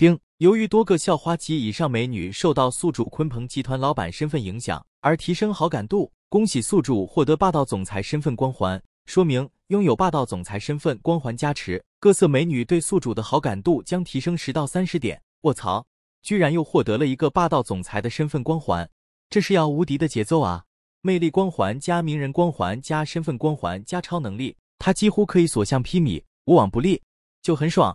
丁，由于多个校花级以上美女受到宿主鲲鹏集团老板身份影响而提升好感度，恭喜宿主获得霸道总裁身份光环。说明拥有霸道总裁身份光环加持，各色美女对宿主的好感度将提升十到三十点。卧槽，居然又获得了一个霸道总裁的身份光环，这是要无敌的节奏啊！魅力光环加名人光环加身份光环加超能力，他几乎可以所向披靡，无往不利，就很爽。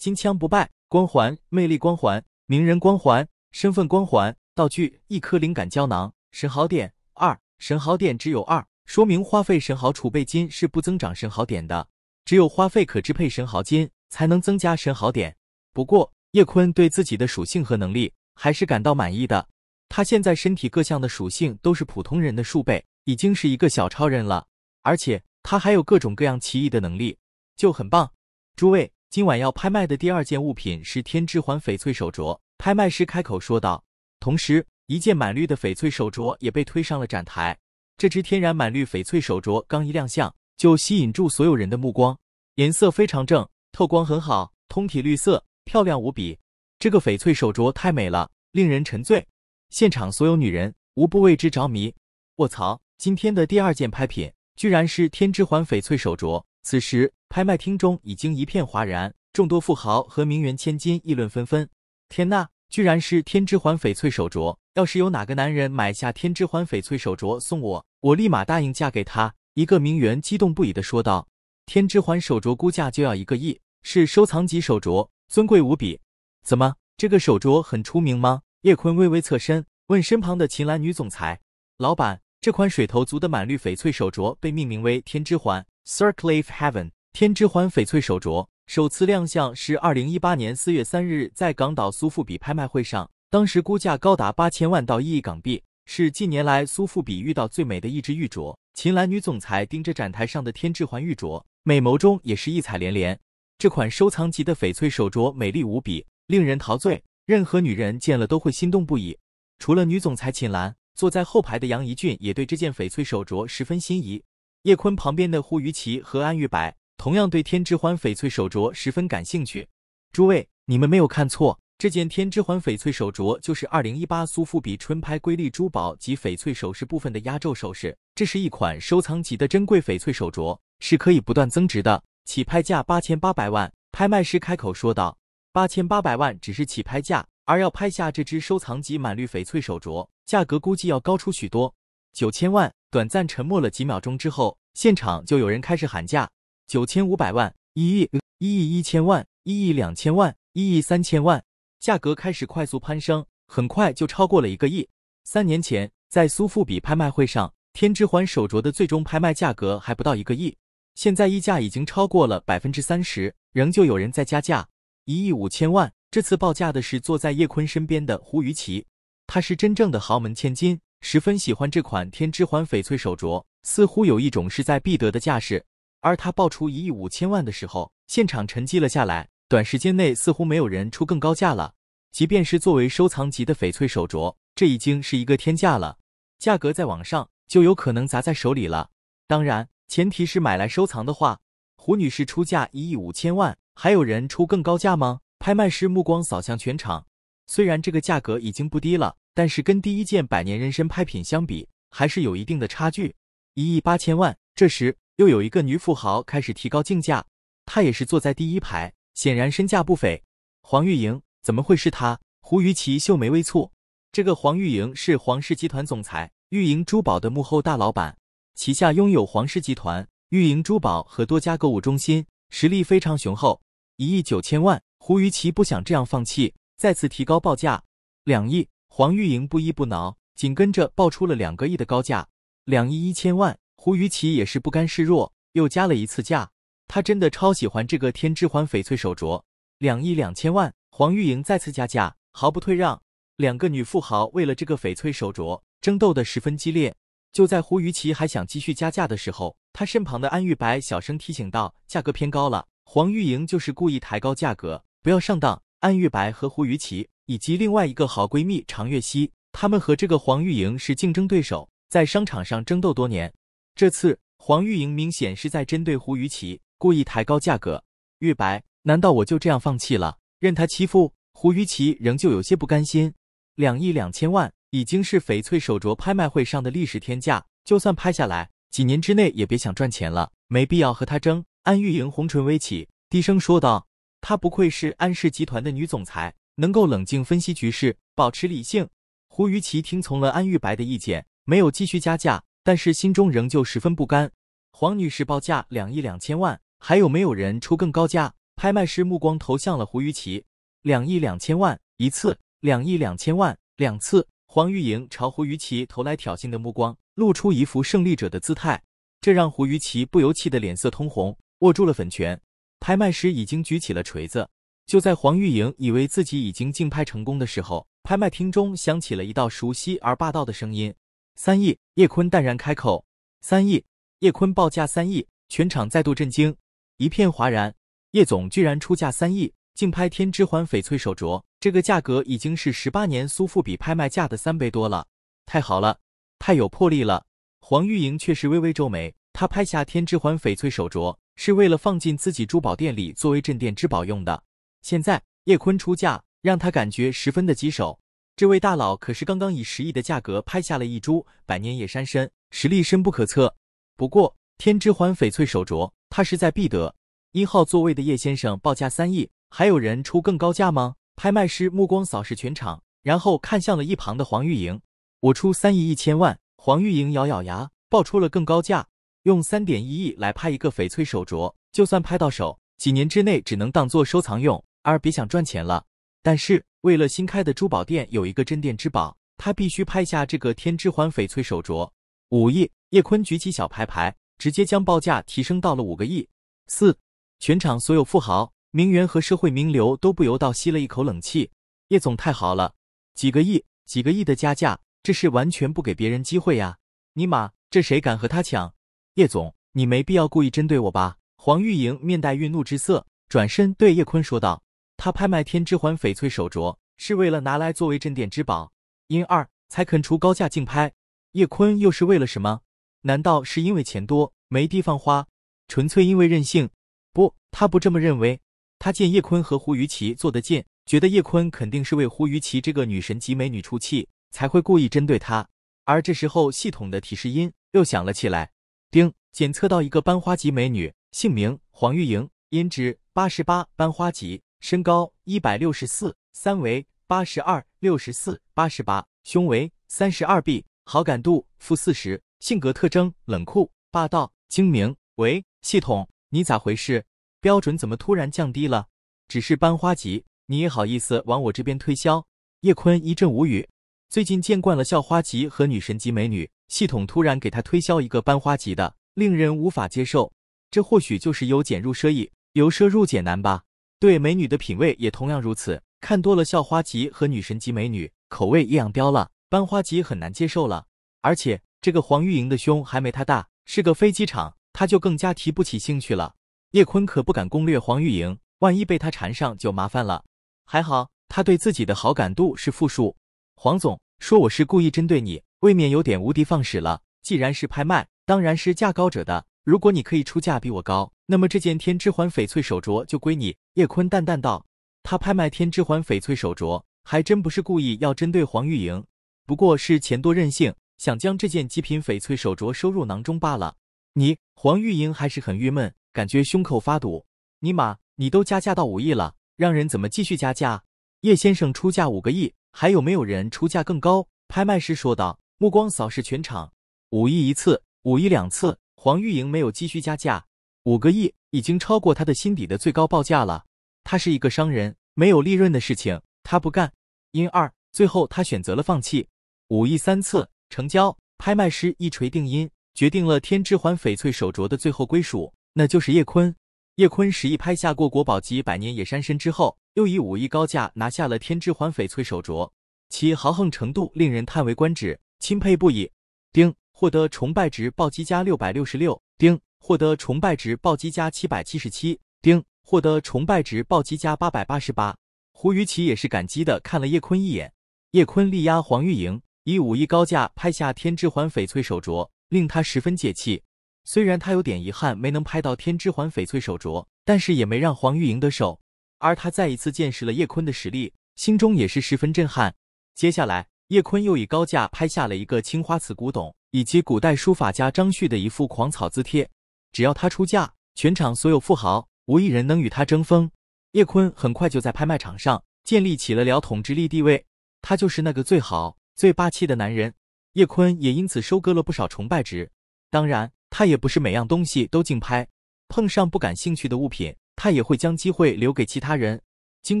金枪不败光环、魅力光环、名人光环、身份光环、道具一颗灵感胶囊、神豪点二，神豪点只有二，说明花费神豪储备金是不增长神豪点的，只有花费可支配神豪金才能增加神豪点。不过叶坤对自己的属性和能力还是感到满意的，他现在身体各项的属性都是普通人的数倍，已经是一个小超人了，而且他还有各种各样奇异的能力，就很棒。诸位。今晚要拍卖的第二件物品是天之环翡翠手镯。拍卖师开口说道，同时一件满绿的翡翠手镯也被推上了展台。这只天然满绿翡翠手镯刚一亮相，就吸引住所有人的目光。颜色非常正，透光很好，通体绿色，漂亮无比。这个翡翠手镯太美了，令人沉醉。现场所有女人无不为之着迷。卧槽！今天的第二件拍品居然是天之环翡翠手镯。此时。拍卖厅中已经一片哗然，众多富豪和名媛千金议论纷纷。天呐，居然是天之环翡翠手镯！要是有哪个男人买下天之环翡翠手镯送我，我立马答应嫁给他！一个名媛激动不已地说道。天之环手镯估价就要一个亿，是收藏级手镯，尊贵无比。怎么，这个手镯很出名吗？叶坤微微侧身问身旁的秦岚女总裁。老板，这款水头足的满绿翡翠手镯被命名为天之环 c i r c l e of Heaven）。天之环翡翠手镯首次亮相是二零一八年四月三日在港岛苏富比拍卖会上，当时估价高达八千万到一亿港币，是近年来苏富比遇到最美的一只玉镯。秦岚女总裁盯着展台上的天之环玉镯，美眸中也是异彩连连。这款收藏级的翡翠手镯美丽无比，令人陶醉，任何女人见了都会心动不已。除了女总裁秦岚，坐在后排的杨怡俊也对这件翡翠手镯十分心仪。叶坤旁边的胡于琪和安玉柏。同样对天之环翡翠手镯十分感兴趣，诸位，你们没有看错，这件天之环翡翠手镯就是二零一八苏富比春拍瑰丽珠宝及翡翠首饰部分的压轴首饰。这是一款收藏级的珍贵翡翠手镯，是可以不断增值的。起拍价八千八百万，拍卖师开口说道：“八千八百万只是起拍价，而要拍下这只收藏级满绿翡翠手镯，价格估计要高出许多，九千万。”短暂沉默了几秒钟之后，现场就有人开始喊价。九千五百万，一亿，一亿一千万，一亿两千万，一亿三千万，价格开始快速攀升，很快就超过了一个亿。三年前，在苏富比拍卖会上，天之环手镯的最终拍卖价格还不到一个亿，现在溢价已经超过了百分之三十，仍旧有人在加价。一亿五千万，这次报价的是坐在叶坤身边的胡雨琪，她是真正的豪门千金，十分喜欢这款天之环翡翠手镯，似乎有一种势在必得的架势。而他爆出一亿五千万的时候，现场沉寂了下来。短时间内似乎没有人出更高价了。即便是作为收藏级的翡翠手镯，这已经是一个天价了。价格在网上就有可能砸在手里了。当然，前提是买来收藏的话。胡女士出价一亿五千万，还有人出更高价吗？拍卖师目光扫向全场。虽然这个价格已经不低了，但是跟第一件百年人参拍品相比，还是有一定的差距。一亿八千万。这时。又有一个女富豪开始提高竞价，她也是坐在第一排，显然身价不菲。黄玉莹怎么会是她？胡于琪秀眉微蹙。这个黄玉莹是黄氏集团总裁，玉莹珠宝的幕后大老板，旗下拥有黄氏集团、玉莹珠宝和多家购物中心，实力非常雄厚。一亿九千万，胡于琪不想这样放弃，再次提高报价，两亿。黄玉莹不依不挠，紧跟着报出了两个亿的高价，两亿一千万。胡玉琪也是不甘示弱，又加了一次价。她真的超喜欢这个天之环翡翠手镯，两亿两千万。黄玉莹再次加价，毫不退让。两个女富豪为了这个翡翠手镯争斗的十分激烈。就在胡雨琪还想继续加价的时候，她身旁的安玉白小声提醒道：“价格偏高了，黄玉莹就是故意抬高价格，不要上当。”安玉白和胡雨琪以及另外一个好闺蜜常月熙，她们和这个黄玉莹是竞争对手，在商场上争斗多年。这次黄玉莹明显是在针对胡雨琪，故意抬高价格。玉白，难道我就这样放弃了，任他欺负？胡雨琪仍旧有些不甘心。两亿两千万，已经是翡翠手镯拍卖会上的历史天价，就算拍下来，几年之内也别想赚钱了。没必要和他争。安玉莹红唇微启，低声说道：“她不愧是安氏集团的女总裁，能够冷静分析局势，保持理性。”胡雨琪听从了安玉白的意见，没有继续加价。但是心中仍旧十分不甘。黄女士报价两亿两千万，还有没有人出更高价？拍卖师目光投向了胡玉琪，两亿两千万一次，两亿两千万两次。黄玉莹朝胡玉琪投来挑衅的目光，露出一副胜利者的姿态，这让胡玉琪不由气得脸色通红，握住了粉拳。拍卖师已经举起了锤子。就在黄玉莹以为自己已经竞拍成功的时候，拍卖厅中响起了一道熟悉而霸道的声音。三亿，叶坤淡然开口。三亿，叶坤报价三亿，全场再度震惊，一片哗然。叶总居然出价三亿竞拍天之环翡翠手镯，这个价格已经是十八年苏富比拍卖价的三倍多了。太好了，太有魄力了。黄玉莹却是微微皱眉，她拍下天之环翡翠手镯是为了放进自己珠宝店里作为镇店之宝用的，现在叶坤出价，让她感觉十分的棘手。这位大佬可是刚刚以十亿的价格拍下了一株百年野山参，实力深不可测。不过天之环翡翠手镯，他势在必得。一号座位的叶先生报价三亿，还有人出更高价吗？拍卖师目光扫视全场，然后看向了一旁的黄玉莹：“我出三亿一千万。”黄玉莹咬咬牙，报出了更高价，用三点一亿来拍一个翡翠手镯。就算拍到手，几年之内只能当做收藏用，而别想赚钱了。但是，为了新开的珠宝店有一个镇店之宝，他必须拍下这个天之环翡翠手镯。五亿！叶坤举起小牌牌，直接将报价提升到了五个亿。四，全场所有富豪、名媛和社会名流都不由倒吸了一口冷气。叶总太好了，几个亿、几个亿的加价，这是完全不给别人机会呀！尼玛，这谁敢和他抢？叶总，你没必要故意针对我吧？黄玉莹面带愠怒之色，转身对叶坤说道。他拍卖天之环翡翠手镯，是为了拿来作为镇店之宝，因二才肯出高价竞拍。叶坤又是为了什么？难道是因为钱多没地方花？纯粹因为任性？不，他不这么认为。他见叶坤和胡雨琪坐得近，觉得叶坤肯定是为胡雨琪这个女神级美女出气，才会故意针对他。而这时候，系统的提示音又响了起来。叮，检测到一个班花级美女，姓名黄玉莹，颜值八十八，班花级。身高一百六十四，三围八十二、六十四、八十八，胸围三十二 B，好感度负四十，性格特征冷酷、霸道、精明。喂，系统，你咋回事？标准怎么突然降低了？只是班花级，你也好意思往我这边推销？叶坤一阵无语。最近见惯了校花级和女神级美女，系统突然给他推销一个班花级的，令人无法接受。这或许就是由俭入奢易，由奢入俭难吧。对美女的品味也同样如此，看多了校花级和女神级美女，口味一样刁了，班花级很难接受了。而且这个黄玉莹的胸还没她大，是个飞机场，她就更加提不起兴趣了。叶坤可不敢攻略黄玉莹，万一被她缠上就麻烦了。还好他对自己的好感度是负数。黄总说我是故意针对你，未免有点无敌放矢了。既然是拍卖，当然是价高者的。如果你可以出价比我高，那么这件天之环翡翠手镯就归你。”叶坤淡淡道。他拍卖天之环翡翠手镯，还真不是故意要针对黄玉莹，不过是钱多任性，想将这件极品翡翠手镯收入囊中罢了。你，黄玉莹还是很郁闷，感觉胸口发堵。尼玛，你都加价到五亿了，让人怎么继续加价？叶先生出价五个亿，还有没有人出价更高？拍卖师说道，目光扫视全场，五亿一次，五亿两次。黄玉莹没有继续加价，五个亿已经超过他的心底的最高报价了。他是一个商人，没有利润的事情他不干。因二，最后他选择了放弃。五亿三次成交，拍卖师一锤定音，决定了天之环翡翠手镯的最后归属，那就是叶坤。叶坤十亿拍下过国宝级百年野山参之后，又以五亿高价拿下了天之环翡翠手镯，其豪横程度令人叹为观止，钦佩不已。丁。获得崇拜值暴击加六百六十六丁，获得崇拜值暴击加七百七十七丁，获得崇拜值暴击加八百八十八。胡雨琪也是感激的看了叶坤一眼。叶坤力压黄玉莹，以五亿高价拍下天之环翡翠手镯，令他十分解气。虽然他有点遗憾没能拍到天之环翡翠手镯，但是也没让黄玉莹得手。而他再一次见识了叶坤的实力，心中也是十分震撼。接下来，叶坤又以高价拍下了一个青花瓷古董。以及古代书法家张旭的一幅狂草字帖，只要他出价，全场所有富豪无一人能与他争锋。叶坤很快就在拍卖场上建立起了辽统治力地位，他就是那个最好、最霸气的男人。叶坤也因此收割了不少崇拜值。当然，他也不是每样东西都竞拍，碰上不感兴趣的物品，他也会将机会留给其他人。经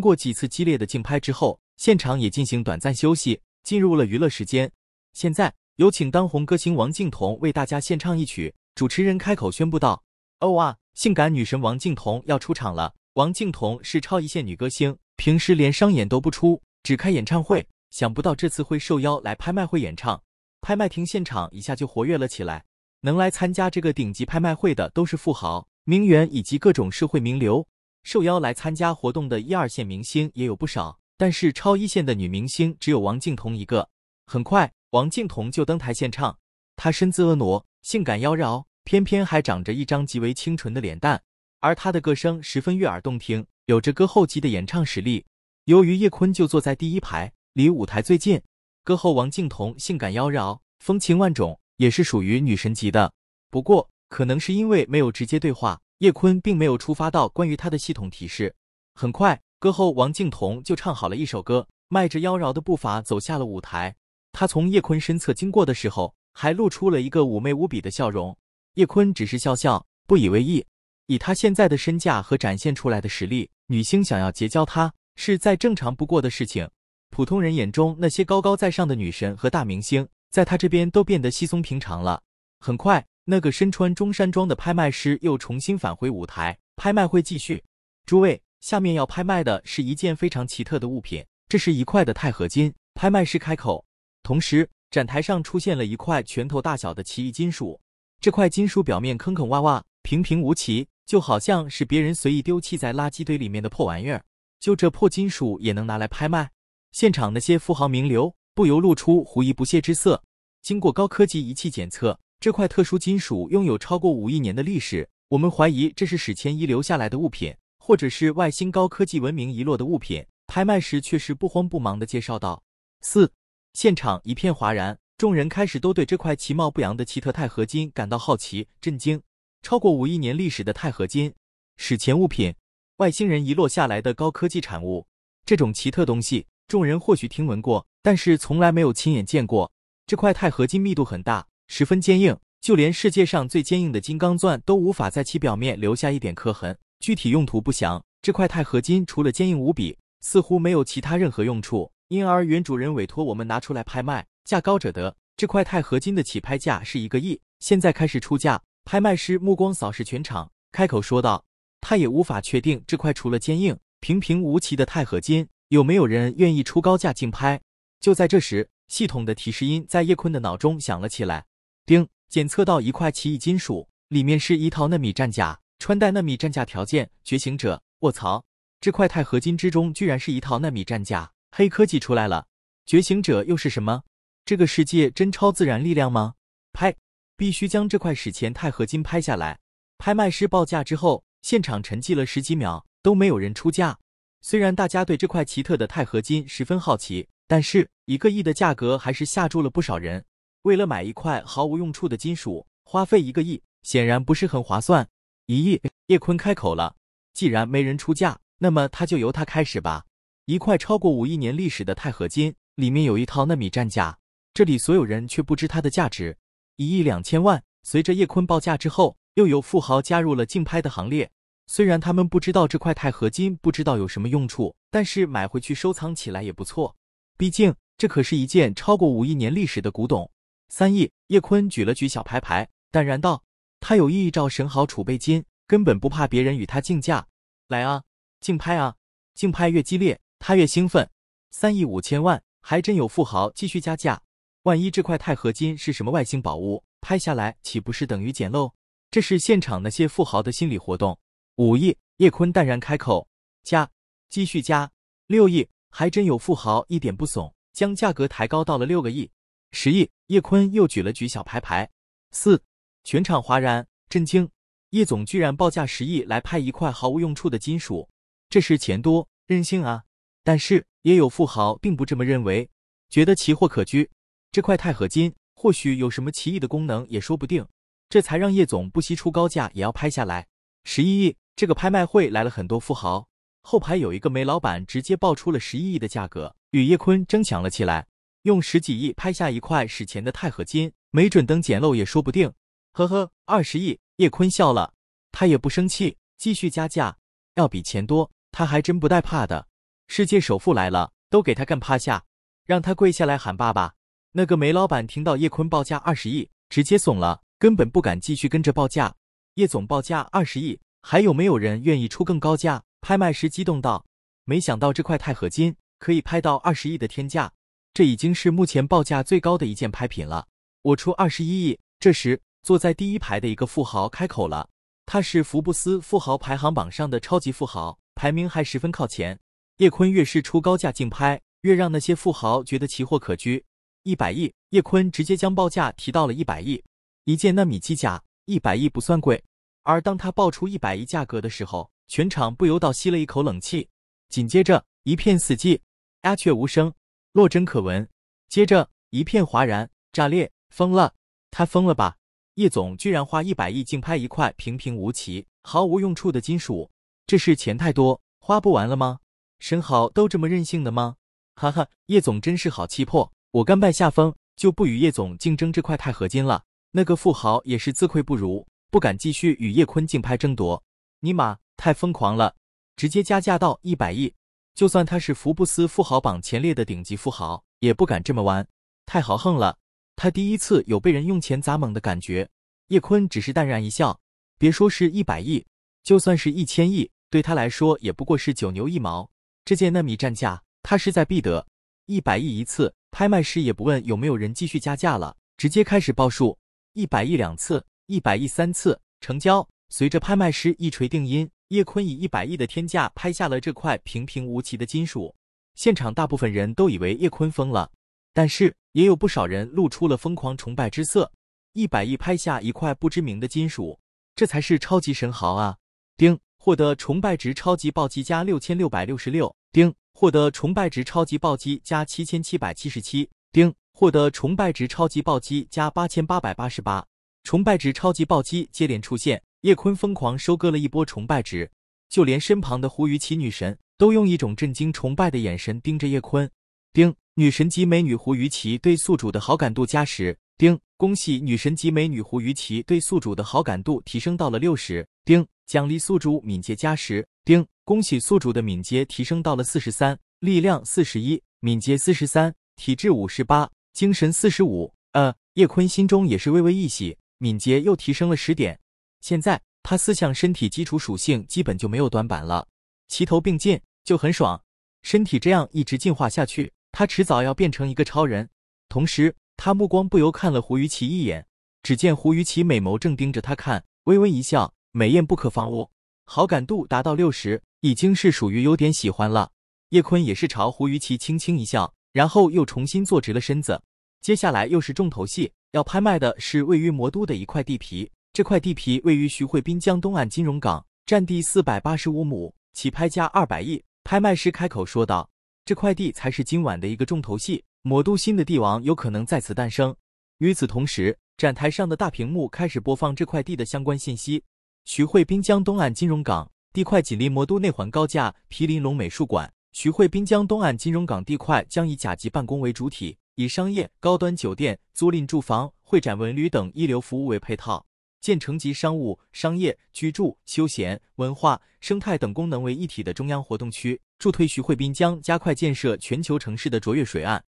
过几次激烈的竞拍之后，现场也进行短暂休息，进入了娱乐时间。现在。有请当红歌星王静同为大家献唱一曲。主持人开口宣布道：“哦啊，性感女神王静同要出场了。”王静同是超一线女歌星，平时连商演都不出，只开演唱会。想不到这次会受邀来拍卖会演唱。拍卖厅现场一下就活跃了起来。能来参加这个顶级拍卖会的都是富豪、名媛以及各种社会名流。受邀来参加活动的一二线明星也有不少，但是超一线的女明星只有王静同一个。很快。王静彤就登台献唱，她身姿婀娜，性感妖娆，偏偏还长着一张极为清纯的脸蛋，而她的歌声十分悦耳动听，有着歌后级的演唱实力。由于叶坤就坐在第一排，离舞台最近，歌后王静彤性感妖娆，风情万种，也是属于女神级的。不过，可能是因为没有直接对话，叶坤并没有触发到关于她的系统提示。很快，歌后王静彤就唱好了一首歌，迈着妖娆的步伐走下了舞台。他从叶坤身侧经过的时候，还露出了一个妩媚无比的笑容。叶坤只是笑笑，不以为意。以他现在的身价和展现出来的实力，女星想要结交他，是再正常不过的事情。普通人眼中那些高高在上的女神和大明星，在他这边都变得稀松平常了。很快，那个身穿中山装的拍卖师又重新返回舞台，拍卖会继续。诸位，下面要拍卖的是一件非常奇特的物品，这是一块的钛合金。拍卖师开口。同时，展台上出现了一块拳头大小的奇异金属。这块金属表面坑坑洼洼，平平无奇，就好像是别人随意丢弃在垃圾堆里面的破玩意儿。就这破金属也能拿来拍卖？现场那些富豪名流不由露出狐疑不屑之色。经过高科技仪器检测，这块特殊金属拥有超过五亿年的历史。我们怀疑这是史前遗留下来的物品，或者是外星高科技文明遗落的物品。拍卖时却是不慌不忙的介绍道：“四。”现场一片哗然，众人开始都对这块其貌不扬的奇特钛合金感到好奇、震惊。超过五亿年历史的钛合金，史前物品，外星人遗落下来的高科技产物。这种奇特东西，众人或许听闻过，但是从来没有亲眼见过。这块钛合金密度很大，十分坚硬，就连世界上最坚硬的金刚钻都无法在其表面留下一点刻痕。具体用途不详。这块钛合金除了坚硬无比，似乎没有其他任何用处。因而原主人委托我们拿出来拍卖，价高者得。这块钛合金的起拍价是一个亿，现在开始出价。拍卖师目光扫视全场，开口说道：“他也无法确定这块除了坚硬平平无奇的钛合金，有没有人愿意出高价竞拍。”就在这时，系统的提示音在叶坤的脑中响了起来：“叮，检测到一块奇异金属，里面是一套纳米战甲。穿戴纳米战甲条件：觉醒者。卧槽，这块钛合金之中居然是一套纳米战甲！”黑科技出来了，觉醒者又是什么？这个世界真超自然力量吗？拍，必须将这块史前钛合金拍下来。拍卖师报价之后，现场沉寂了十几秒，都没有人出价。虽然大家对这块奇特的钛合金十分好奇，但是一个亿的价格还是吓住了不少人。为了买一块毫无用处的金属，花费一个亿，显然不是很划算。一亿，叶坤开口了。既然没人出价，那么他就由他开始吧。一块超过五亿年历史的钛合金，里面有一套纳米战甲。这里所有人却不知它的价值，一亿两千万。随着叶坤报价之后，又有富豪加入了竞拍的行列。虽然他们不知道这块钛合金不知道有什么用处，但是买回去收藏起来也不错。毕竟这可是一件超过五亿年历史的古董。三亿，叶坤举了举小牌牌，淡然道：“他有意照神豪储备金，根本不怕别人与他竞价。来啊，竞拍啊，竞拍越激烈。”他越兴奋，三亿五千万，还真有富豪继续加价。万一这块钛合金是什么外星宝物，拍下来岂不是等于捡漏？这是现场那些富豪的心理活动。五亿，叶坤淡然开口，加，继续加。六亿，还真有富豪一点不怂，将价格抬高到了六个亿。十亿，叶坤又举了举小牌牌。四，全场哗然，震惊，叶总居然报价十亿来拍一块毫无用处的金属，这是钱多任性啊！但是也有富豪并不这么认为，觉得奇货可居，这块钛合金或许有什么奇异的功能也说不定，这才让叶总不惜出高价也要拍下来十一亿。这个拍卖会来了很多富豪，后排有一个煤老板直接报出了十一亿的价格，与叶坤争抢了起来，用十几亿拍下一块史前的钛合金，没准等捡漏也说不定。呵呵，二十亿，叶坤笑了，他也不生气，继续加价，要比钱多，他还真不带怕的。世界首富来了，都给他干趴下，让他跪下来喊爸爸。那个煤老板听到叶坤报价二十亿，直接怂了，根本不敢继续跟着报价。叶总报价二十亿，还有没有人愿意出更高价？拍卖师激动道：“没想到这块钛合金可以拍到二十亿的天价，这已经是目前报价最高的一件拍品了。我出二十一亿。”这时，坐在第一排的一个富豪开口了，他是福布斯富豪排行榜上的超级富豪，排名还十分靠前。叶坤越是出高价竞拍，越让那些富豪觉得奇货可居。一百亿，叶坤直接将报价提到了一百亿。一件纳米机甲，一百亿不算贵。而当他报出一百亿价格的时候，全场不由倒吸了一口冷气。紧接着一片死寂，鸦雀无声，落针可闻。接着一片哗然，炸裂，疯了，他疯了吧？叶总居然花一百亿竞拍一块平平无奇、毫无用处的金属，这是钱太多花不完了吗？神豪都这么任性的吗？哈哈，叶总真是好气魄，我甘拜下风，就不与叶总竞争这块钛合金了。那个富豪也是自愧不如，不敢继续与叶坤竞拍争夺。尼玛，太疯狂了，直接加价到一百亿！就算他是福布斯富豪榜前列的顶级富豪，也不敢这么玩，太豪横了。他第一次有被人用钱砸猛的感觉。叶坤只是淡然一笑，别说是一百亿，就算是一千亿，对他来说也不过是九牛一毛。这件纳米战甲，他势在必得。一百亿一次，拍卖师也不问有没有人继续加价了，直接开始报数：一百亿两次，一百亿三次，成交。随着拍卖师一锤定音，叶坤以一百亿的天价拍下了这块平平无奇的金属。现场大部分人都以为叶坤疯了，但是也有不少人露出了疯狂崇拜之色。一百亿拍下一块不知名的金属，这才是超级神豪啊！丁。获得崇拜值超级暴击加六千六百六十六丁，获得崇拜值超级暴击加七千七百七十七丁，获得崇拜值超级暴击加八千八百八十八崇拜值超级暴击接连出现，叶坤疯狂收割了一波崇拜值，就连身旁的胡鱼鳍女神都用一种震惊崇拜的眼神盯着叶坤丁，女神级美女胡鱼鳍对宿主的好感度加十。丁，恭喜女神级美女胡鱼琪对宿主的好感度提升到了六十。丁，奖励宿主敏捷加十。丁，恭喜宿主的敏捷提升到了四十三，力量四十一，敏捷四十三，体质五十八，精神四十五。呃，叶坤心中也是微微一喜，敏捷又提升了十点。现在他四项身体基础属性基本就没有短板了，齐头并进就很爽。身体这样一直进化下去，他迟早要变成一个超人。同时。他目光不由看了胡于琪一眼，只见胡于琪美眸正盯着他看，微微一笑，美艳不可方物，好感度达到六十，已经是属于有点喜欢了。叶坤也是朝胡于琪轻轻一笑，然后又重新坐直了身子。接下来又是重头戏，要拍卖的是位于魔都的一块地皮，这块地皮位于徐汇滨江东岸金融港，占地四百八十五亩，起拍价二百亿。拍卖师开口说道：“这块地才是今晚的一个重头戏。”魔都新的帝王有可能在此诞生。与此同时，展台上的大屏幕开始播放这块地的相关信息。徐汇滨江东岸金融港地块紧邻魔都内环高架，毗邻龙美术馆。徐汇滨江东岸金融港地块将以甲级办公为主体，以商业、高端酒店、租赁住房、会展文旅等一流服务为配套，建成集商务、商业、居住、休闲、文化、生态等功能为一体的中央活动区，助推徐汇滨江加快建设全球城市的卓越水岸。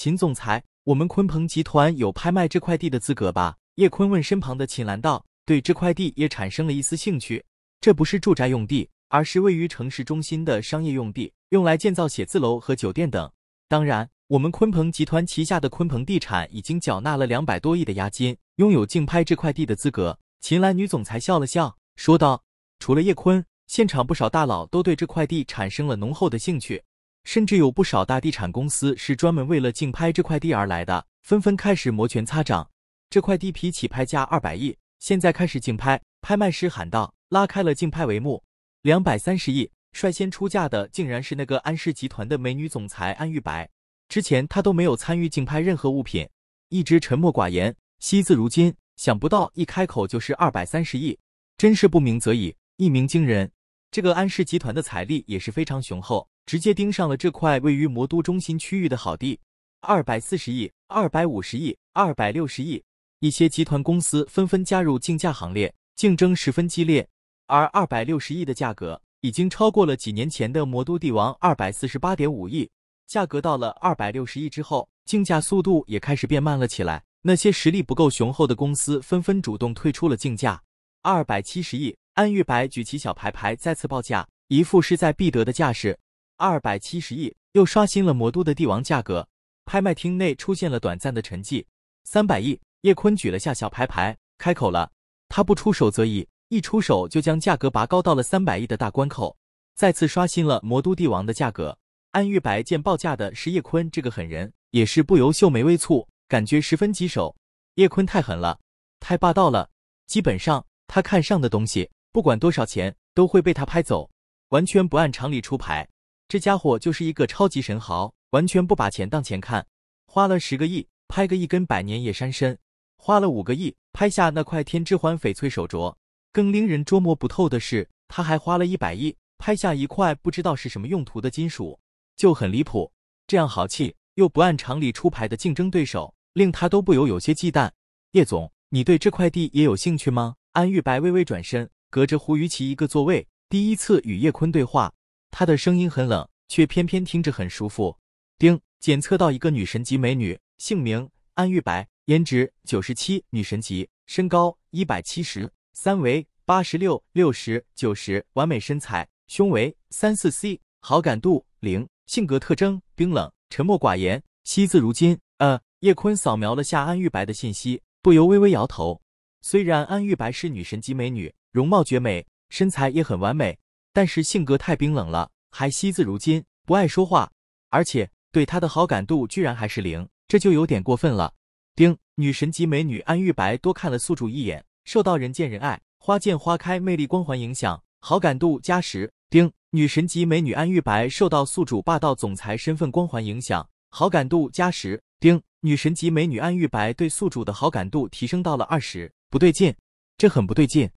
秦总裁，我们鲲鹏集团有拍卖这块地的资格吧？叶坤问身旁的秦岚道，对这块地也产生了一丝兴趣。这不是住宅用地，而是位于城市中心的商业用地，用来建造写字楼和酒店等。当然，我们鲲鹏集团旗下的鲲鹏地产已经缴纳了两百多亿的押金，拥有竞拍这块地的资格。秦岚女总裁笑了笑，说道：“除了叶坤，现场不少大佬都对这块地产生了浓厚的兴趣。”甚至有不少大地产公司是专门为了竞拍这块地而来的，纷纷开始摩拳擦掌。这块地皮起拍价二百亿，现在开始竞拍。拍卖师喊道，拉开了竞拍帷幕。两百三十亿，率先出价的竟然是那个安氏集团的美女总裁安玉白。之前她都没有参与竞拍任何物品，一直沉默寡言，惜字如金。想不到一开口就是二百三十亿，真是不鸣则已，一鸣惊人。这个安氏集团的财力也是非常雄厚，直接盯上了这块位于魔都中心区域的好地，二百四十亿、二百五十亿、二百六十亿，一些集团公司纷纷加入竞价行列，竞争十分激烈。而二百六十亿的价格已经超过了几年前的魔都帝王二百四十八点五亿，价格到了二百六十亿之后，竞价速度也开始变慢了起来，那些实力不够雄厚的公司纷纷主动退出了竞价，二百七十亿。安玉白举起小牌牌，再次报价，一副势在必得的架势，二百七十亿，又刷新了魔都的帝王价格。拍卖厅内出现了短暂的沉寂。三百亿，叶坤举了下小牌牌，开口了，他不出手则已，一出手就将价格拔高到了三百亿的大关口，再次刷新了魔都帝王的价格。安玉白见报价的是叶坤这个狠人，也是不由秀眉微蹙，感觉十分棘手。叶坤太狠了，太霸道了，基本上他看上的东西。不管多少钱都会被他拍走，完全不按常理出牌。这家伙就是一个超级神豪，完全不把钱当钱看。花了十个亿拍个一根百年野山参，花了五个亿拍下那块天之环翡翠手镯。更令人捉摸不透的是，他还花了一百亿拍下一块不知道是什么用途的金属，就很离谱。这样豪气又不按常理出牌的竞争对手，令他都不由有些忌惮。叶总，你对这块地也有兴趣吗？安玉白微微转身。隔着胡于琪一个座位，第一次与叶坤对话，他的声音很冷，却偏偏听着很舒服。丁检测到一个女神级美女，姓名安玉白，颜值九十七，女神级，身高一百七十三，围八十六六十九十，完美身材，胸围三四 C，好感度零，性格特征冰冷，沉默寡言，惜字如金。呃，叶坤扫描了下安玉白的信息，不由微微摇头。虽然安玉白是女神级美女。容貌绝美，身材也很完美，但是性格太冰冷了，还惜字如金，不爱说话，而且对她的好感度居然还是零，这就有点过分了。丁女神级美女安玉白多看了宿主一眼，受到人见人爱、花见花开魅力光环影响，好感度加十。丁女神级美女安玉白受到宿主霸道总裁身份光环影响，好感度加十。丁女神级美女安玉白对宿主的好感度提升到了二十，不对劲，这很不对劲。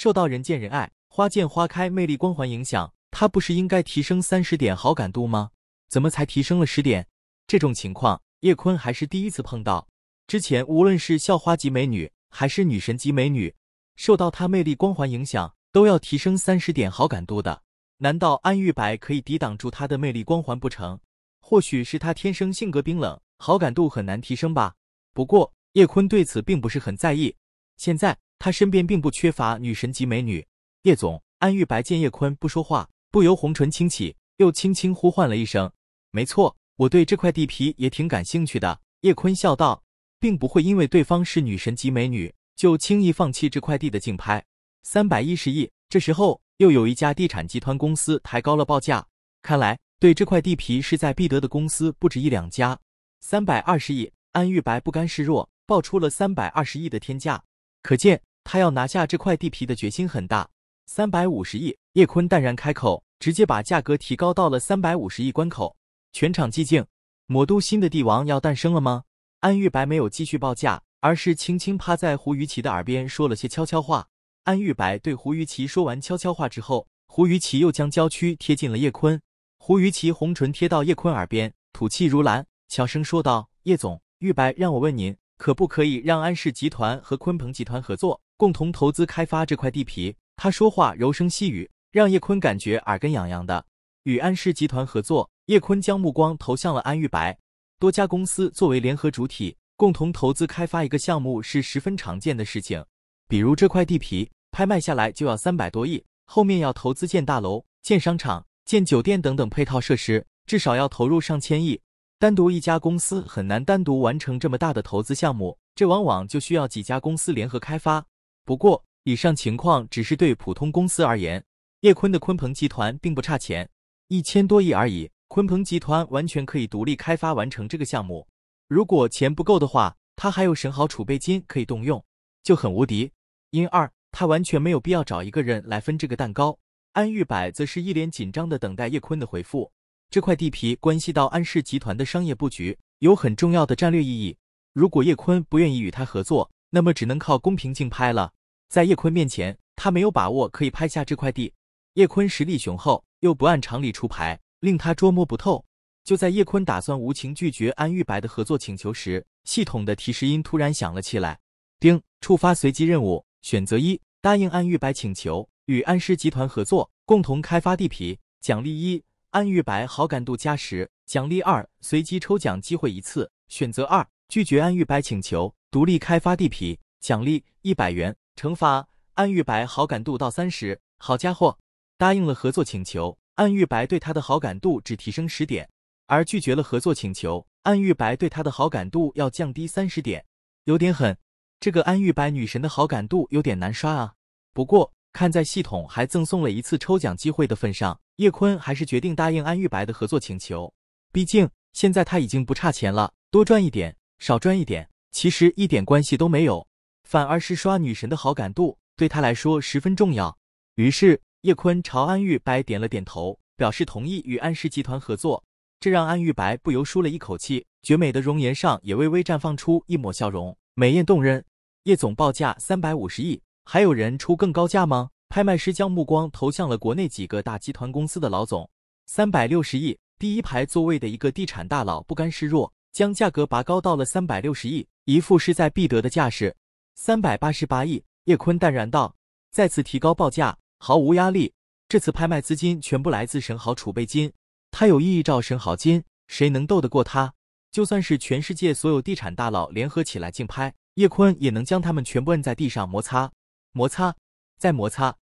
受到人见人爱、花见花开魅力光环影响，他不是应该提升三十点好感度吗？怎么才提升了十点？这种情况叶坤还是第一次碰到。之前无论是校花级美女还是女神级美女，受到他魅力光环影响都要提升三十点好感度的。难道安玉白可以抵挡住他的魅力光环不成？或许是他天生性格冰冷，好感度很难提升吧？不过叶坤对此并不是很在意。现在。他身边并不缺乏女神级美女，叶总安玉白见叶坤不说话，不由红唇轻启，又轻轻呼唤了一声。没错，我对这块地皮也挺感兴趣的。叶坤笑道，并不会因为对方是女神级美女就轻易放弃这块地的竞拍。三百一十亿，这时候又有一家地产集团公司抬高了报价，看来对这块地皮是在必得的公司不止一两家。三百二十亿，安玉白不甘示弱，报出了三百二十亿的天价，可见。他要拿下这块地皮的决心很大，三百五十亿。叶坤淡然开口，直接把价格提高到了三百五十亿关口。全场寂静。魔都新的帝王要诞生了吗？安玉白没有继续报价，而是轻轻趴在胡于琪的耳边说了些悄悄话。安玉白对胡于琪说完悄悄话之后，胡于琪又将娇躯贴近了叶坤。胡于琪红唇贴到叶坤耳边，吐气如兰，小声说道：“叶总，玉白让我问您，可不可以让安氏集团和鲲鹏集团合作？”共同投资开发这块地皮，他说话柔声细语，让叶坤感觉耳根痒痒的。与安氏集团合作，叶坤将目光投向了安玉白。多家公司作为联合主体，共同投资开发一个项目是十分常见的事情。比如这块地皮拍卖下来就要三百多亿，后面要投资建大楼、建商场、建酒店等等配套设施，至少要投入上千亿。单独一家公司很难单独完成这么大的投资项目，这往往就需要几家公司联合开发。不过，以上情况只是对普通公司而言。叶坤的鲲鹏集团并不差钱，一千多亿而已，鲲鹏集团完全可以独立开发完成这个项目。如果钱不够的话，他还有神豪储备金可以动用，就很无敌。因二，他完全没有必要找一个人来分这个蛋糕。安玉柏则是一脸紧张的等待叶坤的回复。这块地皮关系到安氏集团的商业布局，有很重要的战略意义。如果叶坤不愿意与他合作，那么只能靠公平竞拍了。在叶坤面前，他没有把握可以拍下这块地。叶坤实力雄厚，又不按常理出牌，令他捉摸不透。就在叶坤打算无情拒绝安玉白的合作请求时，系统的提示音突然响了起来。丁，触发随机任务，选择一，答应安玉白请求，与安氏集团合作，共同开发地皮，奖励一，安玉白好感度加十，奖励二，随机抽奖机会一次。选择二，拒绝安玉白请求，独立开发地皮，奖励一百元。惩罚安玉白好感度到三十，好家伙，答应了合作请求，安玉白对他的好感度只提升十点；而拒绝了合作请求，安玉白对他的好感度要降低三十点，有点狠。这个安玉白女神的好感度有点难刷啊。不过看在系统还赠送了一次抽奖机会的份上，叶坤还是决定答应安玉白的合作请求。毕竟现在他已经不差钱了，多赚一点，少赚一点，其实一点关系都没有。反而是刷女神的好感度，对他来说十分重要。于是叶坤朝安玉白点了点头，表示同意与安氏集团合作。这让安玉白不由舒了一口气，绝美的容颜上也微微绽放出一抹笑容，美艳动人。叶总报价三百五十亿，还有人出更高价吗？拍卖师将目光投向了国内几个大集团公司的老总。三百六十亿，第一排座位的一个地产大佬不甘示弱，将价格拔高到了三百六十亿，一副势在必得的架势。三百八十八亿，叶坤淡然道：“再次提高报价，毫无压力。这次拍卖资金全部来自神豪储备金，他有意照神豪金，谁能斗得过他？就算是全世界所有地产大佬联合起来竞拍，叶坤也能将他们全部摁在地上摩擦，摩擦，再摩擦。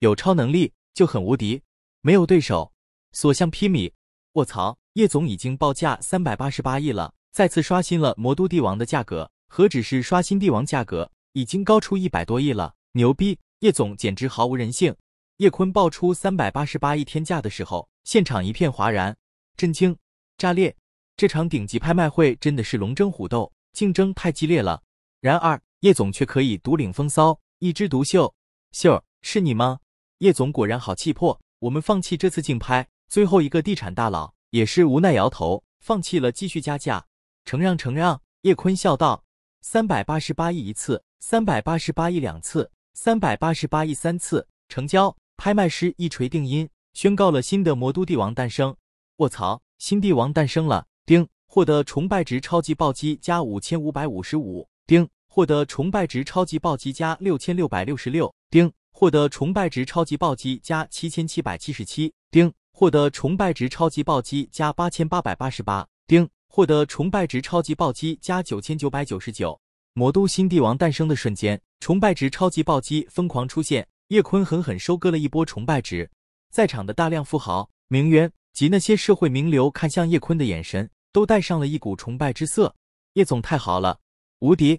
有超能力就很无敌，没有对手，所向披靡。卧槽，叶总已经报价三百八十八亿了，再次刷新了魔都帝王的价格。”何止是刷新帝王价格，已经高出一百多亿了，牛逼！叶总简直毫无人性。叶坤爆出三百八十八亿天价的时候，现场一片哗然，震惊、炸裂。这场顶级拍卖会真的是龙争虎斗，竞争太激烈了。然而叶总却可以独领风骚，一枝独秀。秀儿是你吗？叶总果然好气魄。我们放弃这次竞拍。最后一个地产大佬也是无奈摇头，放弃了继续加价。承让承让。叶坤笑道。三百八十八亿一次，三百八十八亿两次，三百八十八亿三次成交。拍卖师一锤定音，宣告了新的魔都帝王诞生。卧槽，新帝王诞生了！丁，获得崇拜值超级暴击加五千五百五十五。丁，获得崇拜值超级暴击加六千六百六十六。丁，获得崇拜值超级暴击加七千七百七十七。丁，获得崇拜值超级暴击加八千八百八十八。丁。获得崇拜值超级暴击加九千九百九十九，魔都新帝王诞生的瞬间，崇拜值超级暴击疯狂出现，叶坤狠狠收割了一波崇拜值。在场的大量富豪、名媛及那些社会名流看向叶坤的眼神，都带上了一股崇拜之色。叶总太豪了，无敌！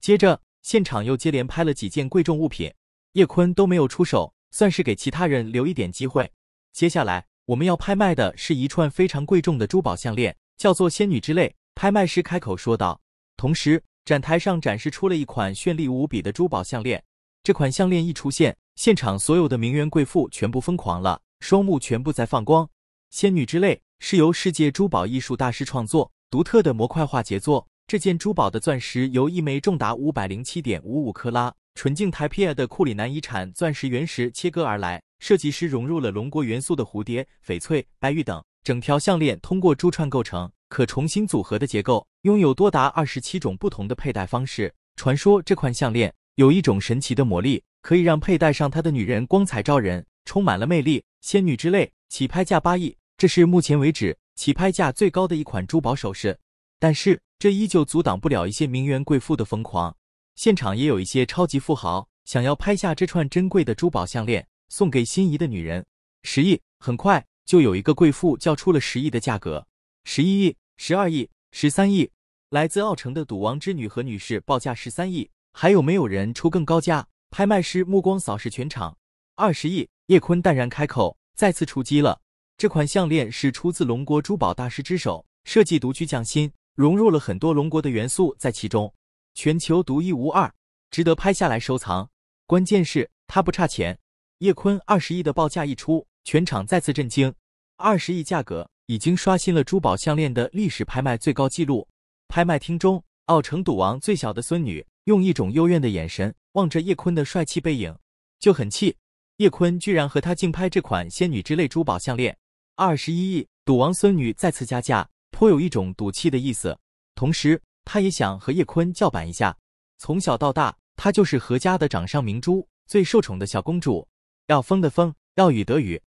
接着，现场又接连拍了几件贵重物品，叶坤都没有出手，算是给其他人留一点机会。接下来我们要拍卖的是一串非常贵重的珠宝项链。叫做仙女之泪，拍卖师开口说道。同时，展台上展示出了一款绚丽无比的珠宝项链。这款项链一出现，现场所有的名媛贵妇全部疯狂了，双目全部在放光。仙女之泪是由世界珠宝艺术大师创作，独特的模块化杰作。这件珠宝的钻石由一枚重达五百零七点五五克拉、纯净台皮 i 的库里南遗产钻石原石切割而来。设计师融入了龙国元素的蝴蝶、翡翠、白玉等。整条项链通过珠串构成，可重新组合的结构，拥有多达二十七种不同的佩戴方式。传说这款项链有一种神奇的魔力，可以让佩戴上它的女人光彩照人，充满了魅力，仙女之泪。起拍价八亿，这是目前为止起拍价最高的一款珠宝首饰。但是这依旧阻挡不了一些名媛贵妇的疯狂。现场也有一些超级富豪想要拍下这串珍贵的珠宝项链，送给心仪的女人。十亿，很快。就有一个贵妇叫出了十亿的价格，十一亿、十二亿、十三亿。来自奥城的赌王之女何女士报价十三亿，还有没有人出更高价？拍卖师目光扫视全场，二十亿。叶坤淡然开口，再次出击了。这款项链是出自龙国珠宝大师之手，设计独具匠心，融入了很多龙国的元素在其中，全球独一无二，值得拍下来收藏。关键是，它不差钱。叶坤二十亿的报价一出。全场再次震惊，二十亿价格已经刷新了珠宝项链的历史拍卖最高纪录。拍卖厅中，奥城赌王最小的孙女用一种幽怨的眼神望着叶坤的帅气背影，就很气。叶坤居然和他竞拍这款仙女之泪珠宝项链，二十一亿，赌王孙女再次加价，颇有一种赌气的意思。同时，她也想和叶坤叫板一下。从小到大，她就是何家的掌上明珠，最受宠的小公主，要风的风，要雨得雨。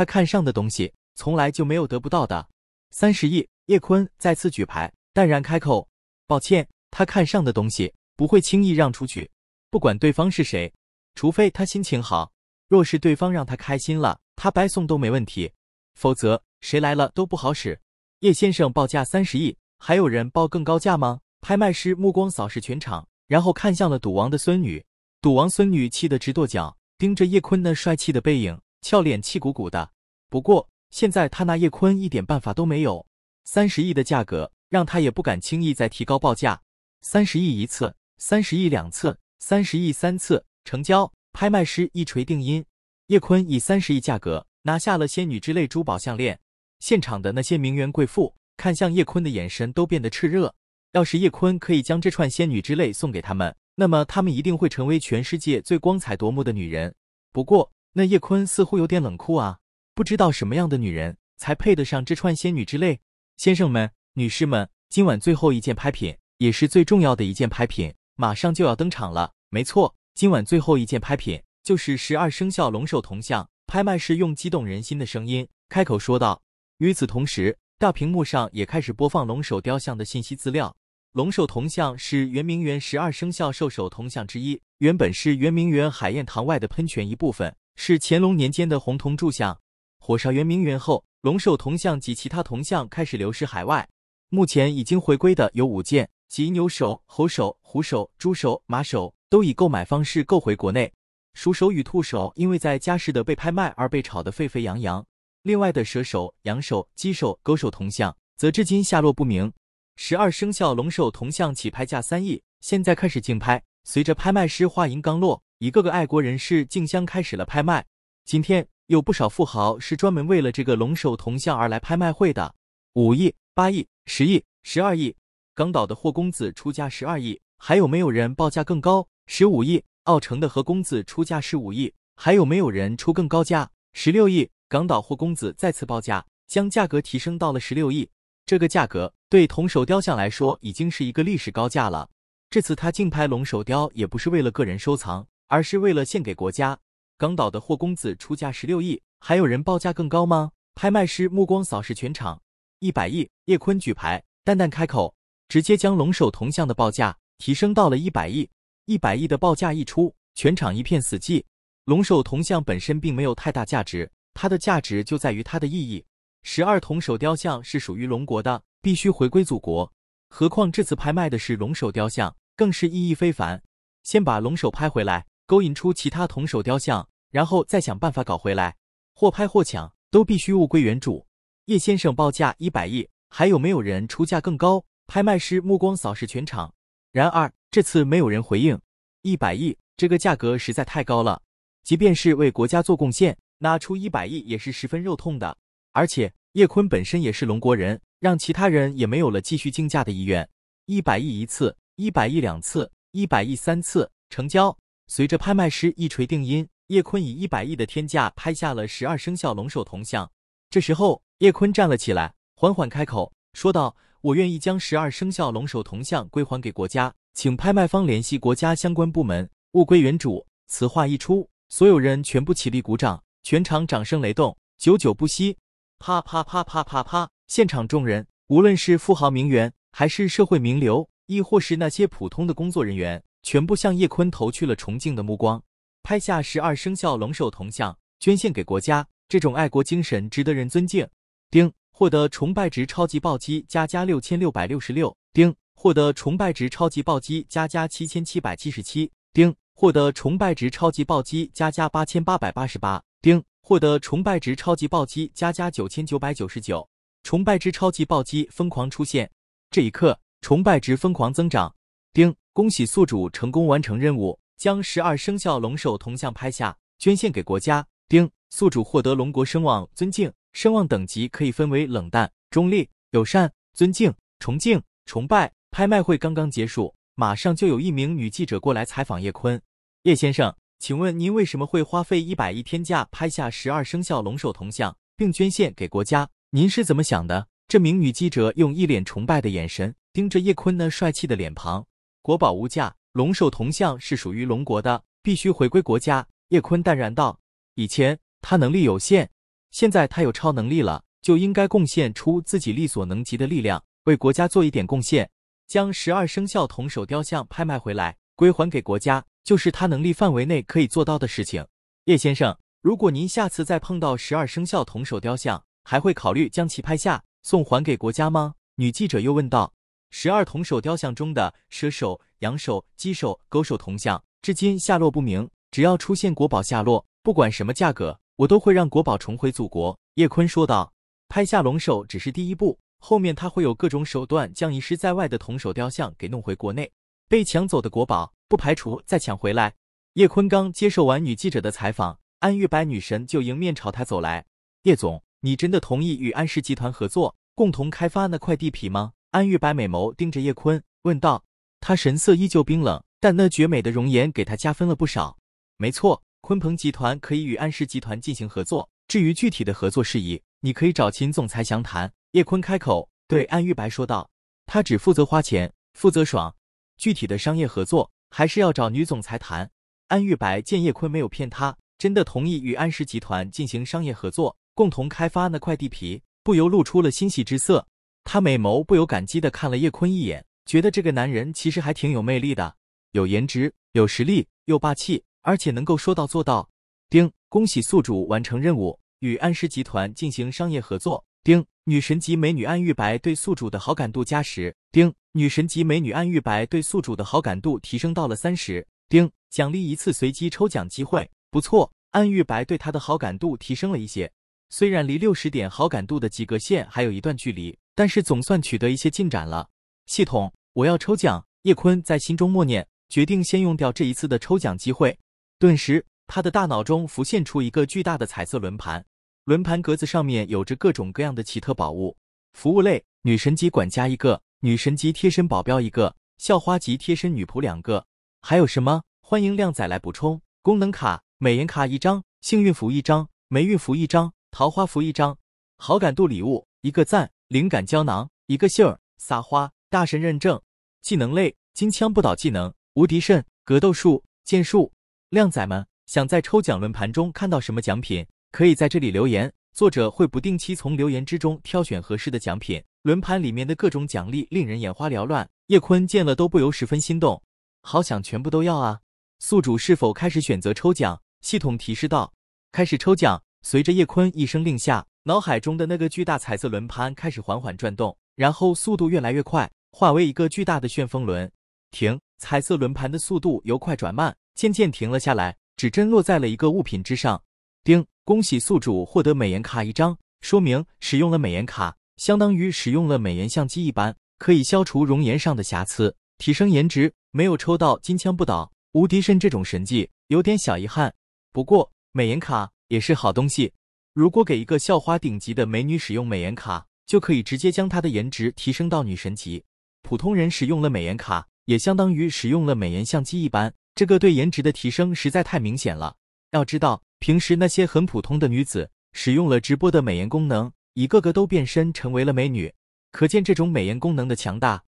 他看上的东西从来就没有得不到的，三十亿，叶坤再次举牌，淡然开口：“抱歉，他看上的东西不会轻易让出去，不管对方是谁，除非他心情好。若是对方让他开心了，他白送都没问题。否则，谁来了都不好使。”叶先生报价三十亿，还有人报更高价吗？拍卖师目光扫视全场，然后看向了赌王的孙女。赌王孙女气得直跺脚，盯着叶坤那帅气的背影。俏脸气鼓鼓的，不过现在他拿叶坤一点办法都没有。三十亿的价格让他也不敢轻易再提高报价。三十亿一次，三十亿两次，三十亿三次，成交！拍卖师一锤定音，叶坤以三十亿价格拿下了仙女之泪珠宝项链。现场的那些名媛贵妇看向叶坤的眼神都变得炽热。要是叶坤可以将这串仙女之泪送给他们，那么他们一定会成为全世界最光彩夺目的女人。不过。那叶坤似乎有点冷酷啊，不知道什么样的女人才配得上这串仙女之泪。先生们，女士们，今晚最后一件拍品，也是最重要的一件拍品，马上就要登场了。没错，今晚最后一件拍品就是十二生肖龙首铜像。拍卖师用激动人心的声音开口说道。与此同时，大屏幕上也开始播放龙首雕像的信息资料。龙首铜像是圆明园十二生肖兽首铜像之一，原本是圆明园海晏堂外的喷泉一部分。是乾隆年间的红铜铸像。火烧圆明园后，龙首铜像及其他铜像开始流失海外。目前已经回归的有五件，即牛首、猴首、虎首、猪首、马首，都以购买方式购回国内。鼠首与兔首因为在嘉世的被拍卖而被炒得沸沸扬扬。另外的蛇首、羊首、鸡首、狗首铜像则至今下落不明。十二生肖龙首铜像起拍价三亿，现在开始竞拍。随着拍卖师话音刚落。一个个爱国人士竞相开始了拍卖。今天有不少富豪是专门为了这个龙首铜像而来拍卖会的。五亿、八亿、十亿、十二亿，港岛的霍公子出价十二亿，还有没有人报价更高？十五亿，澳城的何公子出价十五亿，还有没有人出更高价？十六亿，港岛霍公子再次报价，将价格提升到了十六亿。这个价格对铜首雕像来说已经是一个历史高价了。这次他竞拍龙首雕也不是为了个人收藏。而是为了献给国家。港岛的霍公子出价十六亿，还有人报价更高吗？拍卖师目光扫视全场，一百亿。叶坤举牌，淡淡开口，直接将龙首铜像的报价提升到了一百亿。一百亿的报价一出，全场一片死寂。龙首铜像本身并没有太大价值，它的价值就在于它的意义。十二铜首雕像是属于龙国的，必须回归祖国。何况这次拍卖的是龙首雕像，更是意义非凡。先把龙首拍回来。勾引出其他铜首雕像，然后再想办法搞回来，或拍或抢，都必须物归原主。叶先生报价一百亿，还有没有人出价更高？拍卖师目光扫视全场，然而这次没有人回应。一百亿这个价格实在太高了，即便是为国家做贡献，拿出一百亿也是十分肉痛的。而且叶坤本身也是龙国人，让其他人也没有了继续竞价的意愿。一百亿一次，一百亿两次，一百亿三次，成交。随着拍卖师一锤定音，叶坤以一百亿的天价拍下了十二生肖龙首铜像。这时候，叶坤站了起来，缓缓开口说道：“我愿意将十二生肖龙首铜像归还给国家，请拍卖方联系国家相关部门，物归原主。”此话一出，所有人全部起立鼓掌，全场掌声雷动，久久不息。啪啪啪啪啪啪！现场众人，无论是富豪名媛，还是社会名流，亦或是那些普通的工作人员。全部向叶坤投去了崇敬的目光，拍下十二生肖龙首铜像，捐献给国家。这种爱国精神值得人尊敬。丁获得崇拜值超级暴击加加六千六百六十六。丁获得崇拜值超级暴击加加七千七百七十七。丁获得崇拜值超级暴击加加八千八百八十八。丁获得崇拜值超级暴击加加九千九百九十九。崇拜值超级暴击疯狂出现，这一刻崇拜值疯狂增长。丁。恭喜宿主成功完成任务，将十二生肖龙首铜像拍下，捐献给国家。丁宿主获得龙国声望，尊敬声望等级可以分为冷淡、中立、友善、尊敬、崇敬、崇拜。拍卖会刚刚结束，马上就有一名女记者过来采访叶坤。叶先生，请问您为什么会花费一百亿天价拍下十二生肖龙首铜像，并捐献给国家？您是怎么想的？这名女记者用一脸崇拜的眼神盯着叶坤那帅气的脸庞。国宝无价，龙首铜像是属于龙国的，必须回归国家。叶坤淡然道：“以前他能力有限，现在他有超能力了，就应该贡献出自己力所能及的力量，为国家做一点贡献。将十二生肖铜首雕像拍卖回来，归还给国家，就是他能力范围内可以做到的事情。”叶先生，如果您下次再碰到十二生肖铜首雕像，还会考虑将其拍下送还给国家吗？女记者又问道。十二铜首雕像中的蛇首、羊首、鸡首、狗首铜像至今下落不明。只要出现国宝下落，不管什么价格，我都会让国宝重回祖国。”叶坤说道。拍下龙首只是第一步，后面他会有各种手段将遗失在外的铜首雕像给弄回国内。被抢走的国宝，不排除再抢回来。叶坤刚接受完女记者的采访，安玉白女神就迎面朝他走来。叶总，你真的同意与安氏集团合作，共同开发那块地皮吗？安玉白美眸盯着叶坤问道，他神色依旧冰冷，但那绝美的容颜给他加分了不少。没错，鲲鹏集团可以与安氏集团进行合作，至于具体的合作事宜，你可以找秦总裁详谈。叶坤开口对安玉白说道：“他只负责花钱，负责爽，具体的商业合作还是要找女总裁谈。”安玉白见叶坤没有骗他，真的同意与安氏集团进行商业合作，共同开发那块地皮，不由露出了欣喜之色。他美眸不由感激的看了叶坤一眼，觉得这个男人其实还挺有魅力的，有颜值，有实力，又霸气，而且能够说到做到。丁，恭喜宿主完成任务，与安氏集团进行商业合作。丁，女神级美女安玉白对宿主的好感度加十。丁，女神级美女安玉白对宿主的好感度提升到了三十。丁，奖励一次随机抽奖机会。不错，安玉白对他的好感度提升了一些，虽然离六十点好感度的及格线还有一段距离。但是总算取得一些进展了。系统，我要抽奖。叶坤在心中默念，决定先用掉这一次的抽奖机会。顿时，他的大脑中浮现出一个巨大的彩色轮盘，轮盘格子上面有着各种各样的奇特宝物。服务类，女神级管家一个，女神级贴身保镖一个，校花级贴身女仆两个。还有什么？欢迎靓仔来补充。功能卡，美颜卡一张，幸运符一张，霉运符一张，桃花符一张，好感度礼物一个赞。灵感胶囊，一个杏儿撒花，大神认证，技能类金枪不倒技能，无敌肾格斗术剑术。靓仔们想在抽奖轮盘中看到什么奖品，可以在这里留言，作者会不定期从留言之中挑选合适的奖品。轮盘里面的各种奖励令人眼花缭乱，叶坤见了都不由十分心动，好想全部都要啊！宿主是否开始选择抽奖？系统提示道：开始抽奖。随着叶坤一声令下。脑海中的那个巨大彩色轮盘开始缓缓转动，然后速度越来越快，化为一个巨大的旋风轮。停，彩色轮盘的速度由快转慢，渐渐停了下来，指针落在了一个物品之上。叮，恭喜宿主获得美颜卡一张。说明：使用了美颜卡，相当于使用了美颜相机一般，可以消除容颜上的瑕疵，提升颜值。没有抽到金枪不倒、无敌身这种神技，有点小遗憾。不过，美颜卡也是好东西。如果给一个校花、顶级的美女使用美颜卡，就可以直接将她的颜值提升到女神级。普通人使用了美颜卡，也相当于使用了美颜相机一般，这个对颜值的提升实在太明显了。要知道，平时那些很普通的女子，使用了直播的美颜功能，一个个都变身成为了美女，可见这种美颜功能的强大。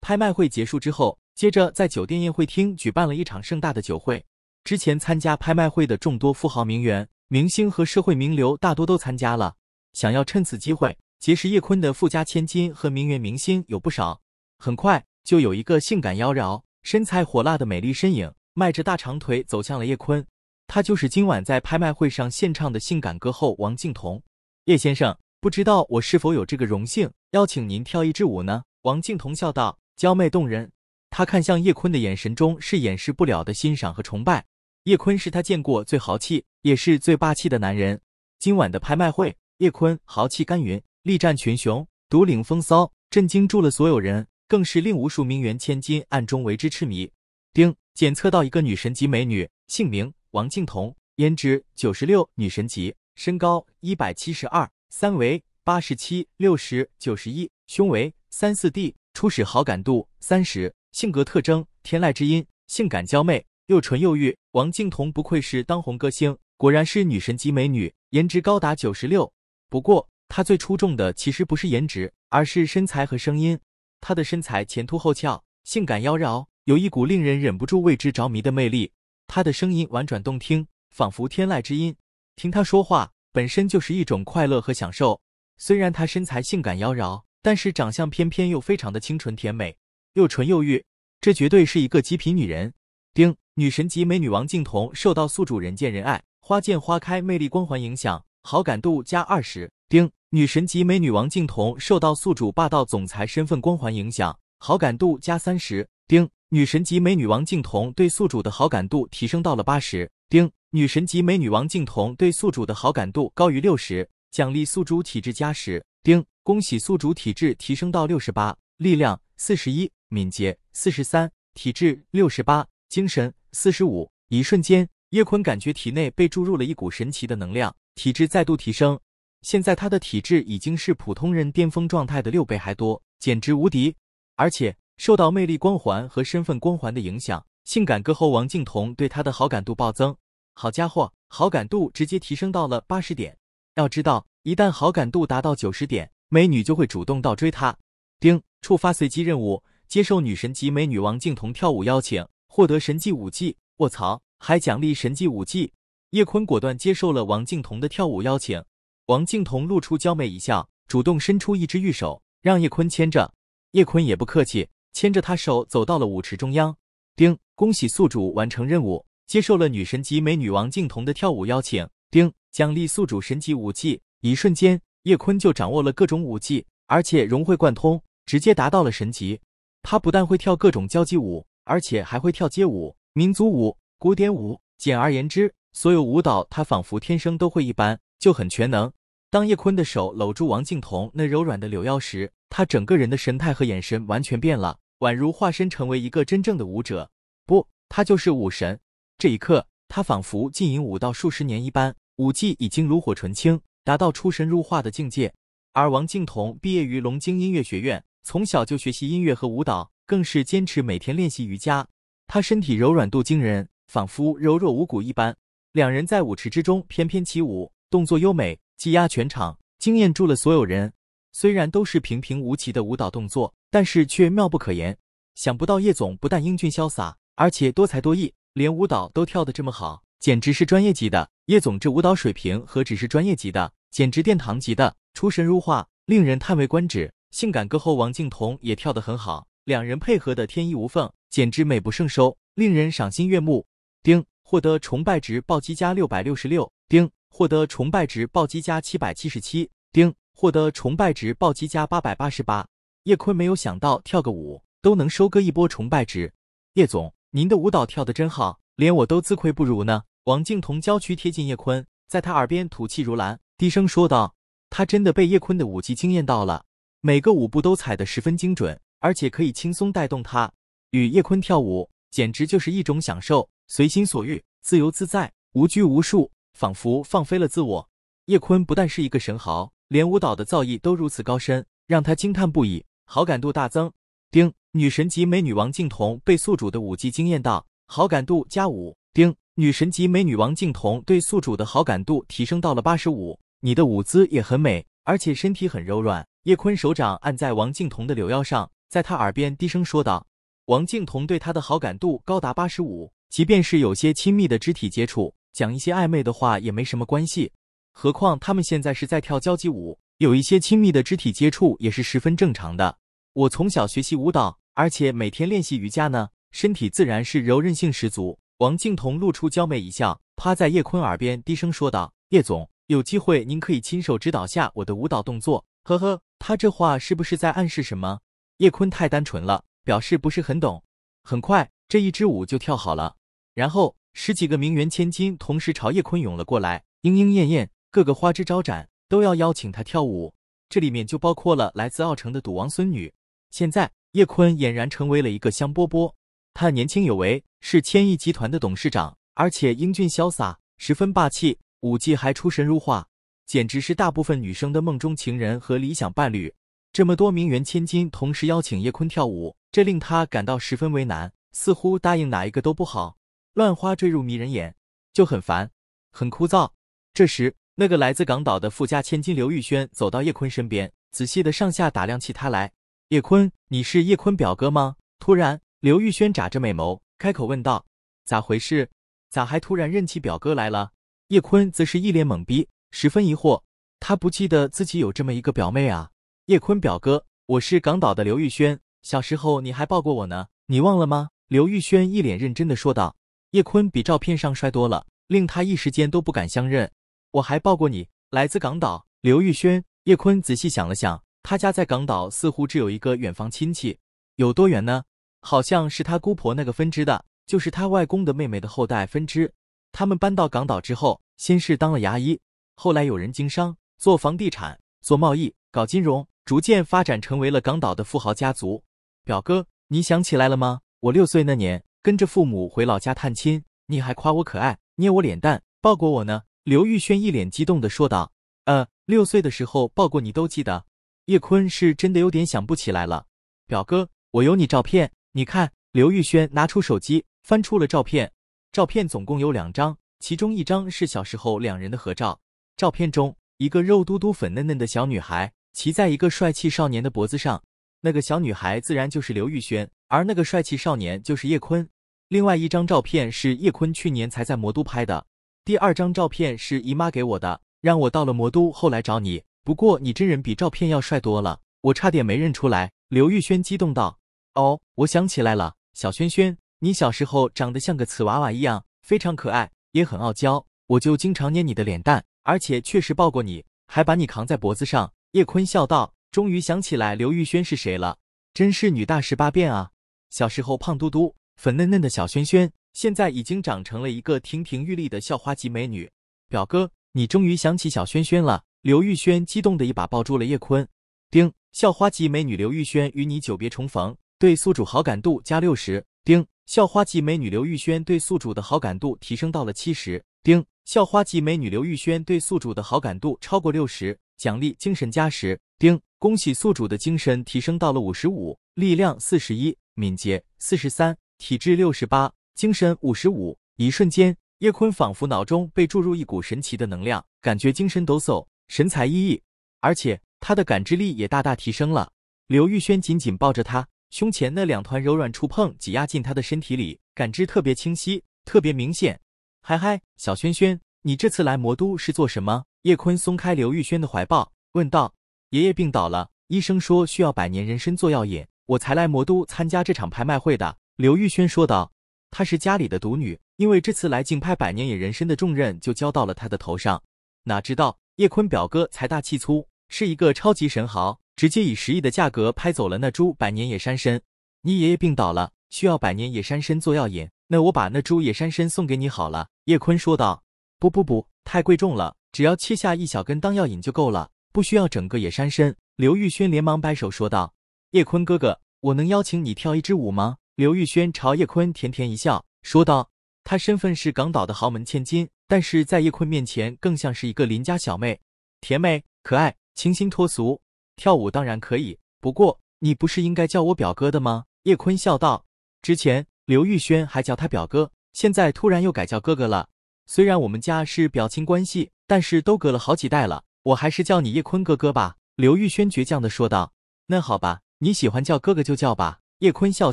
拍卖会结束之后，接着在酒店宴会厅举办了一场盛大的酒会。之前参加拍卖会的众多富豪名媛。明星和社会名流大多都参加了，想要趁此机会结识叶坤的富家千金和名媛明星有不少。很快就有一个性感妖娆、身材火辣的美丽身影，迈着大长腿走向了叶坤。她就是今晚在拍卖会上献唱的性感歌后王静彤。叶先生，不知道我是否有这个荣幸邀请您跳一支舞呢？王静彤笑道，娇媚动人。她看向叶坤的眼神中是掩饰不了的欣赏和崇拜。叶坤是他见过最豪气，也是最霸气的男人。今晚的拍卖会，叶坤豪气干云，力战群雄，独领风骚，震惊住了所有人，更是令无数名媛千金暗中为之痴迷。丁检测到一个女神级美女，姓名王静彤，颜值九十六，女神级，身高一百七十二，三围八十七、六十九十一，胸围三四 D，初始好感度三十，性格特征天籁之音，性感娇媚。又纯又欲，王静彤不愧是当红歌星，果然是女神级美女，颜值高达九十六。不过她最出众的其实不是颜值，而是身材和声音。她的身材前凸后翘，性感妖娆，有一股令人忍不住为之着迷的魅力。她的声音婉转动听，仿佛天籁之音，听她说话本身就是一种快乐和享受。虽然她身材性感妖娆，但是长相偏偏又非常的清纯甜美，又纯又欲，这绝对是一个极品女人。丁。女神级美女王静彤受到宿主人见人爱、花见花开魅力光环影响，好感度加二十。丁女神级美女王静彤受到宿主霸道总裁身份光环影响，好感度加三十。丁女神级美女王静彤对宿主的好感度提升到了八十。丁女神级美女王静彤对宿主的好感度高于六十，奖励宿主体质加十。丁恭喜宿主体质提升到六十八，力量四十一，敏捷四十三，体质六十八，精神。四十五，一瞬间，叶坤感觉体内被注入了一股神奇的能量，体质再度提升。现在他的体质已经是普通人巅峰状态的六倍还多，简直无敌。而且受到魅力光环和身份光环的影响，性感歌后王静彤对他的好感度暴增。好家伙，好感度直接提升到了八十点。要知道，一旦好感度达到九十点，美女就会主动倒追他。丁，触发随机任务，接受女神级美女王静彤跳舞邀请。获得神技武技，卧槽！还奖励神技武技。叶坤果断接受了王静彤的跳舞邀请。王静彤露出娇媚一笑，主动伸出一只玉手，让叶坤牵着。叶坤也不客气，牵着他手走到了舞池中央。丁，恭喜宿主完成任务，接受了女神级美女王静彤的跳舞邀请。丁，奖励宿主神级武技。一瞬间，叶坤就掌握了各种武技，而且融会贯通，直接达到了神级。他不但会跳各种交际舞。而且还会跳街舞、民族舞、古典舞，简而言之，所有舞蹈他仿佛天生都会一般，就很全能。当叶坤的手搂住王静彤那柔软的柳腰时，他整个人的神态和眼神完全变了，宛如化身成为一个真正的舞者。不，他就是舞神。这一刻，他仿佛浸淫舞蹈数十年一般，舞技已经炉火纯青，达到出神入化的境界。而王静彤毕业于龙津音乐学院，从小就学习音乐和舞蹈。更是坚持每天练习瑜伽，他身体柔软度惊人，仿佛柔弱无骨一般。两人在舞池之中翩翩起舞，动作优美，气压全场，惊艳住了所有人。虽然都是平平无奇的舞蹈动作，但是却妙不可言。想不到叶总不但英俊潇洒，而且多才多艺，连舞蹈都跳得这么好，简直是专业级的。叶总这舞蹈水平何止是专业级的，简直殿堂级的，出神入化，令人叹为观止。性感歌后王静彤也跳得很好。两人配合的天衣无缝，简直美不胜收，令人赏心悦目。丁获得崇拜值暴击加六百六十六，丁获得崇拜值暴击加七百七十七，丁获得崇拜值暴击加八百八十八。叶坤没有想到，跳个舞都能收割一波崇拜值。叶总，您的舞蹈跳得真好，连我都自愧不如呢。王静彤娇躯贴近叶坤，在他耳边吐气如兰，低声说道：“他真的被叶坤的舞技惊艳到了，每个舞步都踩得十分精准。”而且可以轻松带动他与叶坤跳舞，简直就是一种享受，随心所欲，自由自在，无拘无束，仿佛放飞了自我。叶坤不但是一个神豪，连舞蹈的造诣都如此高深，让他惊叹不已，好感度大增。丁女神级美女王静彤被宿主的舞技惊艳到，好感度加五。丁女神级美女王静彤对宿主的好感度提升到了八十五。你的舞姿也很美，而且身体很柔软。叶坤手掌按在王静彤的柳腰上。在他耳边低声说道：“王静彤对他的好感度高达八十五，即便是有些亲密的肢体接触，讲一些暧昧的话也没什么关系。何况他们现在是在跳交际舞，有一些亲密的肢体接触也是十分正常的。我从小学习舞蹈，而且每天练习瑜伽呢，身体自然是柔韧性十足。”王静彤露出娇媚一笑，趴在叶坤耳边低声说道：“叶总，有机会您可以亲手指导下我的舞蹈动作。”呵呵，他这话是不是在暗示什么？叶坤太单纯了，表示不是很懂。很快，这一支舞就跳好了。然后，十几个名媛千金同时朝叶坤涌了过来，莺莺燕燕，各个花枝招展，都要邀请他跳舞。这里面就包括了来自奥城的赌王孙女。现在，叶坤俨然成为了一个香饽饽。他年轻有为，是千亿集团的董事长，而且英俊潇洒，十分霸气，舞技还出神入化，简直是大部分女生的梦中情人和理想伴侣。这么多名媛千金同时邀请叶坤跳舞，这令他感到十分为难，似乎答应哪一个都不好。乱花坠入迷人眼，就很烦，很枯燥。这时，那个来自港岛的富家千金刘玉轩走到叶坤身边，仔细的上下打量起他来。叶坤，你是叶坤表哥吗？突然，刘玉轩眨着美眸，开口问道：“咋回事？咋还突然认起表哥来了？”叶坤则是一脸懵逼，十分疑惑，他不记得自己有这么一个表妹啊。叶坤表哥，我是港岛的刘玉轩。小时候你还抱过我呢，你忘了吗？刘玉轩一脸认真的说道。叶坤比照片上帅多了，令他一时间都不敢相认。我还抱过你，来自港岛。刘玉轩。叶坤仔细想了想，他家在港岛似乎只有一个远房亲戚，有多远呢？好像是他姑婆那个分支的，就是他外公的妹妹的后代分支。他们搬到港岛之后，先是当了牙医，后来有人经商，做房地产，做贸易，搞金融。逐渐发展成为了港岛的富豪家族。表哥，你想起来了吗？我六岁那年跟着父母回老家探亲，你还夸我可爱，捏我脸蛋，抱过我呢。刘玉轩一脸激动的说道：“呃，六岁的时候抱过你都记得。”叶坤是真的有点想不起来了。表哥，我有你照片，你看。刘玉轩拿出手机，翻出了照片。照片总共有两张，其中一张是小时候两人的合照。照片中，一个肉嘟嘟、粉嫩嫩的小女孩。骑在一个帅气少年的脖子上，那个小女孩自然就是刘玉轩，而那个帅气少年就是叶坤。另外一张照片是叶坤去年才在魔都拍的，第二张照片是姨妈给我的，让我到了魔都后来找你。不过你真人比照片要帅多了，我差点没认出来。刘玉轩激动道：“哦，我想起来了，小轩轩，你小时候长得像个瓷娃娃一样，非常可爱，也很傲娇，我就经常捏你的脸蛋，而且确实抱过你，还把你扛在脖子上。”叶坤笑道：“终于想起来刘玉轩是谁了，真是女大十八变啊！小时候胖嘟嘟、粉嫩嫩的小轩轩，现在已经长成了一个亭亭玉立的校花级美女。表哥，你终于想起小轩轩了！”刘玉轩激动的一把抱住了叶坤。丁，校花级美女刘玉轩与你久别重逢，对宿主好感度加六十。丁，校花级美女刘玉轩对宿主的好感度提升到了七十。丁。校花级美女刘玉轩对宿主的好感度超过六十，奖励精神加十。丁，恭喜宿主的精神提升到了五十五，力量四十一，敏捷四十三，体质六十八，精神五十五。一瞬间，叶坤仿佛脑中被注入一股神奇的能量，感觉精神抖擞，神采奕奕，而且他的感知力也大大提升了。刘玉轩紧紧抱着他，胸前那两团柔软触碰挤压进他的身体里，感知特别清晰，特别明显。嗨嗨，小轩轩，你这次来魔都是做什么？叶坤松开刘玉轩的怀抱，问道。爷爷病倒了，医生说需要百年人参做药引，我才来魔都参加这场拍卖会的。刘玉轩说道。她是家里的独女，因为这次来竞拍百年野人参的重任就交到了她的头上。哪知道叶坤表哥财大气粗，是一个超级神豪，直接以十亿的价格拍走了那株百年野山参。你爷爷病倒了，需要百年野山参做药引。那我把那株野山参送给你好了。”叶坤说道。“不不不，太贵重了，只要切下一小根当药引就够了，不需要整个野山参。”刘玉轩连忙摆手说道。“叶坤哥哥，我能邀请你跳一支舞吗？”刘玉轩朝叶坤甜甜一笑，说道：“她身份是港岛的豪门千金，但是在叶坤面前更像是一个邻家小妹，甜美、可爱、清新脱俗，跳舞当然可以。不过，你不是应该叫我表哥的吗？”叶坤笑道：“之前。”刘玉轩还叫他表哥，现在突然又改叫哥哥了。虽然我们家是表亲关系，但是都隔了好几代了，我还是叫你叶坤哥哥吧。”刘玉轩倔强的说道。“那好吧，你喜欢叫哥哥就叫吧。”叶坤笑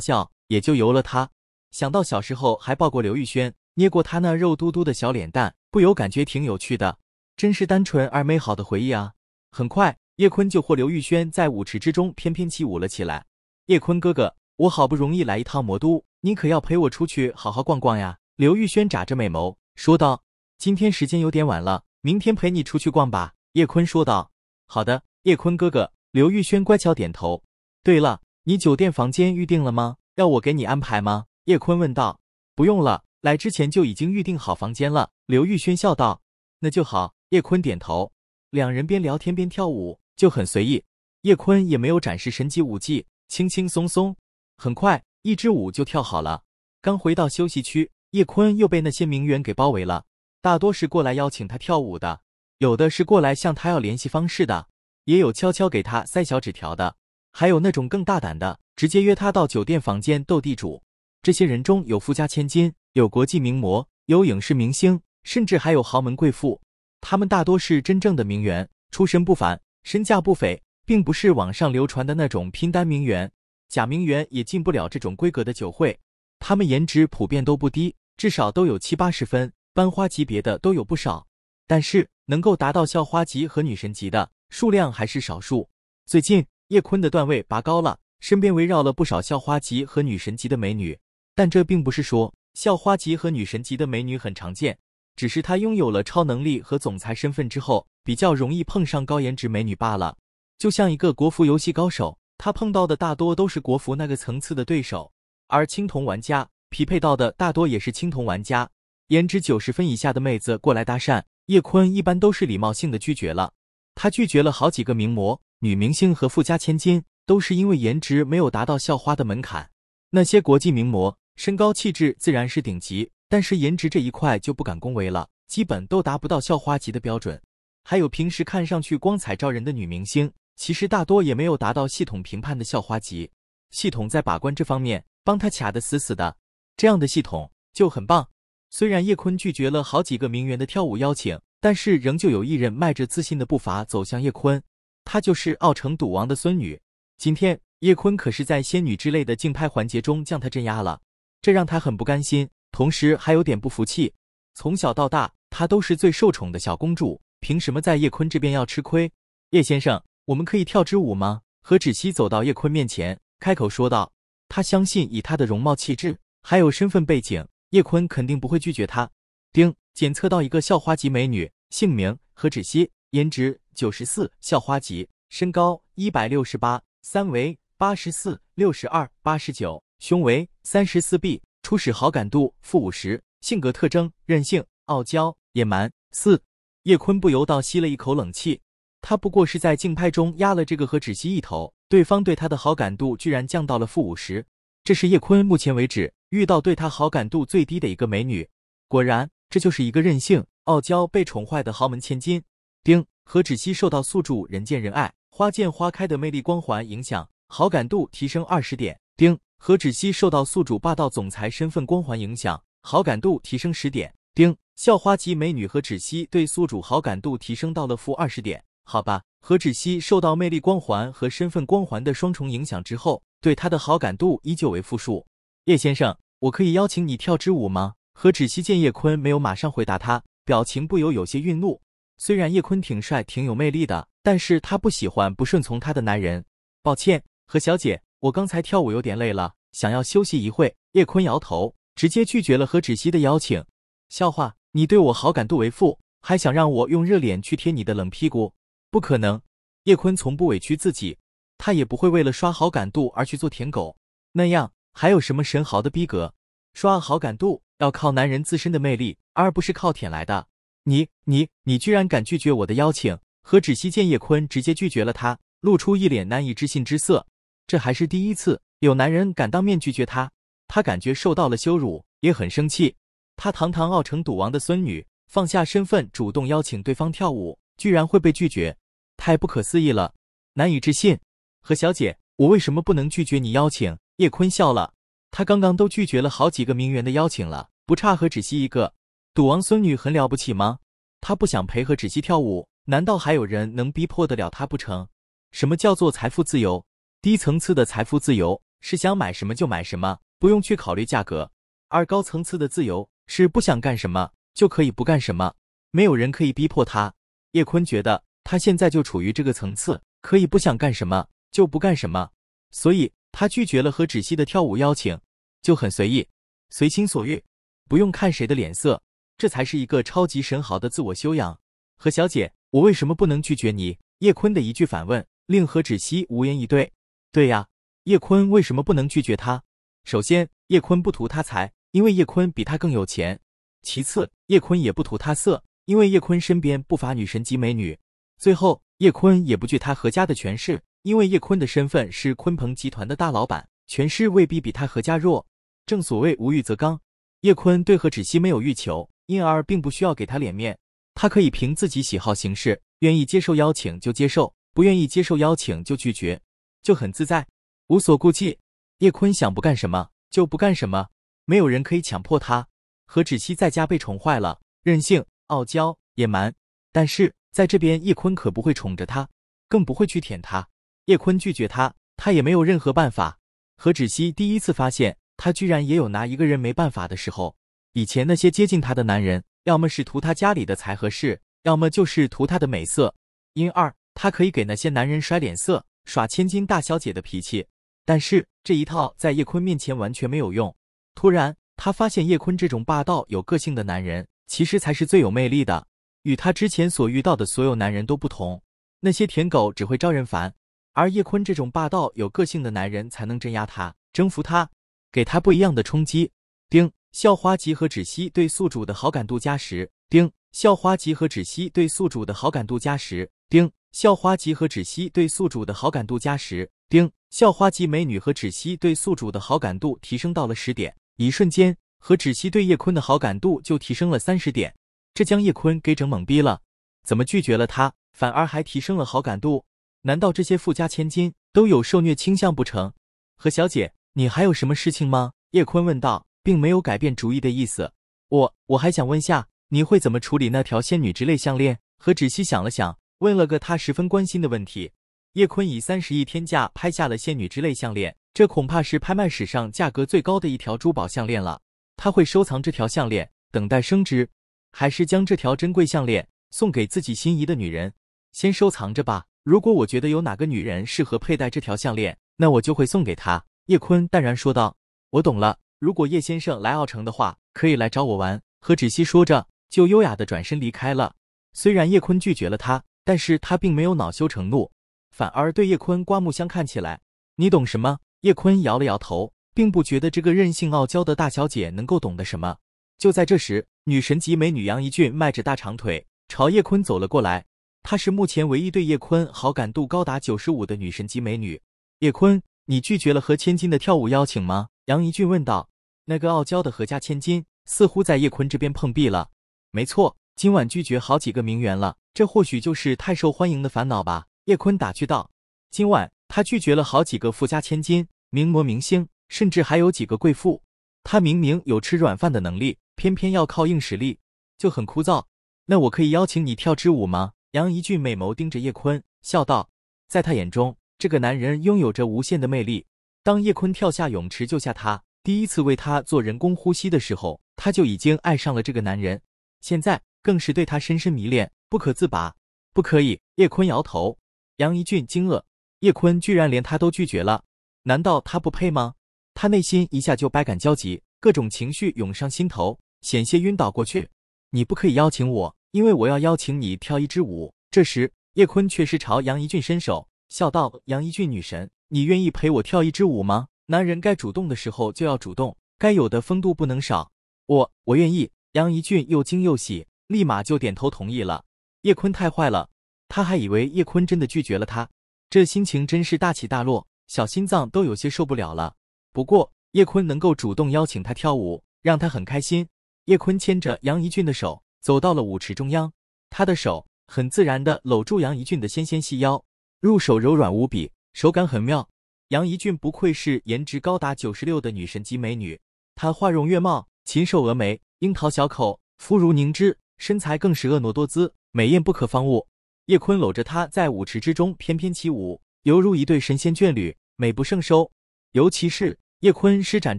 笑，也就由了他。想到小时候还抱过刘玉轩，捏过他那肉嘟嘟的小脸蛋，不由感觉挺有趣的，真是单纯而美好的回忆啊。很快，叶坤就和刘玉轩在舞池之中翩翩起舞了起来。“叶坤哥哥，我好不容易来一趟魔都。”你可要陪我出去好好逛逛呀！”刘玉轩眨着美眸说道。“今天时间有点晚了，明天陪你出去逛吧。”叶坤说道。“好的，叶坤哥哥。”刘玉轩乖巧点头。“对了，你酒店房间预定了吗？要我给你安排吗？”叶坤问道。“不用了，来之前就已经预定好房间了。”刘玉轩笑道。“那就好。”叶坤点头。两人边聊天边跳舞，就很随意。叶坤也没有展示神级舞技，轻轻松松。很快。一支舞就跳好了。刚回到休息区，叶坤又被那些名媛给包围了。大多是过来邀请他跳舞的，有的是过来向他要联系方式的，也有悄悄给他塞小纸条的，还有那种更大胆的，直接约他到酒店房间斗地主。这些人中有富家千金，有国际名模，有影视明星，甚至还有豪门贵妇。他们大多是真正的名媛，出身不凡，身价不菲，并不是网上流传的那种拼单名媛。贾明媛也进不了这种规格的酒会，她们颜值普遍都不低，至少都有七八十分，班花级别的都有不少。但是能够达到校花级和女神级的数量还是少数。最近叶坤的段位拔高了，身边围绕了不少校花级和女神级的美女，但这并不是说校花级和女神级的美女很常见，只是他拥有了超能力和总裁身份之后，比较容易碰上高颜值美女罢了。就像一个国服游戏高手。他碰到的大多都是国服那个层次的对手，而青铜玩家匹配到的大多也是青铜玩家。颜值九十分以下的妹子过来搭讪，叶坤一般都是礼貌性的拒绝了。他拒绝了好几个名模、女明星和富家千金，都是因为颜值没有达到校花的门槛。那些国际名模，身高气质自然是顶级，但是颜值这一块就不敢恭维了，基本都达不到校花级的标准。还有平时看上去光彩照人的女明星。其实大多也没有达到系统评判的校花级，系统在把关这方面帮他卡的死死的，这样的系统就很棒。虽然叶坤拒绝了好几个名媛的跳舞邀请，但是仍旧有一人迈着自信的步伐走向叶坤，她就是奥城赌王的孙女。今天叶坤可是在仙女之类的竞拍环节中将她镇压了，这让她很不甘心，同时还有点不服气。从小到大，她都是最受宠的小公主，凭什么在叶坤这边要吃亏？叶先生。我们可以跳支舞吗？何芷希走到叶坤面前，开口说道：“他相信以他的容貌、气质，还有身份背景，叶坤肯定不会拒绝他。”丁检测到一个校花级美女，姓名何芷希，颜值九十四，校花级，身高一百六十八，三围八十四、六十二、八十九，胸围三十四 B，初始好感度负五十，性格特征任性、傲娇、野蛮。四叶坤不由倒吸了一口冷气。他不过是在竞拍中压了这个何芷熙一头，对方对她的好感度居然降到了负五十，这是叶坤目前为止遇到对她好感度最低的一个美女。果然，这就是一个任性、傲娇、被宠坏的豪门千金。丁何芷熙受到宿主人见人爱、花见花开的魅力光环影响，好感度提升二十点。丁何芷熙受到宿主霸道总裁身份光环影响，好感度提升十点。丁校花级美女何芷熙对宿主好感度提升到了负二十点。好吧，何止熙受到魅力光环和身份光环的双重影响之后，对他的好感度依旧为负数。叶先生，我可以邀请你跳支舞吗？何止熙见叶坤没有马上回答他，表情不由有些愠怒。虽然叶坤挺帅、挺有魅力的，但是他不喜欢不顺从他的男人。抱歉，何小姐，我刚才跳舞有点累了，想要休息一会。叶坤摇头，直接拒绝了何止熙的邀请。笑话，你对我好感度为负，还想让我用热脸去贴你的冷屁股？不可能，叶坤从不委屈自己，他也不会为了刷好感度而去做舔狗，那样还有什么神豪的逼格？刷好感度要靠男人自身的魅力，而不是靠舔来的。你你你，居然敢拒绝我的邀请？何芷熙见叶坤直接拒绝了他，露出一脸难以置信之色。这还是第一次有男人敢当面拒绝他，他感觉受到了羞辱，也很生气。他堂堂奥城赌王的孙女，放下身份主动邀请对方跳舞。居然会被拒绝，太不可思议了，难以置信。何小姐，我为什么不能拒绝你邀请？叶坤笑了，他刚刚都拒绝了好几个名媛的邀请了，不差何芷汐一个。赌王孙女很了不起吗？他不想陪何芷汐跳舞，难道还有人能逼迫得了他不成？什么叫做财富自由？低层次的财富自由是想买什么就买什么，不用去考虑价格；而高层次的自由是不想干什么就可以不干什么，没有人可以逼迫他。叶坤觉得他现在就处于这个层次，可以不想干什么就不干什么，所以他拒绝了何芷汐的跳舞邀请，就很随意，随心所欲，不用看谁的脸色，这才是一个超级神豪的自我修养。何小姐，我为什么不能拒绝你？叶坤的一句反问令何芷汐无言以对。对呀，叶坤为什么不能拒绝他？首先，叶坤不图他财，因为叶坤比他更有钱；其次，叶坤也不图他色。因为叶坤身边不乏女神级美女，最后叶坤也不惧他何家的权势，因为叶坤的身份是鲲鹏集团的大老板，权势未必比他何家弱。正所谓无欲则刚，叶坤对何止熙没有欲求，因而并不需要给他脸面，他可以凭自己喜好行事，愿意接受邀请就接受，不愿意接受邀请就拒绝，就很自在，无所顾忌。叶坤想不干什么就不干什么，没有人可以强迫他。何止熙在家被宠坏了，任性。傲娇野蛮，但是在这边叶坤可不会宠着她，更不会去舔她。叶坤拒绝她，她也没有任何办法。何止熙第一次发现，她居然也有拿一个人没办法的时候。以前那些接近她的男人，要么是图她家里的财和势，要么就是图她的美色。因而，她可以给那些男人甩脸色，耍千金大小姐的脾气。但是这一套在叶坤面前完全没有用。突然，她发现叶坤这种霸道有个性的男人。其实才是最有魅力的，与他之前所遇到的所有男人都不同。那些舔狗只会招人烦，而叶坤这种霸道有个性的男人才能镇压他、征服他，给他不一样的冲击。叮，校花级和芷溪对宿主的好感度加十。叮，校花级和芷溪对宿主的好感度加十。叮，校花级和芷溪对宿主的好感度加十。叮，校花级美女和芷溪对宿主的好感度提升到了十点。一瞬间。何芷希对叶坤的好感度就提升了三十点，这将叶坤给整懵逼了。怎么拒绝了他，反而还提升了好感度？难道这些富家千金都有受虐倾向不成？何小姐，你还有什么事情吗？叶坤问道，并没有改变主意的意思。我我还想问下，你会怎么处理那条仙女之泪项链？何芷希想了想，问了个她十分关心的问题。叶坤以三十亿天价拍下了仙女之泪项链，这恐怕是拍卖史上价格最高的一条珠宝项链了。他会收藏这条项链，等待升值，还是将这条珍贵项链送给自己心仪的女人？先收藏着吧。如果我觉得有哪个女人适合佩戴这条项链，那我就会送给她。叶坤淡然说道。我懂了，如果叶先生来奥城的话，可以来找我玩。何芷希说着，就优雅的转身离开了。虽然叶坤拒绝了他，但是他并没有恼羞成怒，反而对叶坤刮目相看起来。你懂什么？叶坤摇了摇头。并不觉得这个任性傲娇的大小姐能够懂得什么。就在这时，女神级美女杨怡俊迈着大长腿朝叶坤走了过来。她是目前唯一对叶坤好感度高达九十五的女神级美女。叶坤，你拒绝了何千金的跳舞邀请吗？杨怡俊问道。那个傲娇的何家千金似乎在叶坤这边碰壁了。没错，今晚拒绝好几个名媛了。这或许就是太受欢迎的烦恼吧？叶坤打趣道。今晚他拒绝了好几个富家千金、名模、明星。甚至还有几个贵妇，他明明有吃软饭的能力，偏偏要靠硬实力，就很枯燥。那我可以邀请你跳支舞吗？杨一俊美眸盯着叶坤，笑道。在他眼中，这个男人拥有着无限的魅力。当叶坤跳下泳池救下他，第一次为他做人工呼吸的时候，他就已经爱上了这个男人。现在更是对他深深迷恋，不可自拔。不可以！叶坤摇头。杨一俊惊愕，叶坤居然连他都拒绝了？难道他不配吗？他内心一下就百感交集，各种情绪涌上心头，险些晕倒过去。你不可以邀请我，因为我要邀请你跳一支舞。这时，叶坤却是朝杨一俊伸手，笑道：“杨一俊女神，你愿意陪我跳一支舞吗？”男人该主动的时候就要主动，该有的风度不能少。我我愿意。杨一俊又惊又喜，立马就点头同意了。叶坤太坏了，他还以为叶坤真的拒绝了他，这心情真是大起大落，小心脏都有些受不了了。不过叶坤能够主动邀请她跳舞，让她很开心。叶坤牵着杨怡俊的手走到了舞池中央，他的手很自然的搂住杨怡俊的纤纤细腰，入手柔软无比，手感很妙。杨怡俊不愧是颜值高达九十六的女神级美女，她花容月貌，琴瘦峨眉，樱桃小口，肤如凝脂，身材更是婀娜多姿，美艳不可方物。叶坤搂着她在舞池之中翩翩起舞，犹如一对神仙眷侣，美不胜收，尤其是。叶坤施展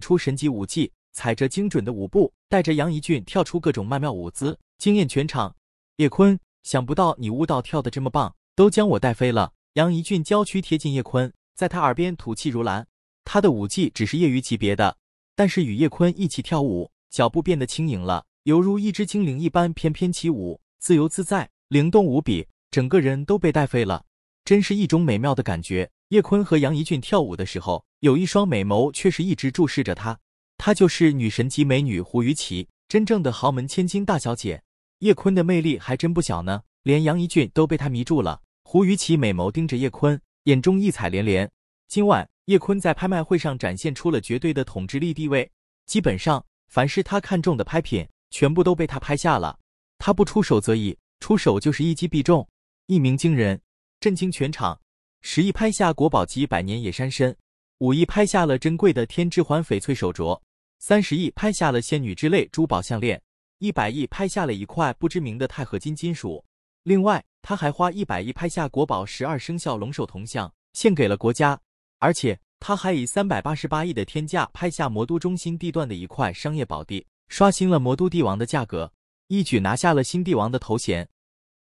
出神级舞技，踩着精准的舞步，带着杨怡俊跳出各种曼妙舞姿，惊艳全场。叶坤，想不到你舞蹈跳的这么棒，都将我带飞了。杨怡俊娇躯贴近叶坤，在他耳边吐气如兰。他的舞技只是业余级别的，但是与叶坤一起跳舞，脚步变得轻盈了，犹如一只精灵一般翩翩起舞，自由自在，灵动无比，整个人都被带飞了，真是一种美妙的感觉。叶坤和杨怡俊跳舞的时候，有一双美眸却是一直注视着他。她就是女神级美女胡雨绮，真正的豪门千金大小姐。叶坤的魅力还真不小呢，连杨怡俊都被他迷住了。胡雨绮美眸盯着叶坤，眼中异彩连连。今晚，叶坤在拍卖会上展现出了绝对的统治力地位，基本上凡是他看中的拍品，全部都被他拍下了。他不出手则已，出手就是一击必中，一鸣惊人，震惊全场。十亿拍下国宝级百年野山参，五亿拍下了珍贵的天之环翡翠手镯，三十亿拍下了仙女之泪珠宝项链，一百亿拍下了一块不知名的钛合金金属。另外，他还花一百亿拍下国宝十二生肖龙首铜像，献给了国家。而且，他还以三百八十八亿的天价拍下魔都中心地段的一块商业宝地，刷新了魔都帝王的价格，一举拿下了新帝王的头衔。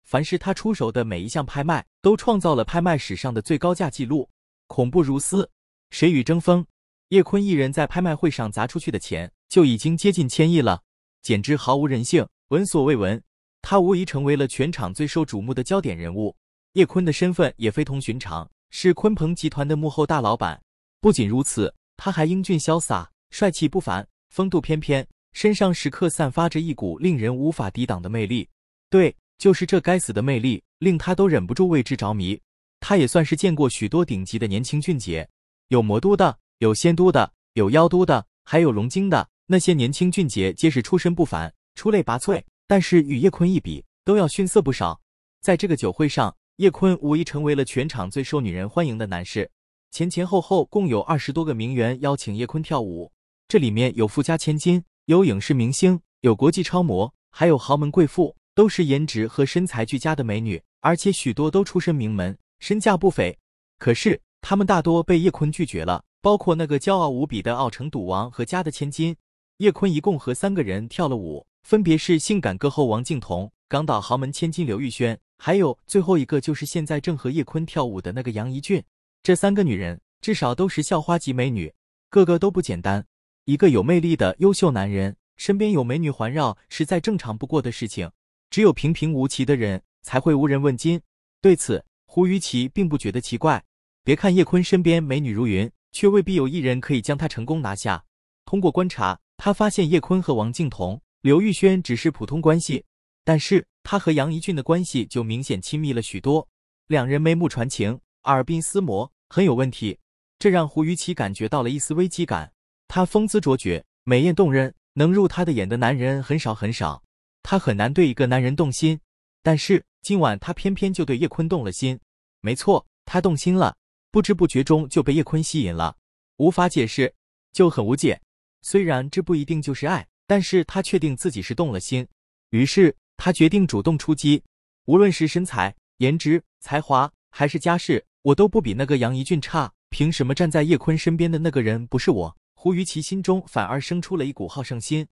凡是他出手的每一项拍卖，都创造了拍卖史上的最高价记录，恐怖如斯，谁与争锋？叶坤一人在拍卖会上砸出去的钱就已经接近千亿了，简直毫无人性，闻所未闻。他无疑成为了全场最受瞩目的焦点人物。叶坤的身份也非同寻常，是鲲鹏集团的幕后大老板。不仅如此，他还英俊潇洒，帅气不凡，风度翩翩，身上时刻散发着一股令人无法抵挡的魅力。对。就是这该死的魅力，令他都忍不住为之着迷。他也算是见过许多顶级的年轻俊杰，有魔都的，有仙都的，有妖都的，还有龙晶的。那些年轻俊杰皆是出身不凡，出类拔萃，但是与叶坤一比，都要逊色不少。在这个酒会上，叶坤无疑成为了全场最受女人欢迎的男士。前前后后共有二十多个名媛邀请叶坤跳舞，这里面有富家千金，有影视明星，有国际超模，还有豪门贵妇。都是颜值和身材俱佳的美女，而且许多都出身名门，身价不菲。可是她们大多被叶坤拒绝了，包括那个骄傲无比的奥城赌王和家的千金。叶坤一共和三个人跳了舞，分别是性感歌后王靖童、港岛豪门千金刘玉轩，还有最后一个就是现在正和叶坤跳舞的那个杨怡俊。这三个女人至少都是校花级美女，个个都不简单。一个有魅力的优秀男人身边有美女环绕，是再正常不过的事情。只有平平无奇的人才会无人问津。对此，胡于琪并不觉得奇怪。别看叶坤身边美女如云，却未必有一人可以将他成功拿下。通过观察，他发现叶坤和王静彤、刘玉轩只是普通关系，但是他和杨怡俊的关系就明显亲密了许多。两人眉目传情，耳鬓厮磨，很有问题。这让胡雨琪感觉到了一丝危机感。他风姿卓绝，美艳动人，能入他的眼的男人很少很少。她很难对一个男人动心，但是今晚她偏偏就对叶坤动了心。没错，她动心了，不知不觉中就被叶坤吸引了，无法解释，就很无解。虽然这不一定就是爱，但是她确定自己是动了心。于是她决定主动出击，无论是身材、颜值、才华还是家世，我都不比那个杨怡俊差。凭什么站在叶坤身边的那个人不是我？胡于琪心中反而生出了一股好胜心。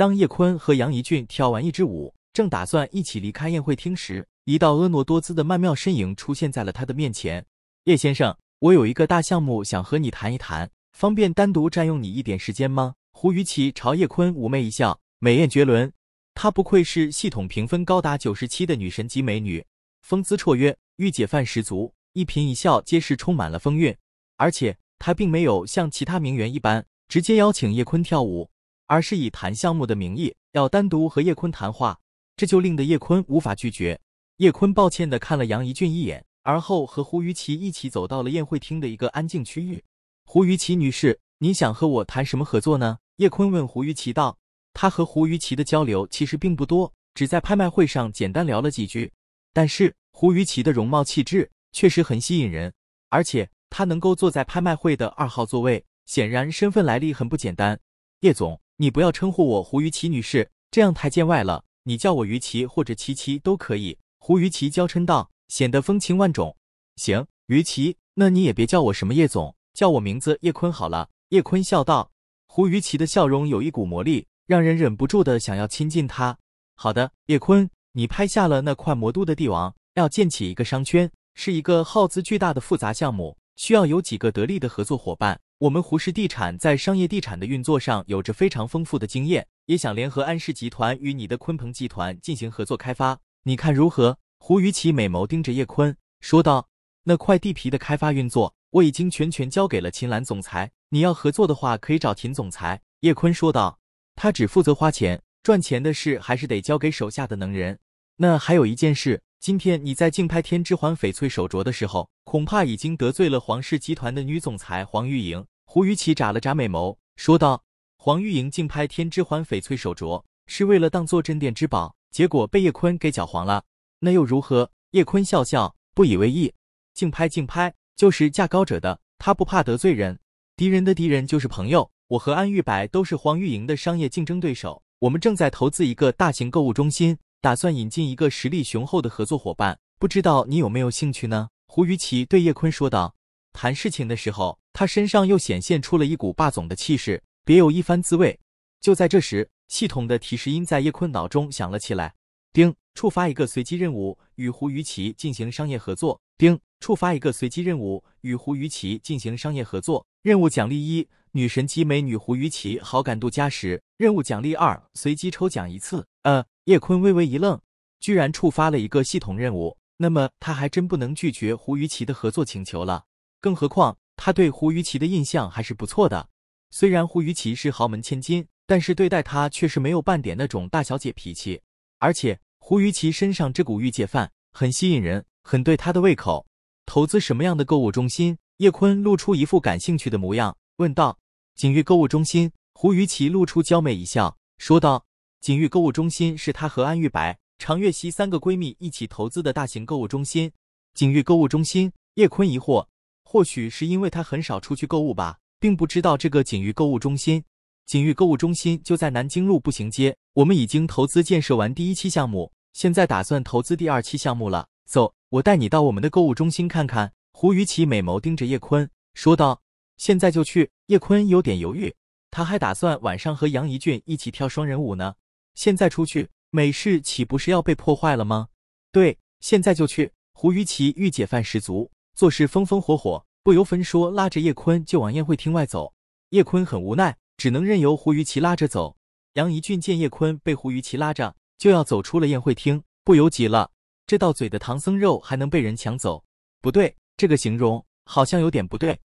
当叶坤和杨怡俊跳完一支舞，正打算一起离开宴会厅时，一道婀娜多姿的曼妙身影出现在了他的面前。叶先生，我有一个大项目想和你谈一谈，方便单独占用你一点时间吗？胡雨琦朝叶坤妩媚一笑，美艳绝伦。她不愧是系统评分高达九十七的女神级美女，风姿绰约，御姐范十足，一颦一笑皆是充满了风韵。而且她并没有像其他名媛一般直接邀请叶坤跳舞。而是以谈项目的名义，要单独和叶坤谈话，这就令得叶坤无法拒绝。叶坤抱歉的看了杨怡俊一眼，而后和胡于琪一起走到了宴会厅的一个安静区域。胡于琪女士，你想和我谈什么合作呢？叶坤问胡于琪道。他和胡于琪的交流其实并不多，只在拍卖会上简单聊了几句。但是胡于琪的容貌气质确实很吸引人，而且他能够坐在拍卖会的二号座位，显然身份来历很不简单。叶总。你不要称呼我胡于琪女士，这样太见外了。你叫我于琪或者琪琪都可以。”胡于琪娇嗔道，显得风情万种。行，于琪，那你也别叫我什么叶总，叫我名字叶坤好了。”叶坤笑道。胡于琪的笑容有一股魔力，让人忍不住的想要亲近他。好的，叶坤，你拍下了那块魔都的地王，要建起一个商圈，是一个耗资巨大的复杂项目，需要有几个得力的合作伙伴。我们胡氏地产在商业地产的运作上有着非常丰富的经验，也想联合安氏集团与你的鲲鹏集团进行合作开发，你看如何？胡雨绮美眸盯着叶坤说道：“那块地皮的开发运作，我已经全权交给了秦岚总裁，你要合作的话，可以找秦总裁。”叶坤说道：“他只负责花钱，赚钱的事还是得交给手下的能人。”那还有一件事，今天你在竞拍天之环翡翠手镯的时候，恐怕已经得罪了皇氏集团的女总裁黄玉莹。胡雨琪眨了眨美眸，说道：“黄玉莹竞拍天之环翡翠手镯是为了当做镇店之宝，结果被叶坤给搅黄了。那又如何？”叶坤笑笑，不以为意：“竞拍，竞拍，就是价高者的。他不怕得罪人，敌人的敌人就是朋友。我和安玉白都是黄玉莹的商业竞争对手，我们正在投资一个大型购物中心。”打算引进一个实力雄厚的合作伙伴，不知道你有没有兴趣呢？胡于奇对叶坤说道。谈事情的时候，他身上又显现出了一股霸总的气势，别有一番滋味。就在这时，系统的提示音在叶坤脑中响了起来。丁，触发一个随机任务，与胡于奇进行商业合作。丁，触发一个随机任务，与胡于奇进行商业合作。任务奖励一。女神级美女胡鱼琪好感度加十，任务奖励二，随机抽奖一次。呃，叶坤微微一愣，居然触发了一个系统任务，那么他还真不能拒绝胡鱼琪的合作请求了。更何况他对胡鱼琪的印象还是不错的，虽然胡鱼琪是豪门千金，但是对待她却是没有半点那种大小姐脾气。而且胡鱼琪身上这股御姐范很吸引人，很对他的胃口。投资什么样的购物中心？叶坤露出一副感兴趣的模样，问道。景玉购物中心，胡雨琪露出娇媚一笑，说道：“景玉购物中心是她和安玉白、常月溪三个闺蜜一起投资的大型购物中心。”景玉购物中心，叶坤疑惑，或许是因为他很少出去购物吧，并不知道这个景玉购物中心。景玉购物中心就在南京路步行街，我们已经投资建设完第一期项目，现在打算投资第二期项目了。走，我带你到我们的购物中心看看。胡雨琪美眸盯着叶坤，说道。现在就去？叶坤有点犹豫，他还打算晚上和杨怡俊一起跳双人舞呢。现在出去，美事岂不是要被破坏了吗？对，现在就去！胡于琪御姐范十足，做事风风火火，不由分说拉着叶坤就往宴会厅外走。叶坤很无奈，只能任由胡于琪拉着走。杨怡俊见叶坤被胡于琪拉着，就要走出了宴会厅，不由急了：这到嘴的唐僧肉还能被人抢走？不对，这个形容好像有点不对。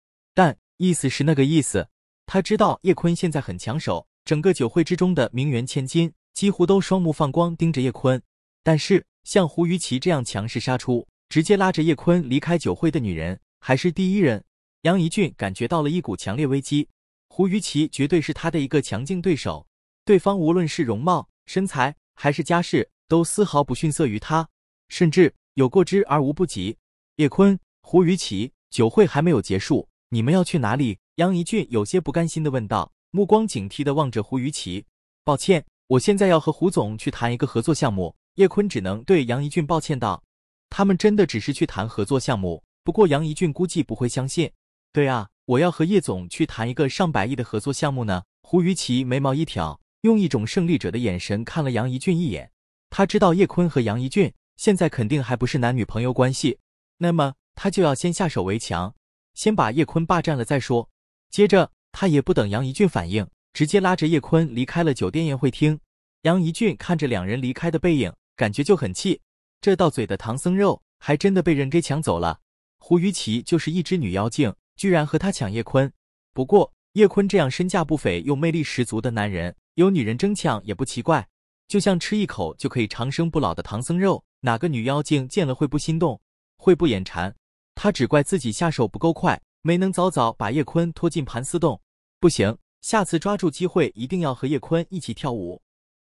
意思是那个意思。他知道叶坤现在很抢手，整个酒会之中的名媛千金几乎都双目放光盯着叶坤。但是像胡于琪这样强势杀出，直接拉着叶坤离开酒会的女人，还是第一人。杨怡俊感觉到了一股强烈危机。胡于琪绝对是他的一个强劲对手，对方无论是容貌、身材还是家世，都丝毫不逊色于他，甚至有过之而无不及。叶坤、胡于琪，酒会还没有结束。你们要去哪里？杨一俊有些不甘心的问道，目光警惕的望着胡于奇。抱歉，我现在要和胡总去谈一个合作项目。叶坤只能对杨一俊抱歉道：“他们真的只是去谈合作项目，不过杨一俊估计不会相信。”“对啊，我要和叶总去谈一个上百亿的合作项目呢。”胡于奇眉毛一挑，用一种胜利者的眼神看了杨一俊一眼。他知道叶坤和杨一俊现在肯定还不是男女朋友关系，那么他就要先下手为强。先把叶坤霸占了再说。接着，他也不等杨一俊反应，直接拉着叶坤离开了酒店宴会厅。杨一俊看着两人离开的背影，感觉就很气。这到嘴的唐僧肉，还真的被人给抢走了。胡于琪就是一只女妖精，居然和他抢叶坤。不过，叶坤这样身价不菲又魅力十足的男人，有女人争抢也不奇怪。就像吃一口就可以长生不老的唐僧肉，哪个女妖精见了会不心动，会不眼馋？他只怪自己下手不够快，没能早早把叶坤拖进盘丝洞。不行，下次抓住机会一定要和叶坤一起跳舞。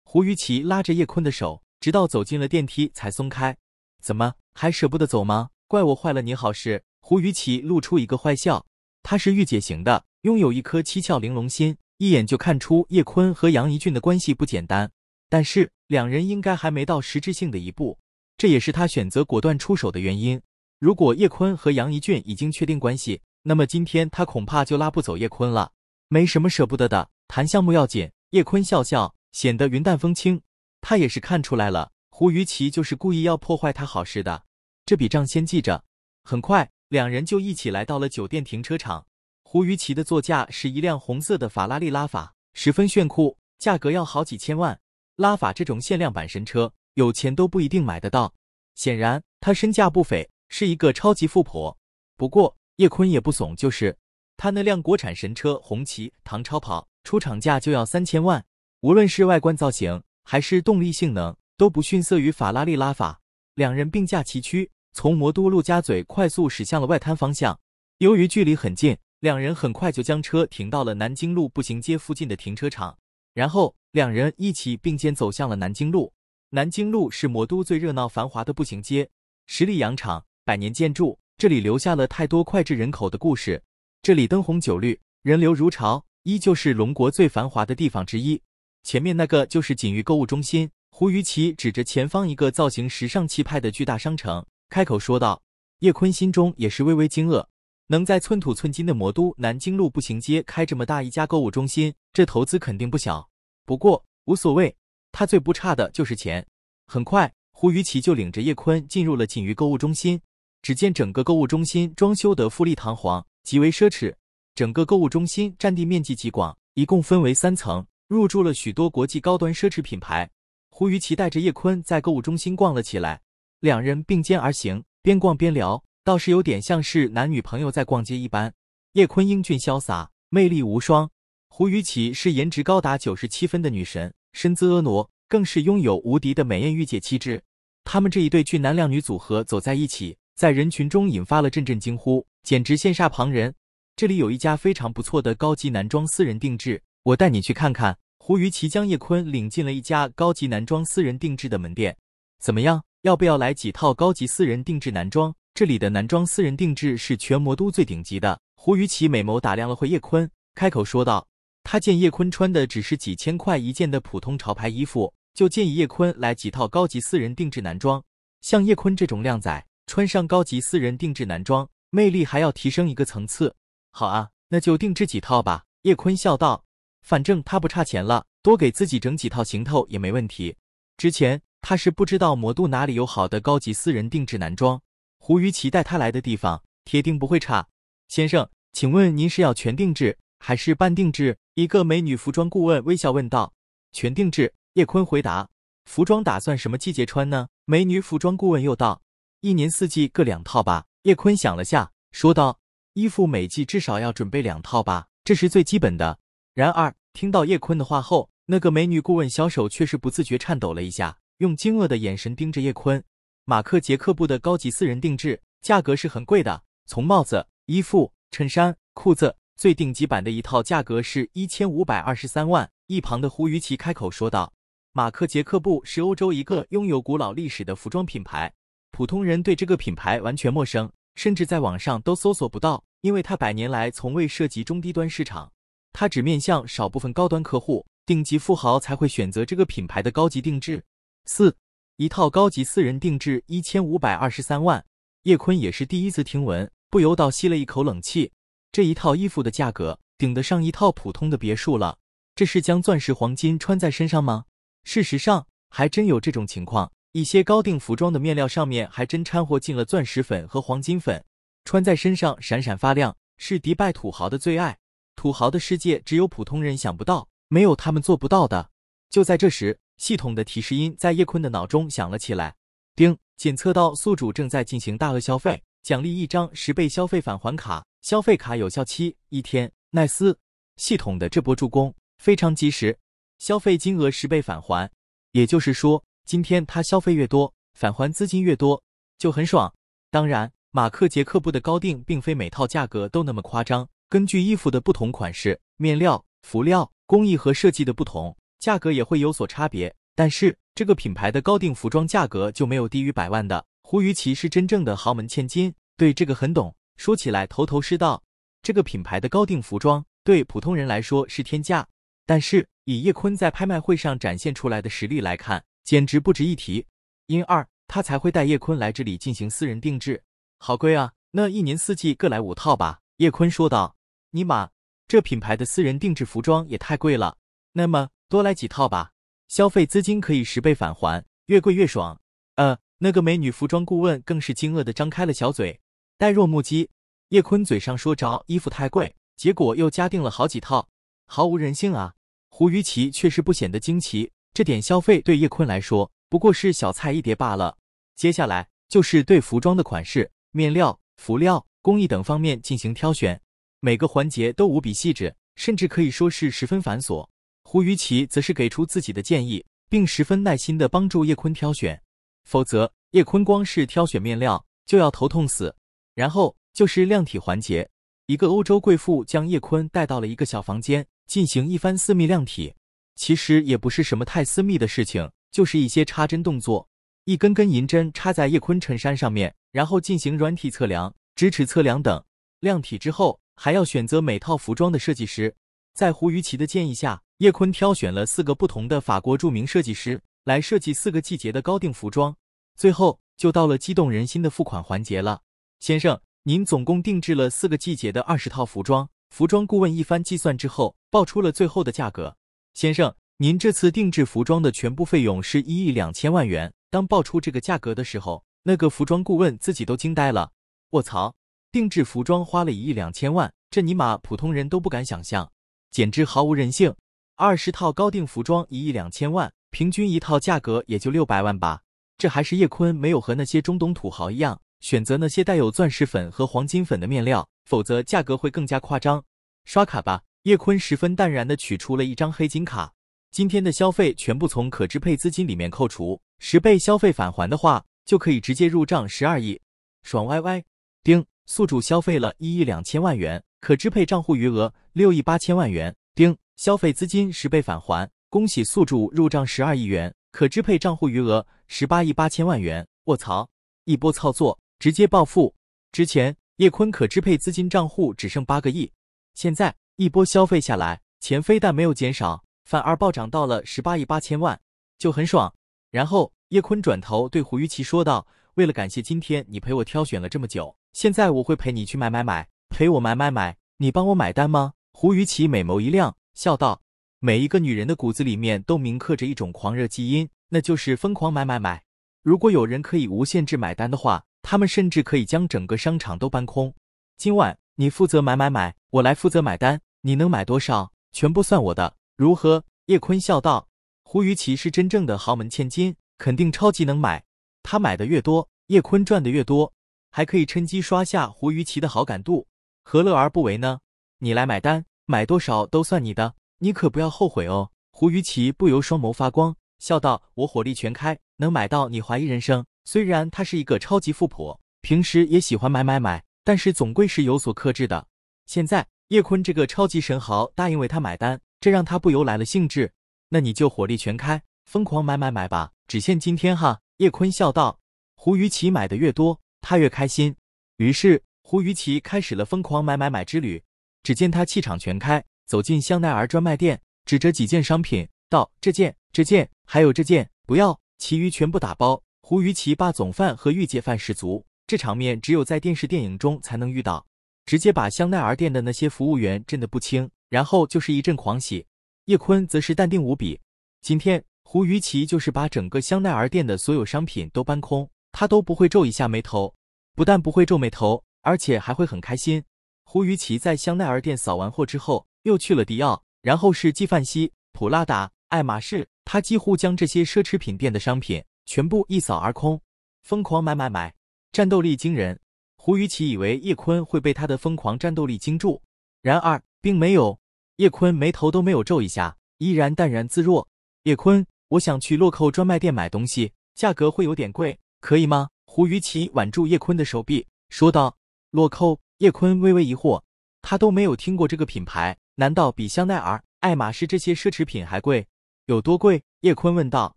胡雨琪拉着叶坤的手，直到走进了电梯才松开。怎么还舍不得走吗？怪我坏了你好事。胡雨琪露出一个坏笑。她是御姐型的，拥有一颗七窍玲珑心，一眼就看出叶坤和杨怡俊的关系不简单。但是两人应该还没到实质性的一步，这也是他选择果断出手的原因。如果叶坤和杨怡俊已经确定关系，那么今天他恐怕就拉不走叶坤了。没什么舍不得的，谈项目要紧。叶坤笑笑，显得云淡风轻。他也是看出来了，胡于琪就是故意要破坏他好事的。这笔账先记着。很快，两人就一起来到了酒店停车场。胡于琪的座驾是一辆红色的法拉利拉法，十分炫酷，价格要好几千万。拉法这种限量版神车，有钱都不一定买得到。显然，他身价不菲。是一个超级富婆，不过叶坤也不怂，就是他那辆国产神车红旗唐超跑，出厂价就要三千万，无论是外观造型还是动力性能，都不逊色于法拉利拉法。两人并驾齐驱，从魔都陆家嘴快速驶向了外滩方向。由于距离很近，两人很快就将车停到了南京路步行街附近的停车场，然后两人一起并肩走向了南京路。南京路是魔都最热闹繁华的步行街，十里洋场。百年建筑，这里留下了太多脍炙人口的故事。这里灯红酒绿，人流如潮，依旧是龙国最繁华的地方之一。前面那个就是锦玉购物中心。胡于奇指着前方一个造型时尚气派的巨大商城，开口说道。叶坤心中也是微微惊愕，能在寸土寸金的魔都南京路步行街开这么大一家购物中心，这投资肯定不小。不过无所谓，他最不差的就是钱。很快，胡于奇就领着叶坤进入了锦玉购物中心。只见整个购物中心装修得富丽堂皇，极为奢侈。整个购物中心占地面积极广，一共分为三层，入驻了许多国际高端奢侈品牌。胡雨琪带着叶坤在购物中心逛了起来，两人并肩而行，边逛边聊，倒是有点像是男女朋友在逛街一般。叶坤英俊潇洒，魅力无双；胡雨琪是颜值高达九十七分的女神，身姿婀娜，更是拥有无敌的美艳御姐气质。他们这一对俊男靓女组合走在一起。在人群中引发了阵阵惊呼，简直羡煞旁人。这里有一家非常不错的高级男装私人定制，我带你去看看。胡雨奇将叶坤领进了一家高级男装私人定制的门店。怎么样，要不要来几套高级私人定制男装？这里的男装私人定制是全魔都最顶级的。胡雨奇美眸打量了会叶坤，开口说道：“他见叶坤穿的只是几千块一件的普通潮牌衣服，就建议叶坤来几套高级私人定制男装。像叶坤这种靓仔。”穿上高级私人定制男装，魅力还要提升一个层次。好啊，那就定制几套吧。叶坤笑道：“反正他不差钱了，多给自己整几套行头也没问题。之前他是不知道魔都哪里有好的高级私人定制男装，胡于奇带他来的地方，铁定不会差。”先生，请问您是要全定制还是半定制？一个美女服装顾问微笑问道。“全定制。”叶坤回答。“服装打算什么季节穿呢？”美女服装顾问又道。一年四季各两套吧。叶坤想了下，说道：“衣服每季至少要准备两套吧，这是最基本的。”然而，听到叶坤的话后，那个美女顾问小手却是不自觉颤抖了一下，用惊愕的眼神盯着叶坤。马克杰克布的高级私人定制价格是很贵的，从帽子、衣服、衬衫、裤子最顶级版的一套价格是一千五百二十三万。一旁的胡于琪开口说道：“马克杰克布是欧洲一个拥有古老历史的服装品牌。”普通人对这个品牌完全陌生，甚至在网上都搜索不到，因为它百年来从未涉及中低端市场，它只面向少部分高端客户，顶级富豪才会选择这个品牌的高级定制。四一套高级私人定制一千五百二十三万，叶坤也是第一次听闻，不由倒吸了一口冷气。这一套衣服的价格顶得上一套普通的别墅了，这是将钻石黄金穿在身上吗？事实上，还真有这种情况。一些高定服装的面料上面还真掺和进了钻石粉和黄金粉，穿在身上闪闪发亮，是迪拜土豪的最爱。土豪的世界只有普通人想不到，没有他们做不到的。就在这时，系统的提示音在叶坤的脑中响了起来：，叮，检测到宿主正在进行大额消费，奖励一张十倍消费返还卡，消费卡有效期一天。奈斯，系统的这波助攻非常及时，消费金额十倍返还，也就是说。今天他消费越多，返还资金越多，就很爽。当然，马克杰克布的高定并非每套价格都那么夸张，根据衣服的不同款式、面料、辅料、工艺和设计的不同，价格也会有所差别。但是这个品牌的高定服装价格就没有低于百万的。胡于琪是真正的豪门千金，对这个很懂，说起来头头是道。这个品牌的高定服装对普通人来说是天价，但是以叶坤在拍卖会上展现出来的实力来看。简直不值一提，因二他才会带叶坤来这里进行私人定制，好贵啊！那一年四季各来五套吧。叶坤说道：“尼玛，这品牌的私人定制服装也太贵了，那么多来几套吧，消费资金可以十倍返还，越贵越爽。”呃，那个美女服装顾问更是惊愕的张开了小嘴，呆若木鸡。叶坤嘴上说着衣服太贵，结果又加订了好几套，毫无人性啊！胡于奇却是不显得惊奇。这点消费对叶坤来说不过是小菜一碟罢了。接下来就是对服装的款式、面料、辅料、工艺等方面进行挑选，每个环节都无比细致，甚至可以说是十分繁琐。胡于其则是给出自己的建议，并十分耐心的帮助叶坤挑选。否则，叶坤光是挑选面料就要头痛死。然后就是量体环节，一个欧洲贵妇将叶坤带到了一个小房间，进行一番私密量体。其实也不是什么太私密的事情，就是一些插针动作，一根根银针插在叶坤衬衫上面，然后进行软体测量、直尺测量等量体之后，还要选择每套服装的设计师。在胡于琪的建议下，叶坤挑选了四个不同的法国著名设计师来设计四个季节的高定服装。最后就到了激动人心的付款环节了。先生，您总共定制了四个季节的二十套服装，服装顾问一番计算之后，报出了最后的价格。先生，您这次定制服装的全部费用是一亿两千万元。当报出这个价格的时候，那个服装顾问自己都惊呆了。卧槽，定制服装花了一亿两千万，这尼玛普通人都不敢想象，简直毫无人性。二十套高定服装一亿两千万，平均一套价格也就六百万吧。这还是叶坤没有和那些中东土豪一样选择那些带有钻石粉和黄金粉的面料，否则价格会更加夸张。刷卡吧。叶坤十分淡然地取出了一张黑金卡，今天的消费全部从可支配资金里面扣除，十倍消费返还的话，就可以直接入账十二亿，爽歪歪！丁，宿主消费了一亿两千万元，可支配账户余额六亿八千万元。丁，消费资金十倍返还，恭喜宿主入账十二亿元，可支配账户余额十八亿八千万元。卧槽，一波操作直接暴富！之前叶坤可支配资金账户只剩八个亿，现在。一波消费下来，钱非但没有减少，反而暴涨到了十八亿八千万，就很爽。然后叶坤转头对胡雨琪说道：“为了感谢今天你陪我挑选了这么久，现在我会陪你去买买买，陪我买买买，你帮我买单吗？”胡雨琪美眸一亮，笑道：“每一个女人的骨子里面都铭刻着一种狂热基因，那就是疯狂买买买。如果有人可以无限制买单的话，他们甚至可以将整个商场都搬空。今晚你负责买买买，我来负责买单。”你能买多少，全部算我的，如何？叶坤笑道。胡于琪是真正的豪门千金，肯定超级能买。他买的越多，叶坤赚的越多，还可以趁机刷下胡于琪的好感度，何乐而不为呢？你来买单，买多少都算你的，你可不要后悔哦。胡于琪不由双眸发光，笑道：“我火力全开，能买到你怀疑人生。”虽然她是一个超级富婆，平时也喜欢买买买，但是总归是有所克制的。现在。叶坤这个超级神豪答应为他买单，这让他不由来了兴致。那你就火力全开，疯狂买买买吧，只限今天哈！叶坤笑道。胡于奇买的越多，他越开心。于是胡于奇开始了疯狂买买买之旅。只见他气场全开，走进香奈儿专卖店，指着几件商品道：“这件，这件，还有这件，不要，其余全部打包。”胡于奇霸总范和御姐范十足，这场面只有在电视电影中才能遇到。直接把香奈儿店的那些服务员震得不轻，然后就是一阵狂喜。叶坤则是淡定无比。今天胡于奇就是把整个香奈儿店的所有商品都搬空，他都不会皱一下眉头。不但不会皱眉头，而且还会很开心。胡于奇在香奈儿店扫完货之后，又去了迪奥，然后是纪梵希、普拉达、爱马仕，他几乎将这些奢侈品店的商品全部一扫而空，疯狂买买买，战斗力惊人。胡雨奇以为叶坤会被他的疯狂战斗力惊住，然而并没有。叶坤眉头都没有皱一下，依然淡然自若。叶坤，我想去洛扣专卖店买东西，价格会有点贵，可以吗？胡雨奇挽住叶坤的手臂说道。洛扣。叶坤微微疑惑，他都没有听过这个品牌，难道比香奈儿、爱马仕这些奢侈品还贵？有多贵？叶坤问道。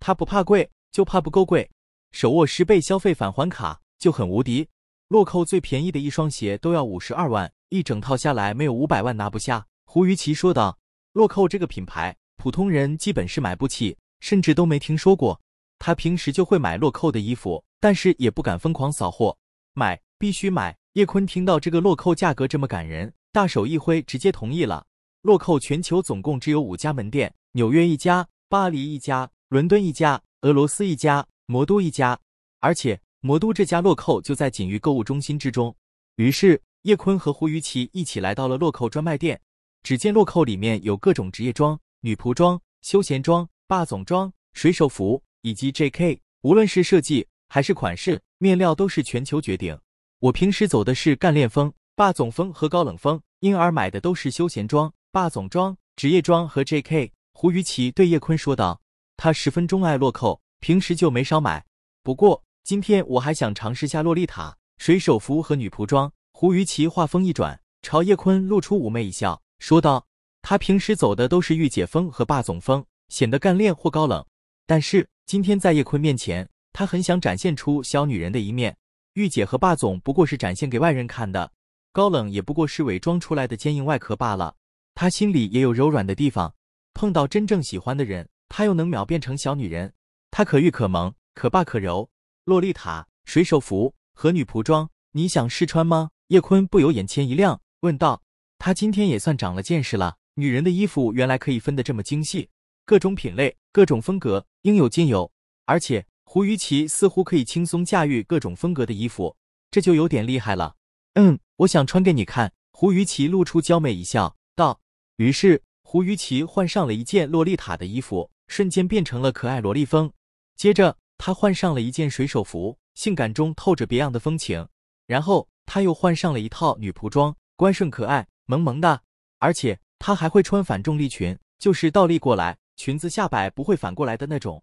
他不怕贵，就怕不够贵。手握十倍消费返还卡就很无敌。洛寇最便宜的一双鞋都要五十二万，一整套下来没有五百万拿不下。胡于奇说道：“洛寇这个品牌，普通人基本是买不起，甚至都没听说过。他平时就会买洛寇的衣服，但是也不敢疯狂扫货，买必须买。”叶坤听到这个洛寇价格这么感人，大手一挥，直接同意了。洛寇全球总共只有五家门店：纽约一家，巴黎一家，伦敦一家，俄罗斯一家，魔都一家，而且。魔都这家洛蔻就在锦域购物中心之中。于是叶坤和胡雨琪一起来到了洛蔻专卖店。只见洛蔻里面有各种职业装、女仆装、休闲装、霸总装、水手服以及 J K。无论是设计还是款式、面料，都是全球绝顶。我平时走的是干练风、霸总风和高冷风，因而买的都是休闲装、霸总装、职业装和 J K。胡雨琪对叶坤说道，他十分钟爱洛蔻，平时就没少买。不过。今天我还想尝试下洛丽塔水手服和女仆装。胡于琪话锋一转，朝叶坤露出妩媚一笑，说道：“她平时走的都是御姐风和霸总风，显得干练或高冷。但是今天在叶坤面前，她很想展现出小女人的一面。御姐和霸总不过是展现给外人看的，高冷也不过是伪装出来的坚硬外壳罢了。她心里也有柔软的地方。碰到真正喜欢的人，她又能秒变成小女人。她可遇可萌，可霸可柔。”洛丽塔水手服和女仆装，你想试穿吗？叶坤不由眼前一亮，问道。他今天也算长了见识了，女人的衣服原来可以分得这么精细，各种品类，各种风格，应有尽有。而且胡于琪似乎可以轻松驾驭各种风格的衣服，这就有点厉害了。嗯，我想穿给你看。胡于琪露出娇媚一笑，道。于是胡于琪换上了一件洛丽塔的衣服，瞬间变成了可爱萝莉风。接着。他换上了一件水手服，性感中透着别样的风情。然后他又换上了一套女仆装，乖顺可爱，萌萌的。而且他还会穿反重力裙，就是倒立过来，裙子下摆不会反过来的那种。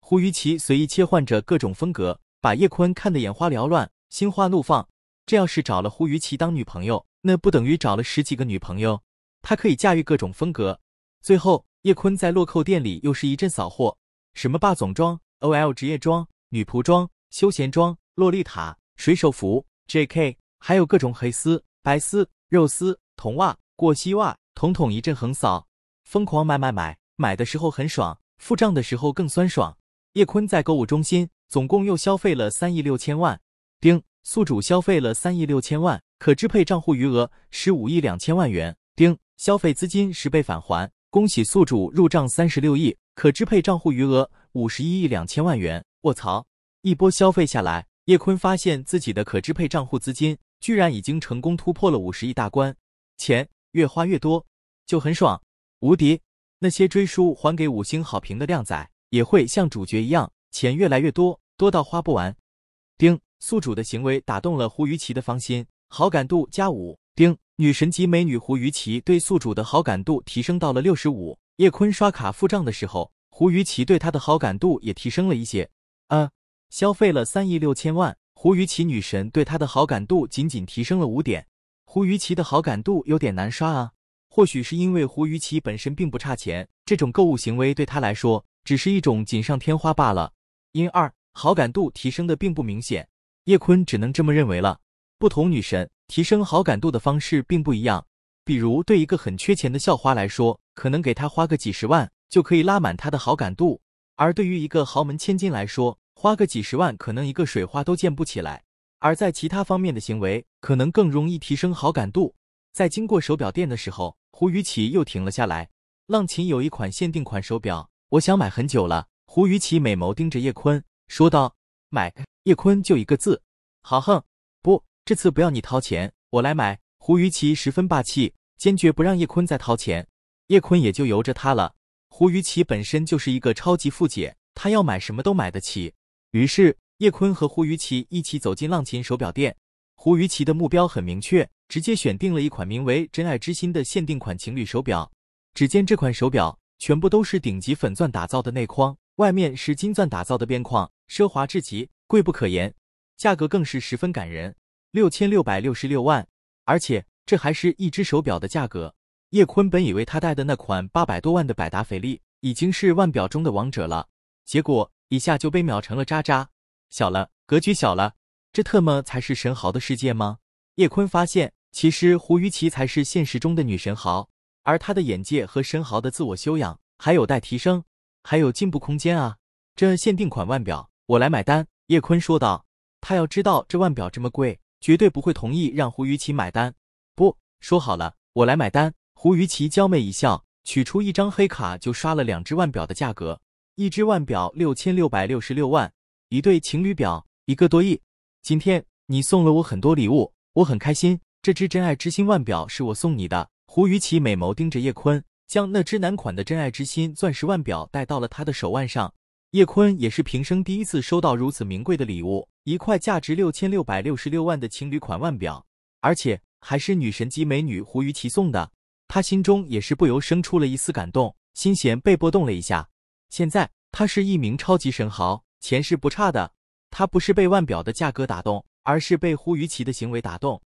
胡雨琪随意切换着各种风格，把叶坤看得眼花缭乱，心花怒放。这要是找了胡雨琪当女朋友，那不等于找了十几个女朋友？她可以驾驭各种风格。最后，叶坤在洛蔻店里又是一阵扫货，什么霸总装。O L 职业装、女仆装、休闲装、洛丽塔、水手服、J K，还有各种黑丝、白丝、肉丝、筒袜、过膝袜，统统一阵横扫，疯狂买买买！买的时候很爽，付账的时候更酸爽。叶坤在购物中心总共又消费了三亿六千万。丁宿主消费了三亿六千万，可支配账户余额十五亿两千万元。丁消费资金十倍返还，恭喜宿主入账三十六亿，可支配账户余额。五十一亿两千万元，卧槽！一波消费下来，叶坤发现自己的可支配账户资金居然已经成功突破了五十亿大关。钱越花越多，就很爽，无敌！那些追书还给五星好评的靓仔也会像主角一样，钱越来越多，多到花不完。丁宿主的行为打动了胡于琪的芳心，好感度加五。丁女神级美女胡于琪对宿主的好感度提升到了六十五。叶坤刷卡付账的时候。胡雨琪对他的好感度也提升了一些，啊，消费了三亿六千万，胡雨琪女神对他的好感度仅仅提升了五点，胡雨琪的好感度有点难刷啊，或许是因为胡雨琪本身并不差钱，这种购物行为对她来说只是一种锦上添花罢了。因二好感度提升的并不明显，叶坤只能这么认为了。不同女神提升好感度的方式并不一样，比如对一个很缺钱的校花来说，可能给她花个几十万。就可以拉满他的好感度，而对于一个豪门千金来说，花个几十万可能一个水花都溅不起来，而在其他方面的行为可能更容易提升好感度。在经过手表店的时候，胡雨绮又停了下来。浪琴有一款限定款手表，我想买很久了。胡雨绮美眸盯着叶坤说道：“买。”叶坤就一个字：豪横。不，这次不要你掏钱，我来买。胡雨绮十分霸气，坚决不让叶坤再掏钱。叶坤也就由着他了。胡于琪本身就是一个超级富姐，她要买什么都买得起。于是叶坤和胡于琪一起走进浪琴手表店。胡于琪的目标很明确，直接选定了一款名为“真爱之心”的限定款情侣手表。只见这款手表全部都是顶级粉钻打造的内框，外面是金钻打造的边框，奢华至极，贵不可言。价格更是十分感人，六千六百六十六万，而且这还是一只手表的价格。叶坤本以为他戴的那款八百多万的百达翡丽已经是腕表中的王者了，结果一下就被秒成了渣渣，小了，格局小了，这特么才是神豪的世界吗？叶坤发现，其实胡雨琪才是现实中的女神豪，而他的眼界和神豪的自我修养还有待提升，还有进步空间啊！这限定款腕表我来买单，叶坤说道。他要知道这腕表这么贵，绝对不会同意让胡雨琪买单。不说好了，我来买单。胡于琪娇媚一笑，取出一张黑卡就刷了两只腕表的价格，一只腕表六千六百六十六万，一对情侣表一个多亿。今天你送了我很多礼物，我很开心。这只真爱之心腕表是我送你的。胡于琪美眸盯着叶坤，将那只男款的真爱之心钻石腕表戴到了他的手腕上。叶坤也是平生第一次收到如此名贵的礼物，一块价值六千六百六十六万的情侣款腕表，而且还是女神级美女胡于琪送的。他心中也是不由生出了一丝感动，心弦被拨动了一下。现在他是一名超级神豪，前世不差的。他不是被腕表的价格打动，而是被胡于奇的行为打动。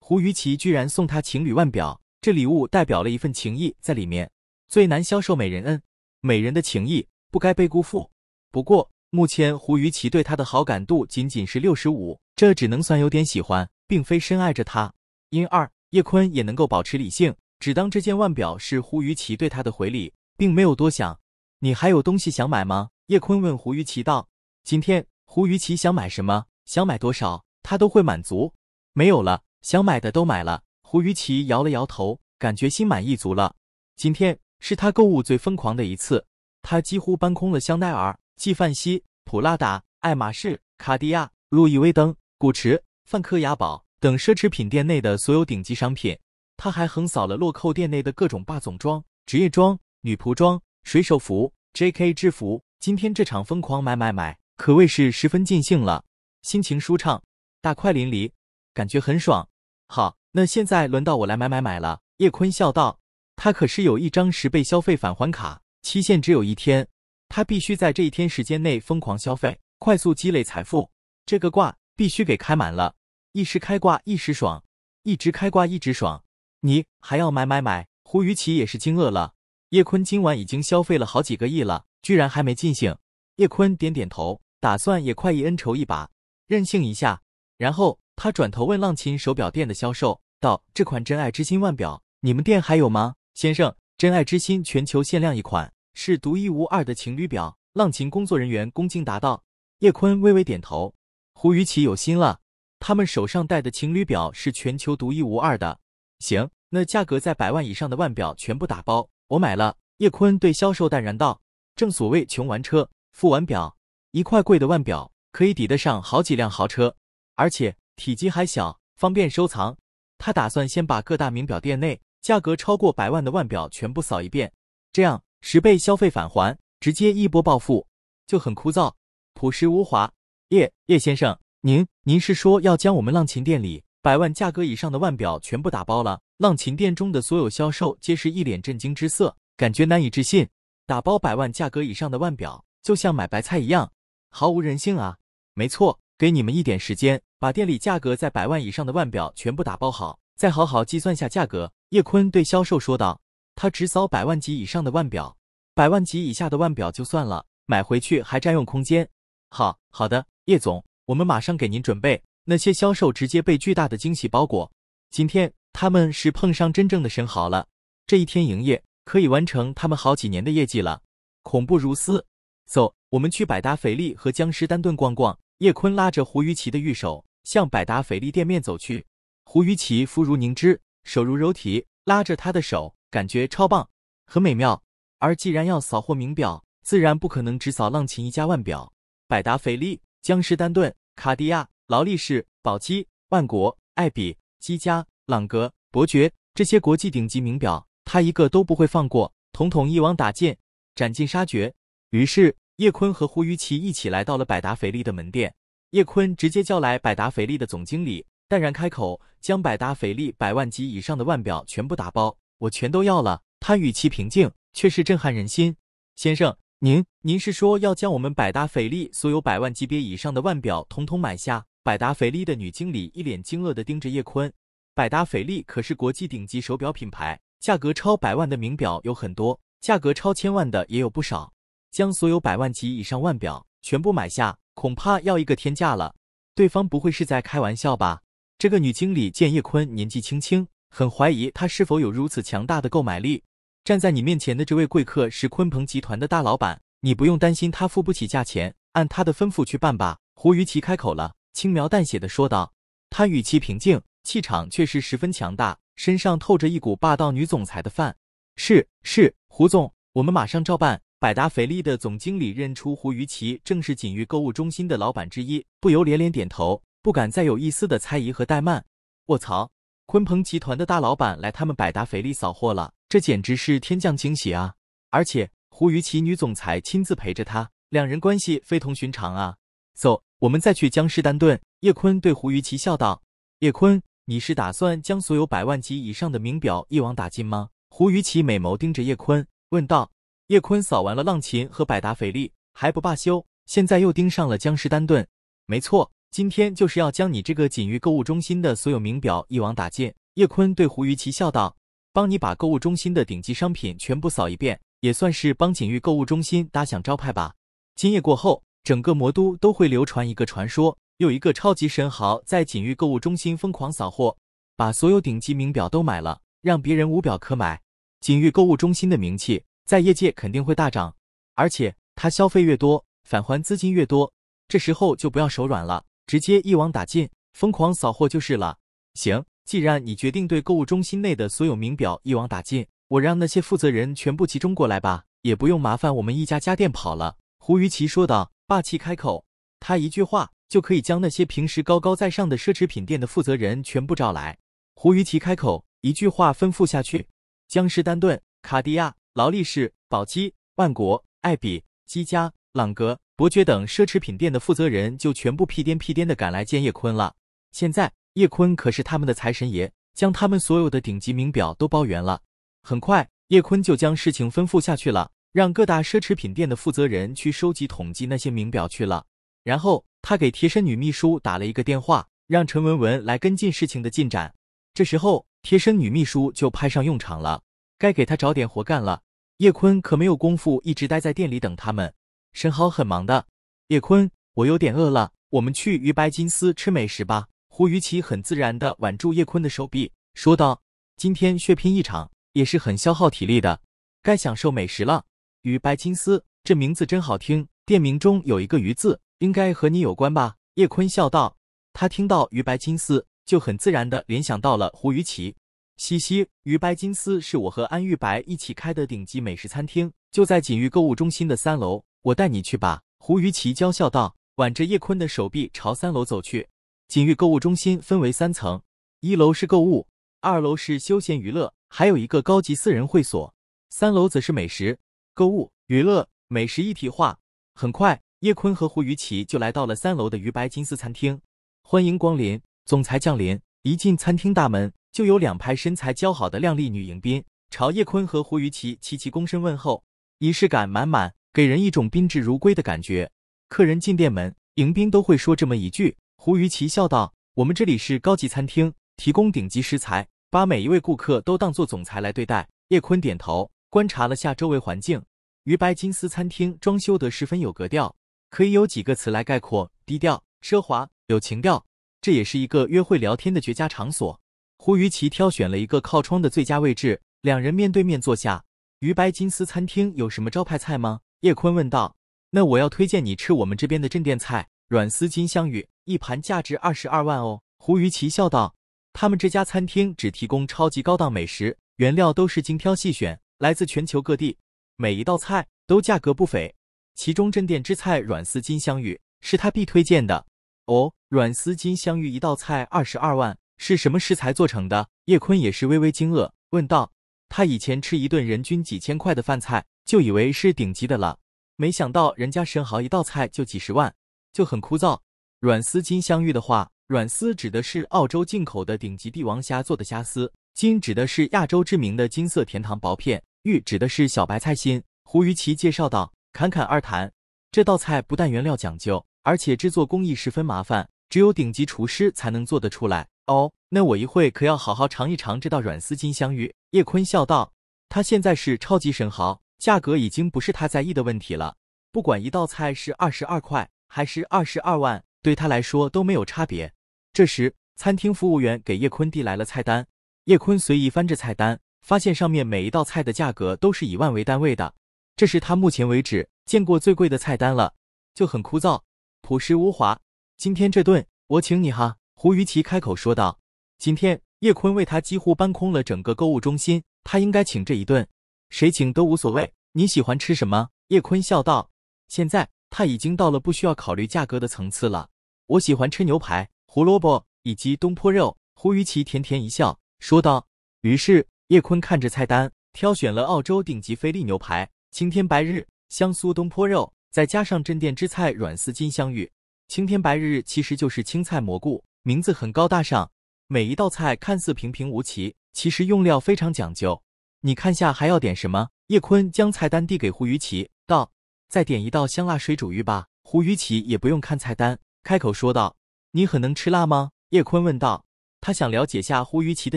胡于奇居然送他情侣腕表，这礼物代表了一份情谊在里面。最难消受美人恩，美人的情谊不该被辜负。不过目前胡于奇对他的好感度仅仅是六十五，这只能算有点喜欢，并非深爱着他。因二叶坤也能够保持理性。只当这件腕表是胡于琪对他的回礼，并没有多想。你还有东西想买吗？叶坤问胡于琪道。今天胡于琪想买什么，想买多少，他都会满足。没有了，想买的都买了。胡于琪摇了摇头，感觉心满意足了。今天是他购物最疯狂的一次，他几乎搬空了香奈儿、纪梵希、普拉达、爱马仕、卡地亚、路易威登、古驰、范克雅宝等奢侈品店内的所有顶级商品。他还横扫了洛寇店内的各种霸总装、职业装、女仆装、水手服、J.K. 制服。今天这场疯狂买买买可谓是十分尽兴了，心情舒畅，大快淋漓，感觉很爽。好，那现在轮到我来买买买了。叶坤笑道：“他可是有一张十倍消费返还卡，期限只有一天，他必须在这一天时间内疯狂消费，快速积累财富。这个挂必须给开满了，一时开挂一时爽，一直开挂一直爽。”你还要买买买？胡雨琦也是惊愕了。叶坤今晚已经消费了好几个亿了，居然还没尽兴。叶坤点点头，打算也快意恩仇一把，任性一下。然后他转头问浪琴手表店的销售道：“这款真爱之心腕表，你们店还有吗？”先生，真爱之心全球限量一款，是独一无二的情侣表。浪琴工作人员恭敬答道。叶坤微微点头。胡雨琦有心了，他们手上戴的情侣表是全球独一无二的。行。那价格在百万以上的腕表全部打包，我买了。叶坤对销售淡然道：“正所谓穷完车，富完表，一块贵的腕表可以抵得上好几辆豪车，而且体积还小，方便收藏。他打算先把各大名表店内价格超过百万的腕表全部扫一遍，这样十倍消费返还，直接一波暴富，就很枯燥，朴实无华。”叶叶先生，您您是说要将我们浪琴店里百万价格以上的腕表全部打包了？浪琴店中的所有销售皆是一脸震惊之色，感觉难以置信。打包百万价格以上的腕表，就像买白菜一样，毫无人性啊！没错，给你们一点时间，把店里价格在百万以上的腕表全部打包好，再好好计算下价格。叶坤对销售说道：“他只扫百万级以上的腕表，百万级以下的腕表就算了，买回去还占用空间。”好好的，叶总，我们马上给您准备。那些销售直接被巨大的惊喜包裹。今天。他们是碰上真正的生蚝了，这一天营业可以完成他们好几年的业绩了。恐怖如斯，走，我们去百达翡丽和江诗丹顿逛逛。叶坤拉着胡于琪的玉手，向百达翡丽店面走去。胡于琪肤如凝脂，手如柔荑，拉着他的手，感觉超棒，很美妙。而既然要扫货名表，自然不可能只扫浪琴一家腕表。百达翡丽、江诗丹顿、卡地亚、劳力士、宝玑、万国、爱彼、积家。朗格伯爵，这些国际顶级名表，他一个都不会放过，统统一网打尽，斩尽杀绝。于是叶坤和胡玉琪一起来到了百达翡丽的门店。叶坤直接叫来百达翡丽的总经理，淡然开口，将百达翡丽百万级以上的腕表全部打包，我全都要了。他语气平静，却是震撼人心。先生，您，您是说要将我们百达翡丽所有百万级别以上的腕表统统买下？百达翡丽的女经理一脸惊愕地盯着叶坤。百达翡丽可是国际顶级手表品牌，价格超百万的名表有很多，价格超千万的也有不少。将所有百万级以上腕表全部买下，恐怕要一个天价了。对方不会是在开玩笑吧？这个女经理见叶坤年纪轻轻，很怀疑他是否有如此强大的购买力。站在你面前的这位贵客是鲲鹏集团的大老板，你不用担心他付不起价钱，按他的吩咐去办吧。胡于琪开口了，轻描淡写的说道，他语气平静。气场却是十分强大，身上透着一股霸道女总裁的范。是是，胡总，我们马上照办。百达翡丽的总经理认出胡于琪正是锦玉购物中心的老板之一，不由连连点头，不敢再有一丝的猜疑和怠慢。卧槽，鲲鹏集团的大老板来他们百达翡丽扫货了，这简直是天降惊喜啊！而且胡于琪女总裁亲自陪着他，两人关系非同寻常啊。走，我们再去江诗丹顿。叶坤对胡于琪笑道。叶坤。你是打算将所有百万级以上的名表一网打尽吗？胡雨琪美眸盯着叶坤问道。叶坤扫完了浪琴和百达翡丽，还不罢休，现在又盯上了江诗丹顿。没错，今天就是要将你这个锦玉购物中心的所有名表一网打尽。叶坤对胡雨琪笑道：“帮你把购物中心的顶级商品全部扫一遍，也算是帮锦玉购物中心打响招牌吧。今夜过后，整个魔都都会流传一个传说。”有一个超级神豪在锦玉购物中心疯狂扫货，把所有顶级名表都买了，让别人无表可买。锦玉购物中心的名气在业界肯定会大涨，而且他消费越多，返还资金越多。这时候就不要手软了，直接一网打尽，疯狂扫货就是了。行，既然你决定对购物中心内的所有名表一网打尽，我让那些负责人全部集中过来吧，也不用麻烦我们一家家电跑了。”胡于其说道，霸气开口，他一句话。就可以将那些平时高高在上的奢侈品店的负责人全部找来。胡于奇开口，一句话吩咐下去，江诗丹顿、卡地亚、劳力士、宝玑、万国、爱彼、积家、朗格、伯爵等奢侈品店的负责人就全部屁颠屁颠的赶来见叶坤了。现在叶坤可是他们的财神爷，将他们所有的顶级名表都包圆了。很快，叶坤就将事情吩咐下去了，让各大奢侈品店的负责人去收集统计那些名表去了，然后。他给贴身女秘书打了一个电话，让陈文文来跟进事情的进展。这时候，贴身女秘书就派上用场了，该给他找点活干了。叶坤可没有功夫一直待在店里等他们，沈豪很忙的。叶坤，我有点饿了，我们去鱼白金丝吃美食吧。胡雨琪很自然的挽住叶坤的手臂，说道：“今天血拼一场，也是很消耗体力的，该享受美食了。”鱼白金丝这名字真好听，店名中有一个鱼字。应该和你有关吧？叶坤笑道。他听到“鱼白金丝”，就很自然的联想到了胡于奇。嘻嘻，“鱼白金丝”是我和安玉白一起开的顶级美食餐厅，就在锦玉购物中心的三楼。我带你去吧。”胡于奇娇笑道，挽着叶坤的手臂朝三楼走去。锦玉购物中心分为三层，一楼是购物，二楼是休闲娱乐，还有一个高级私人会所，三楼则是美食、购物、娱乐、美食一体化。很快。叶坤和胡雨琪就来到了三楼的鱼白金丝餐厅，欢迎光临，总裁降临。一进餐厅大门，就有两排身材姣好的靓丽女迎宾，朝叶坤和胡雨琪齐齐躬身问候，仪式感满满，给人一种宾至如归的感觉。客人进店门，迎宾都会说这么一句。胡雨琪笑道：“我们这里是高级餐厅，提供顶级食材，把每一位顾客都当做总裁来对待。”叶坤点头，观察了下周围环境，鱼白金丝餐厅装修得十分有格调。可以有几个词来概括：低调、奢华、有情调。这也是一个约会聊天的绝佳场所。胡于其挑选了一个靠窗的最佳位置，两人面对面坐下。鱼白金丝餐厅有什么招牌菜吗？叶坤问道。那我要推荐你吃我们这边的镇店菜——软丝金香鱼，一盘价值二十二万哦。胡于其笑道。他们这家餐厅只提供超级高档美食，原料都是精挑细选，来自全球各地，每一道菜都价格不菲。其中镇店之菜软丝金香玉是他必推荐的哦。软丝金香玉一道菜二十二万，是什么食材做成的？叶坤也是微微惊愕，问道：“他以前吃一顿人均几千块的饭菜，就以为是顶级的了，没想到人家生蚝一道菜就几十万，就很枯燥。”软丝金香玉的话，软丝指的是澳洲进口的顶级帝王虾做的虾丝，金指的是亚洲知名的金色甜糖薄片，玉指的是小白菜心。胡于奇介绍道。侃侃而谈，这道菜不但原料讲究，而且制作工艺十分麻烦，只有顶级厨师才能做得出来哦。那我一会可要好好尝一尝这道软丝金香鱼。叶坤笑道。他现在是超级神豪，价格已经不是他在意的问题了。不管一道菜是二十二块还是二十二万，对他来说都没有差别。这时，餐厅服务员给叶坤递来了菜单。叶坤随意翻着菜单，发现上面每一道菜的价格都是以万为单位的。这是他目前为止见过最贵的菜单了，就很枯燥，朴实无华。今天这顿我请你哈，胡于奇开口说道。今天叶坤为他几乎搬空了整个购物中心，他应该请这一顿，谁请都无所谓。你喜欢吃什么？叶坤笑道。现在他已经到了不需要考虑价格的层次了。我喜欢吃牛排、胡萝卜以及东坡肉。胡于奇甜甜一笑说道。于是叶坤看着菜单，挑选了澳洲顶级菲力牛排。青天白日香酥东坡肉，再加上镇店之菜软丝金香玉。青天白日其实就是青菜蘑菇，名字很高大上。每一道菜看似平平无奇，其实用料非常讲究。你看下还要点什么？叶坤将菜单递给胡雨奇，道：“再点一道香辣水煮鱼吧。”胡雨奇也不用看菜单，开口说道：“你很能吃辣吗？”叶坤问道，他想了解下胡雨奇的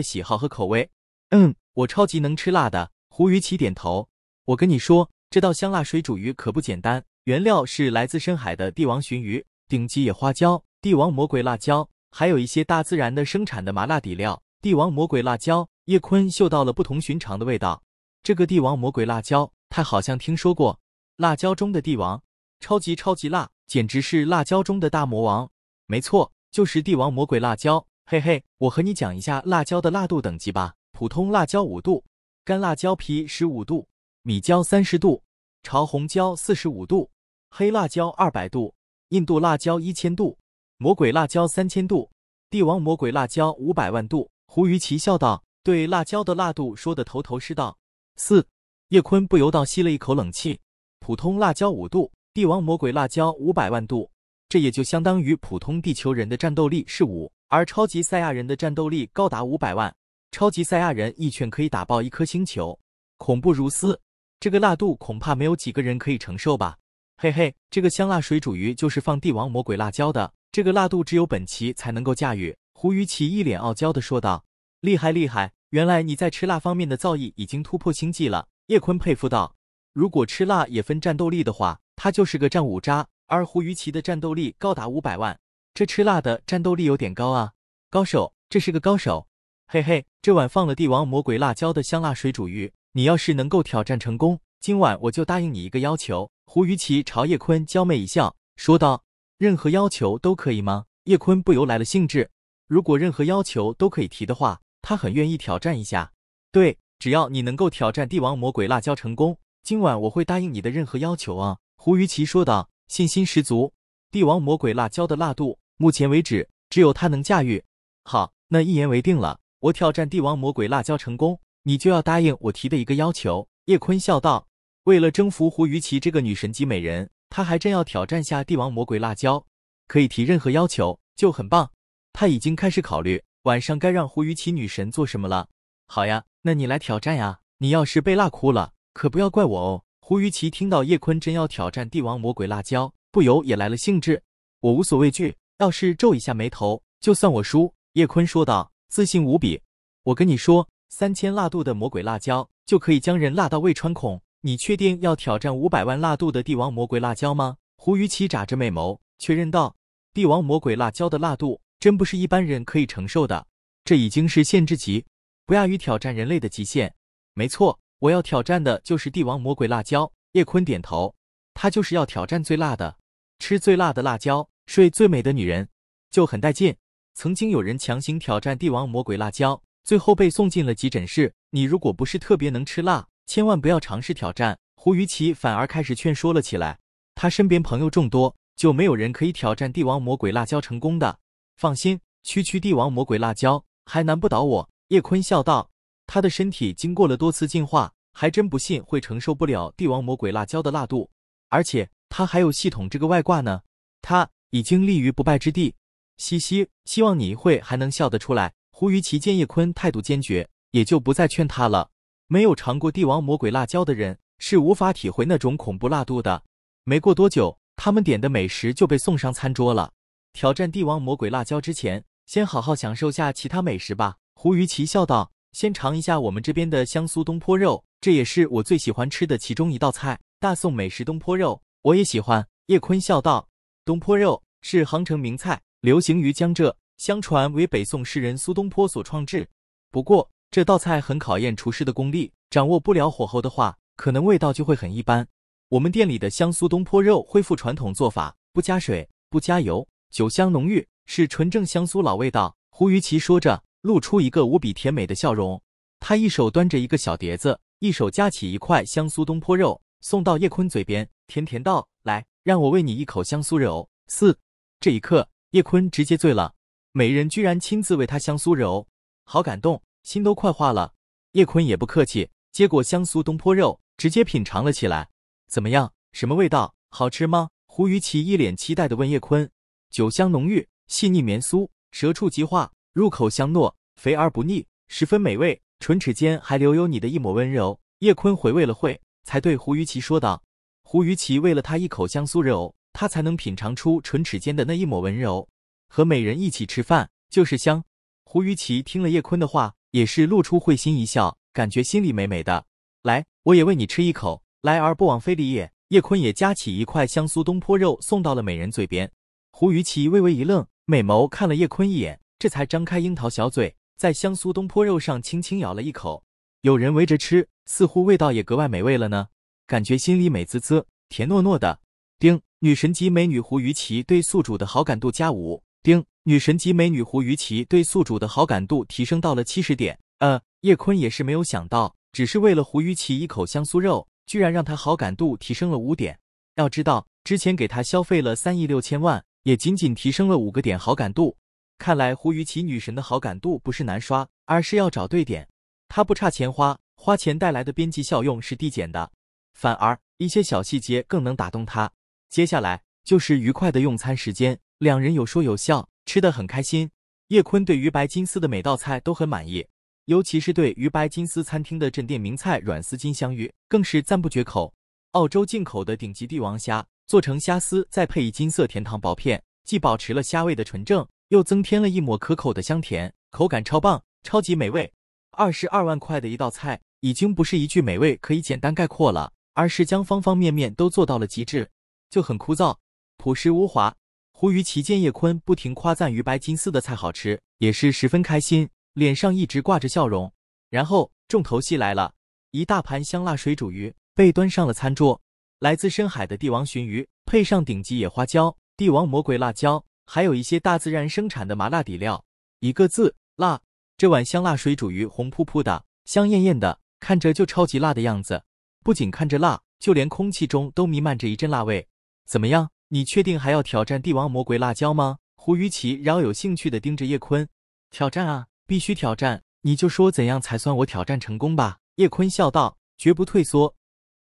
喜好和口味。嗯，我超级能吃辣的。胡雨奇点头。我跟你说，这道香辣水煮鱼可不简单。原料是来自深海的帝王鲟鱼，顶级野花椒，帝王魔鬼辣椒，还有一些大自然的生产的麻辣底料。帝王魔鬼辣椒，叶坤嗅到了不同寻常的味道。这个帝王魔鬼辣椒，他好像听说过，辣椒中的帝王，超级超级辣，简直是辣椒中的大魔王。没错，就是帝王魔鬼辣椒。嘿嘿，我和你讲一下辣椒的辣度等级吧。普通辣椒五度，干辣椒皮十五度。米椒三十度，朝红椒四十五度，黑辣椒二百度，印度辣椒一千度，魔鬼辣椒三千度，帝王魔鬼辣椒五百万度。胡于奇笑道：“对辣椒的辣度说的头头是道。”四叶坤不由道吸了一口冷气。普通辣椒五度，帝王魔鬼辣椒五百万度，这也就相当于普通地球人的战斗力是五，而超级赛亚人的战斗力高达五百万。超级赛亚人一拳可以打爆一颗星球，恐怖如斯。这个辣度恐怕没有几个人可以承受吧？嘿嘿，这个香辣水煮鱼就是放帝王魔鬼辣椒的，这个辣度只有本奇才能够驾驭。胡于奇一脸傲娇的说道：“厉害厉害，原来你在吃辣方面的造诣已经突破星际了。”叶坤佩服道：“如果吃辣也分战斗力的话，他就是个战五渣，而胡于奇的战斗力高达五百万，这吃辣的战斗力有点高啊！高手，这是个高手。嘿嘿，这碗放了帝王魔鬼辣椒的香辣水煮鱼。”你要是能够挑战成功，今晚我就答应你一个要求。胡于琪朝叶坤娇媚一笑，说道：“任何要求都可以吗？”叶坤不由来了兴致。如果任何要求都可以提的话，他很愿意挑战一下。对，只要你能够挑战帝王魔鬼辣椒成功，今晚我会答应你的任何要求啊！胡于琪说道，信心十足。帝王魔鬼辣椒的辣度，目前为止只有他能驾驭。好，那一言为定了，我挑战帝王魔鬼辣椒成功。你就要答应我提的一个要求。”叶坤笑道，“为了征服胡雨琪这个女神级美人，他还真要挑战下帝王魔鬼辣椒，可以提任何要求，就很棒。”他已经开始考虑晚上该让胡雨琪女神做什么了。好呀，那你来挑战呀！你要是被辣哭了，可不要怪我哦。”胡雨琪听到叶坤真要挑战帝王魔鬼辣椒，不由也来了兴致。我无所畏惧，要是皱一下眉头，就算我输。”叶坤说道，自信无比。我跟你说。三千辣度的魔鬼辣椒就可以将人辣到胃穿孔，你确定要挑战五百万辣度的帝王魔鬼辣椒吗？胡雨琪眨着美眸确认道：“帝王魔鬼辣椒的辣度真不是一般人可以承受的，这已经是限制级，不亚于挑战人类的极限。”没错，我要挑战的就是帝王魔鬼辣椒。叶坤点头：“他就是要挑战最辣的，吃最辣的辣椒，睡最美的女人，就很带劲。”曾经有人强行挑战帝王魔鬼辣椒。最后被送进了急诊室。你如果不是特别能吃辣，千万不要尝试挑战。胡雨奇反而开始劝说了起来。他身边朋友众多，就没有人可以挑战帝王魔鬼辣椒成功的。放心，区区帝王魔鬼辣椒还难不倒我。叶坤笑道：“他的身体经过了多次进化，还真不信会承受不了帝王魔鬼辣椒的辣度。而且他还有系统这个外挂呢，他已经立于不败之地。嘻嘻，希望你一会还能笑得出来。”胡于奇见叶坤态度坚决，也就不再劝他了。没有尝过帝王魔鬼辣椒的人是无法体会那种恐怖辣度的。没过多久，他们点的美食就被送上餐桌了。挑战帝王魔鬼辣椒之前，先好好享受下其他美食吧。胡于奇笑道：“先尝一下我们这边的香酥东坡肉，这也是我最喜欢吃的其中一道菜。大宋美食东坡肉，我也喜欢。”叶坤笑道：“东坡肉是杭城名菜，流行于江浙。”相传为北宋诗人苏东坡所创制，不过这道菜很考验厨师的功力，掌握不了火候的话，可能味道就会很一般。我们店里的香酥东坡肉恢复传统做法，不加水，不加油，酒香浓郁，是纯正香酥老味道。胡雨琪说着，露出一个无比甜美的笑容，她一手端着一个小碟子，一手夹起一块香酥东坡肉送到叶坤嘴边，甜甜道：“来，让我喂你一口香酥肉。”四，这一刻，叶坤直接醉了。美人居然亲自为他香酥肉，好感动，心都快化了。叶坤也不客气，接过香酥东坡肉，直接品尝了起来。怎么样？什么味道？好吃吗？胡于琪一脸期待的问叶坤。酒香浓郁，细腻绵酥，舌触即化，入口香糯，肥而不腻，十分美味。唇齿间还留有你的一抹温柔。叶坤回味了会，才对胡于琪说道：“胡于琪喂了他一口香酥肉，他才能品尝出唇齿间的那一抹温柔。”和美人一起吃饭就是香。胡于琪听了叶坤的话，也是露出会心一笑，感觉心里美美的。来，我也喂你吃一口，来而不往非礼也。叶坤也夹起一块香酥东坡肉，送到了美人嘴边。胡于琪微微一愣，美眸看了叶坤一眼，这才张开樱桃小嘴，在香酥东坡肉上轻轻咬了一口。有人围着吃，似乎味道也格外美味了呢，感觉心里美滋滋，甜糯糯的。叮，女神级美女胡于琪对宿主的好感度加五。丁女神级美女胡于琪对宿主的好感度提升到了七十点。呃，叶坤也是没有想到，只是为了胡于琪一口香酥肉，居然让她好感度提升了五点。要知道，之前给他消费了三亿六千万，也仅仅提升了五个点好感度。看来胡雨琪女神的好感度不是难刷，而是要找对点。他不差钱花，花钱带来的边际效用是递减的，反而一些小细节更能打动他。接下来就是愉快的用餐时间。两人有说有笑，吃得很开心。叶坤对于白金丝的每道菜都很满意，尤其是对于白金丝餐厅的镇店名菜软丝金香鱼，更是赞不绝口。澳洲进口的顶级帝王虾做成虾丝，再配以金色甜糖薄片，既保持了虾味的纯正，又增添了一抹可口的香甜，口感超棒，超级美味。二十二万块的一道菜，已经不是一句美味可以简单概括了，而是将方方面面都做到了极致，就很枯燥，朴实无华。胡鱼其见叶坤不停夸赞鱼白金丝的菜好吃，也是十分开心，脸上一直挂着笑容。然后重头戏来了，一大盘香辣水煮鱼被端上了餐桌。来自深海的帝王鲟鱼，配上顶级野花椒、帝王魔鬼辣椒，还有一些大自然生产的麻辣底料，一个字辣。这碗香辣水煮鱼红扑扑的，香艳艳的，看着就超级辣的样子。不仅看着辣，就连空气中都弥漫着一阵辣味。怎么样？你确定还要挑战帝王魔鬼辣椒吗？胡雨琪饶有兴趣地盯着叶坤。挑战啊，必须挑战！你就说怎样才算我挑战成功吧。叶坤笑道，绝不退缩。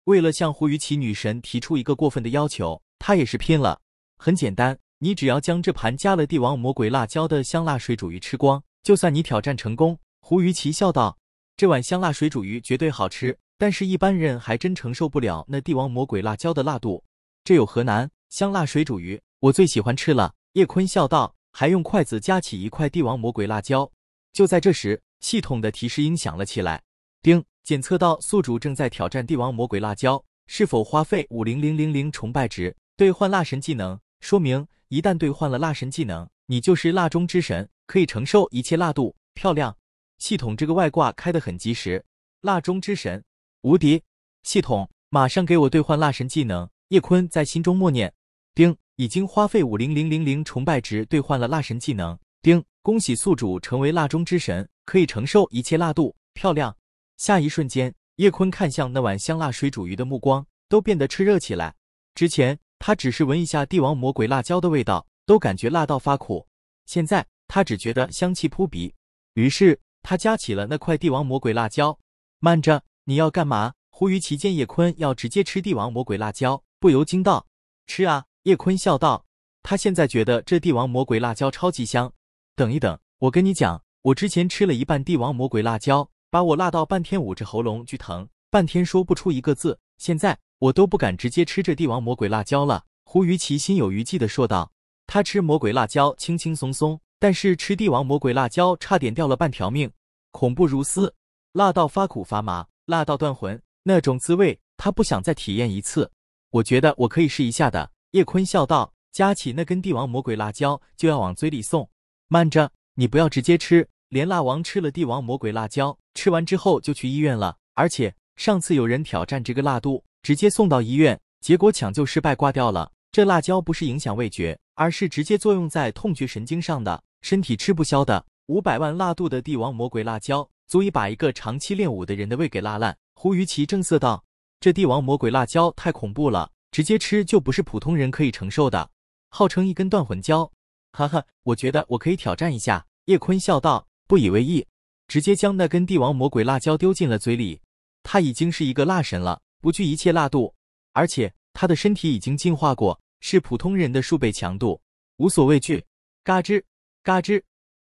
为了向胡雨琪女神提出一个过分的要求，他也是拼了。很简单，你只要将这盘加了帝王魔鬼辣椒的香辣水煮鱼吃光，就算你挑战成功。胡雨琪笑道，这碗香辣水煮鱼绝对好吃，但是一般人还真承受不了那帝王魔鬼辣椒的辣度。这有何难？香辣水煮鱼，我最喜欢吃了。叶坤笑道，还用筷子夹起一块帝王魔鬼辣椒。就在这时，系统的提示音响了起来。丁，检测到宿主正在挑战帝王魔鬼辣椒，是否花费五零零零零崇拜值兑换辣神技能？说明一旦兑换了辣神技能，你就是辣中之神，可以承受一切辣度。漂亮，系统这个外挂开得很及时。辣中之神，无敌。系统，马上给我兑换辣神技能。叶坤在心中默念。丁已经花费五零零零零崇拜值兑换了辣神技能。丁，恭喜宿主成为辣中之神，可以承受一切辣度。漂亮！下一瞬间，叶坤看向那碗香辣水煮鱼的目光都变得炽热起来。之前他只是闻一下帝王魔鬼辣椒的味道，都感觉辣到发苦。现在他只觉得香气扑鼻。于是他夹起了那块帝王魔鬼辣椒，慢着，你要干嘛？胡鱼其见叶坤要直接吃帝王魔鬼辣椒，不由惊道：吃啊！叶坤笑道：“他现在觉得这帝王魔鬼辣椒超级香。等一等，我跟你讲，我之前吃了一半帝王魔鬼辣椒，把我辣到半天捂着喉咙巨疼，半天说不出一个字。现在我都不敢直接吃这帝王魔鬼辣椒了。”胡于奇心有余悸的说道：“他吃魔鬼辣椒轻轻松松，但是吃帝王魔鬼辣椒差点掉了半条命，恐怖如斯，辣到发苦发麻，辣到断魂，那种滋味他不想再体验一次。我觉得我可以试一下的。”叶坤笑道：“夹起那根帝王魔鬼辣椒就要往嘴里送，慢着，你不要直接吃。连辣王吃了帝王魔鬼辣椒，吃完之后就去医院了。而且上次有人挑战这个辣度，直接送到医院，结果抢救失败挂掉了。这辣椒不是影响味觉，而是直接作用在痛觉神经上的，身体吃不消的。五百万辣度的帝王魔鬼辣椒，足以把一个长期练武的人的胃给辣烂。”胡雨奇正色道：“这帝王魔鬼辣椒太恐怖了。”直接吃就不是普通人可以承受的，号称一根断魂椒，哈哈，我觉得我可以挑战一下。”叶坤笑道，不以为意，直接将那根帝王魔鬼辣椒丢进了嘴里。他已经是一个辣神了，不惧一切辣度，而且他的身体已经进化过，是普通人的数倍强度，无所畏惧。嘎吱嘎吱，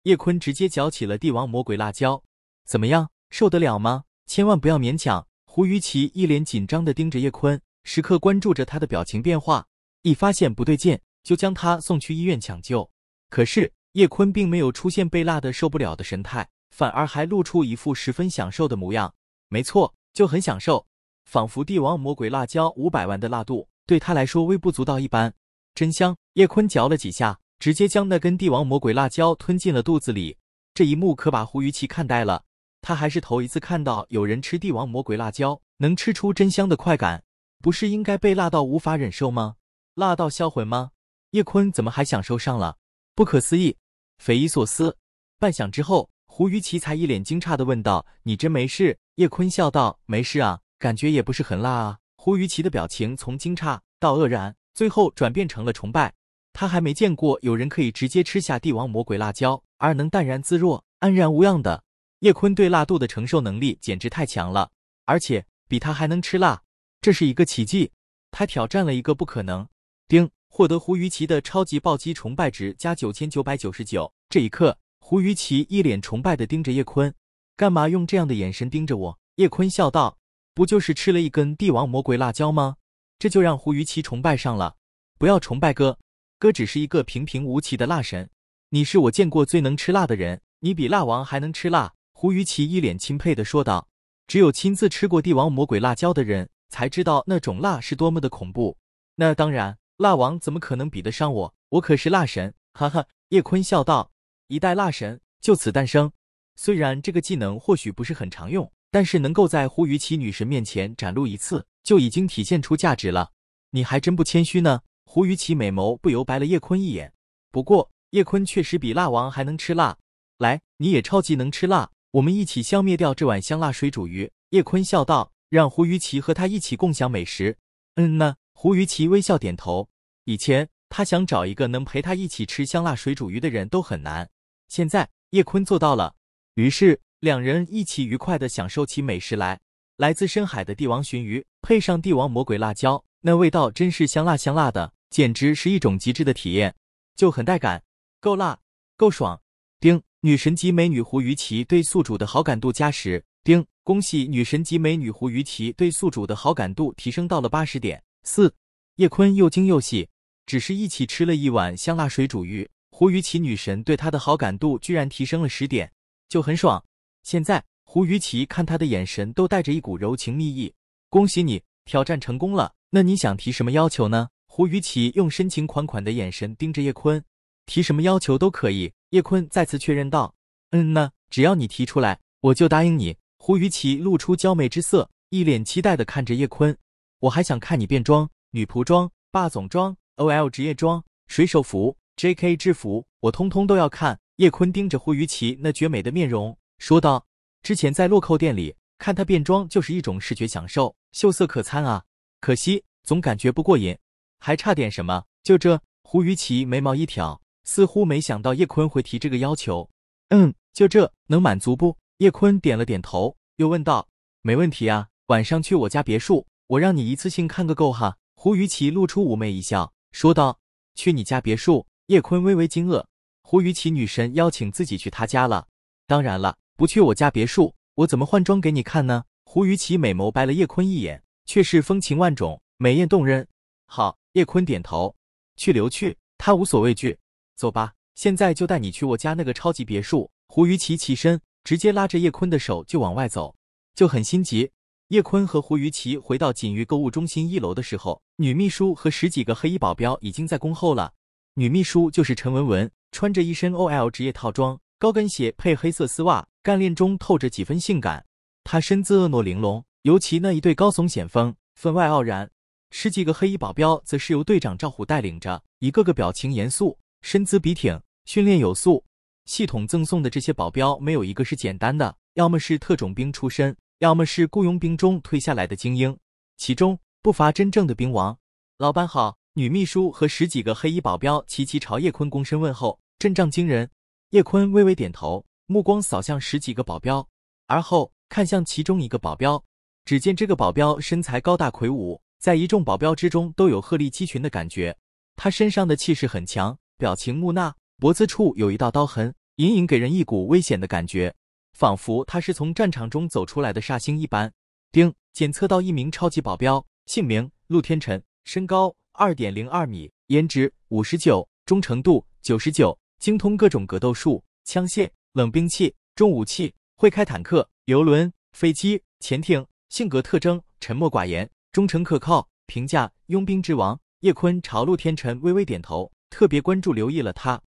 叶坤直接嚼起了帝王魔鬼辣椒，怎么样，受得了吗？千万不要勉强。”胡于奇一脸紧张地盯着叶坤。时刻关注着他的表情变化，一发现不对劲就将他送去医院抢救。可是叶坤并没有出现被辣的受不了的神态，反而还露出一副十分享受的模样。没错，就很享受，仿佛帝王魔鬼辣椒五百万的辣度对他来说微不足道一般。真香！叶坤嚼了几下，直接将那根帝王魔鬼辣椒吞进了肚子里。这一幕可把胡雨琪看呆了，他还是头一次看到有人吃帝王魔鬼辣椒能吃出真香的快感。不是应该被辣到无法忍受吗？辣到销魂吗？叶坤怎么还享受上了？不可思议，匪夷所思。半晌之后，胡于奇才一脸惊诧的问道：“你真没事？”叶坤笑道：“没事啊，感觉也不是很辣啊。”胡于奇的表情从惊诧到愕然，最后转变成了崇拜。他还没见过有人可以直接吃下帝王魔鬼辣椒而能淡然自若、安然无恙的。叶坤对辣度的承受能力简直太强了，而且比他还能吃辣。这是一个奇迹，他挑战了一个不可能。丁获得胡鱼奇的超级暴击崇拜值加九千九百九十九。这一刻，胡鱼奇一脸崇拜的盯着叶坤，干嘛用这样的眼神盯着我？叶坤笑道：“不就是吃了一根帝王魔鬼辣椒吗？”这就让胡鱼奇崇拜上了。不要崇拜哥，哥只是一个平平无奇的辣神。你是我见过最能吃辣的人，你比辣王还能吃辣。”胡鱼奇一脸钦佩的说道：“只有亲自吃过帝王魔鬼辣椒的人。”才知道那种辣是多么的恐怖。那当然，辣王怎么可能比得上我？我可是辣神！哈哈，叶坤笑道。一代辣神就此诞生。虽然这个技能或许不是很常用，但是能够在胡雨琪女神面前展露一次，就已经体现出价值了。你还真不谦虚呢。胡雨琪美眸不由白了叶坤一眼。不过，叶坤确实比辣王还能吃辣。来，你也超级能吃辣，我们一起消灭掉这碗香辣水煮鱼。叶坤笑道。让胡鱼奇和他一起共享美食。嗯呢，胡鱼奇微笑点头。以前他想找一个能陪他一起吃香辣水煮鱼的人都很难，现在叶坤做到了。于是两人一起愉快地享受起美食来。来自深海的帝王鲟鱼配上帝王魔鬼辣椒，那味道真是香辣香辣的，简直是一种极致的体验，就很带感，够辣，够爽。丁女神级美女胡鱼奇对宿主的好感度加十。丁。恭喜女神级美女胡鱼琪对宿主的好感度提升到了八十点四。叶坤又惊又喜，只是一起吃了一碗香辣水煮鱼，胡鱼琪女神对他的好感度居然提升了十点，就很爽。现在胡鱼琪看他的眼神都带着一股柔情蜜意。恭喜你挑战成功了，那你想提什么要求呢？胡鱼琪用深情款款的眼神盯着叶坤，提什么要求都可以。叶坤再次确认道：“嗯呢，只要你提出来，我就答应你。”胡雨琪露出娇媚之色，一脸期待的看着叶坤。我还想看你变装、女仆装、霸总装、OL 职业装、水手服、JK 制服，我通通都要看。叶坤盯着胡雨琪那绝美的面容，说道：“之前在洛蔻店里看她变装，就是一种视觉享受，秀色可餐啊。可惜总感觉不过瘾，还差点什么？就这。”胡雨琪眉毛一挑，似乎没想到叶坤会提这个要求。嗯，就这，能满足不？叶坤点了点头，又问道：“没问题啊，晚上去我家别墅，我让你一次性看个够哈。”胡雨琪露出妩媚一笑，说道：“去你家别墅？”叶坤微微惊愕，胡雨琪女神邀请自己去她家了。当然了，不去我家别墅，我怎么换装给你看呢？胡雨琪美眸白了叶坤一眼，却是风情万种，美艳动人。好，叶坤点头，去留去，他无所畏惧。走吧，现在就带你去我家那个超级别墅。胡雨琪起身。直接拉着叶坤的手就往外走，就很心急。叶坤和胡于琪回到锦御购物中心一楼的时候，女秘书和十几个黑衣保镖已经在恭候了。女秘书就是陈文文，穿着一身 OL 职业套装，高跟鞋配黑色丝袜，干练中透着几分性感。她身姿婀娜玲珑，尤其那一对高耸险峰，分外傲然。十几个黑衣保镖则是由队长赵虎带领着，一个个表情严肃，身姿笔挺，训练有素。系统赠送的这些保镖没有一个是简单的，要么是特种兵出身，要么是雇佣兵中退下来的精英，其中不乏真正的兵王。老板好，女秘书和十几个黑衣保镖齐齐朝叶坤躬身问候，阵仗惊人。叶坤微微点头，目光扫向十几个保镖，而后看向其中一个保镖。只见这个保镖身材高大魁梧，在一众保镖之中都有鹤立鸡群的感觉。他身上的气势很强，表情木讷，脖子处有一道刀痕。隐隐给人一股危险的感觉，仿佛他是从战场中走出来的煞星一般。丁检测到一名超级保镖，姓名陆天辰，身高二点零二米，颜值五十九，忠诚度九十九，精通各种格斗术、枪械、冷兵器、重武器，会开坦克、游轮、飞机、潜艇。性格特征：沉默寡言，忠诚可靠。评价：佣兵之王。叶坤朝陆天辰微微点头，特别关注留意了他。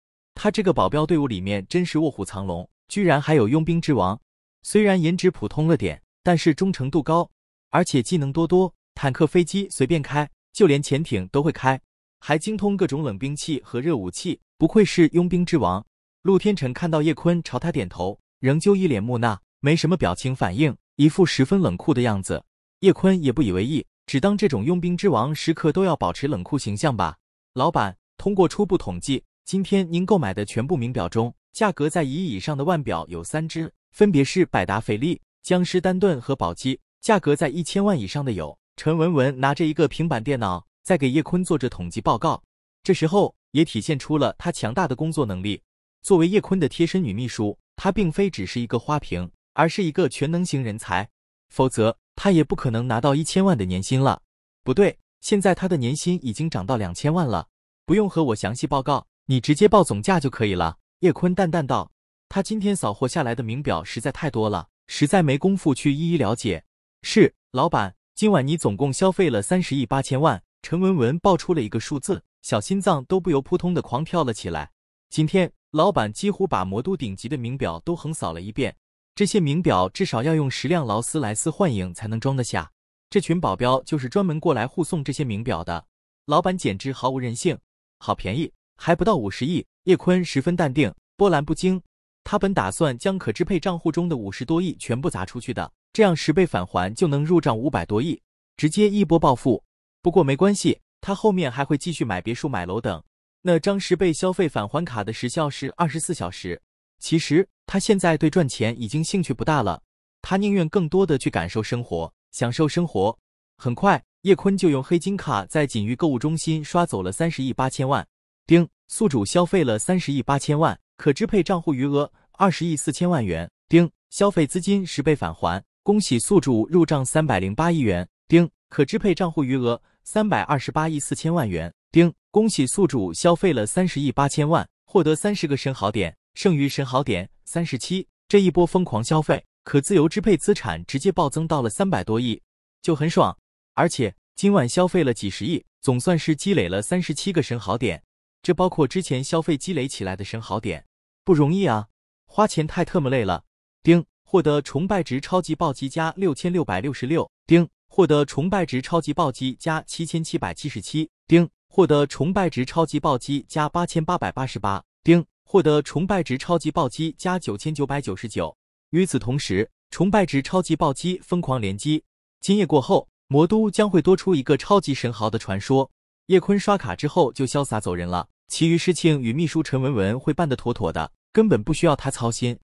他这个保镖队伍里面真是卧虎藏龙，居然还有佣兵之王。虽然颜值普通了点，但是忠诚度高，而且技能多多，坦克、飞机随便开，就连潜艇都会开，还精通各种冷兵器和热武器。不愧是佣兵之王。陆天辰看到叶坤朝他点头，仍旧一脸木讷，没什么表情反应，一副十分冷酷的样子。叶坤也不以为意，只当这种佣兵之王时刻都要保持冷酷形象吧。老板，通过初步统计。今天您购买的全部名表中，价格在一亿以上的腕表有三只，分别是百达翡丽、江诗丹顿和宝玑。价格在一千万以上的有。陈文文拿着一个平板电脑，在给叶坤做着统计报告。这时候也体现出了他强大的工作能力。作为叶坤的贴身女秘书，她并非只是一个花瓶，而是一个全能型人才。否则，她也不可能拿到一千万的年薪了。不对，现在她的年薪已经涨到两千万了。不用和我详细报告。你直接报总价就可以了。叶坤淡淡道：“他今天扫货下来的名表实在太多了，实在没工夫去一一了解。”是老板，今晚你总共消费了三十亿八千万。陈文文报出了一个数字，小心脏都不由扑通的狂跳了起来。今天老板几乎把魔都顶级的名表都横扫了一遍，这些名表至少要用十辆劳斯莱斯幻影才能装得下。这群保镖就是专门过来护送这些名表的。老板简直毫无人性，好便宜。还不到五十亿，叶坤十分淡定，波澜不惊。他本打算将可支配账户中的五十多亿全部砸出去的，这样十倍返还就能入账五百多亿，直接一波暴富。不过没关系，他后面还会继续买别墅、买楼等。那张十倍消费返还卡的时效是二十四小时。其实他现在对赚钱已经兴趣不大了，他宁愿更多的去感受生活，享受生活。很快，叶坤就用黑金卡在锦御购物中心刷走了三十亿八千万。丁宿主消费了三十亿八千万，可支配账户余额二十亿四千万元。丁消费资金十倍返还，恭喜宿主入账三百零八亿元。丁可支配账户余额三百二十八亿四千万元。丁恭喜宿主消费了三十亿八千万，获得三十个神豪点，剩余神豪点三十七。这一波疯狂消费，可自由支配资产直接暴增到了三百多亿，就很爽。而且今晚消费了几十亿，总算是积累了三十七个神豪点。这包括之前消费积累起来的神豪点，不容易啊，花钱太特么累了。丁获得崇拜值超级暴击加六千六百六十六。丁获得崇拜值超级暴击加七千七百七十七。丁获得崇拜值超级暴击加八千八百八十八。丁获得崇拜值超级暴击加九千九百九十九。与此同时，崇拜值超级暴击疯狂连击。今夜过后，魔都将会多出一个超级神豪的传说。叶坤刷卡之后就潇洒走人了，其余事情与秘书陈文文会办得妥妥的，根本不需要他操心。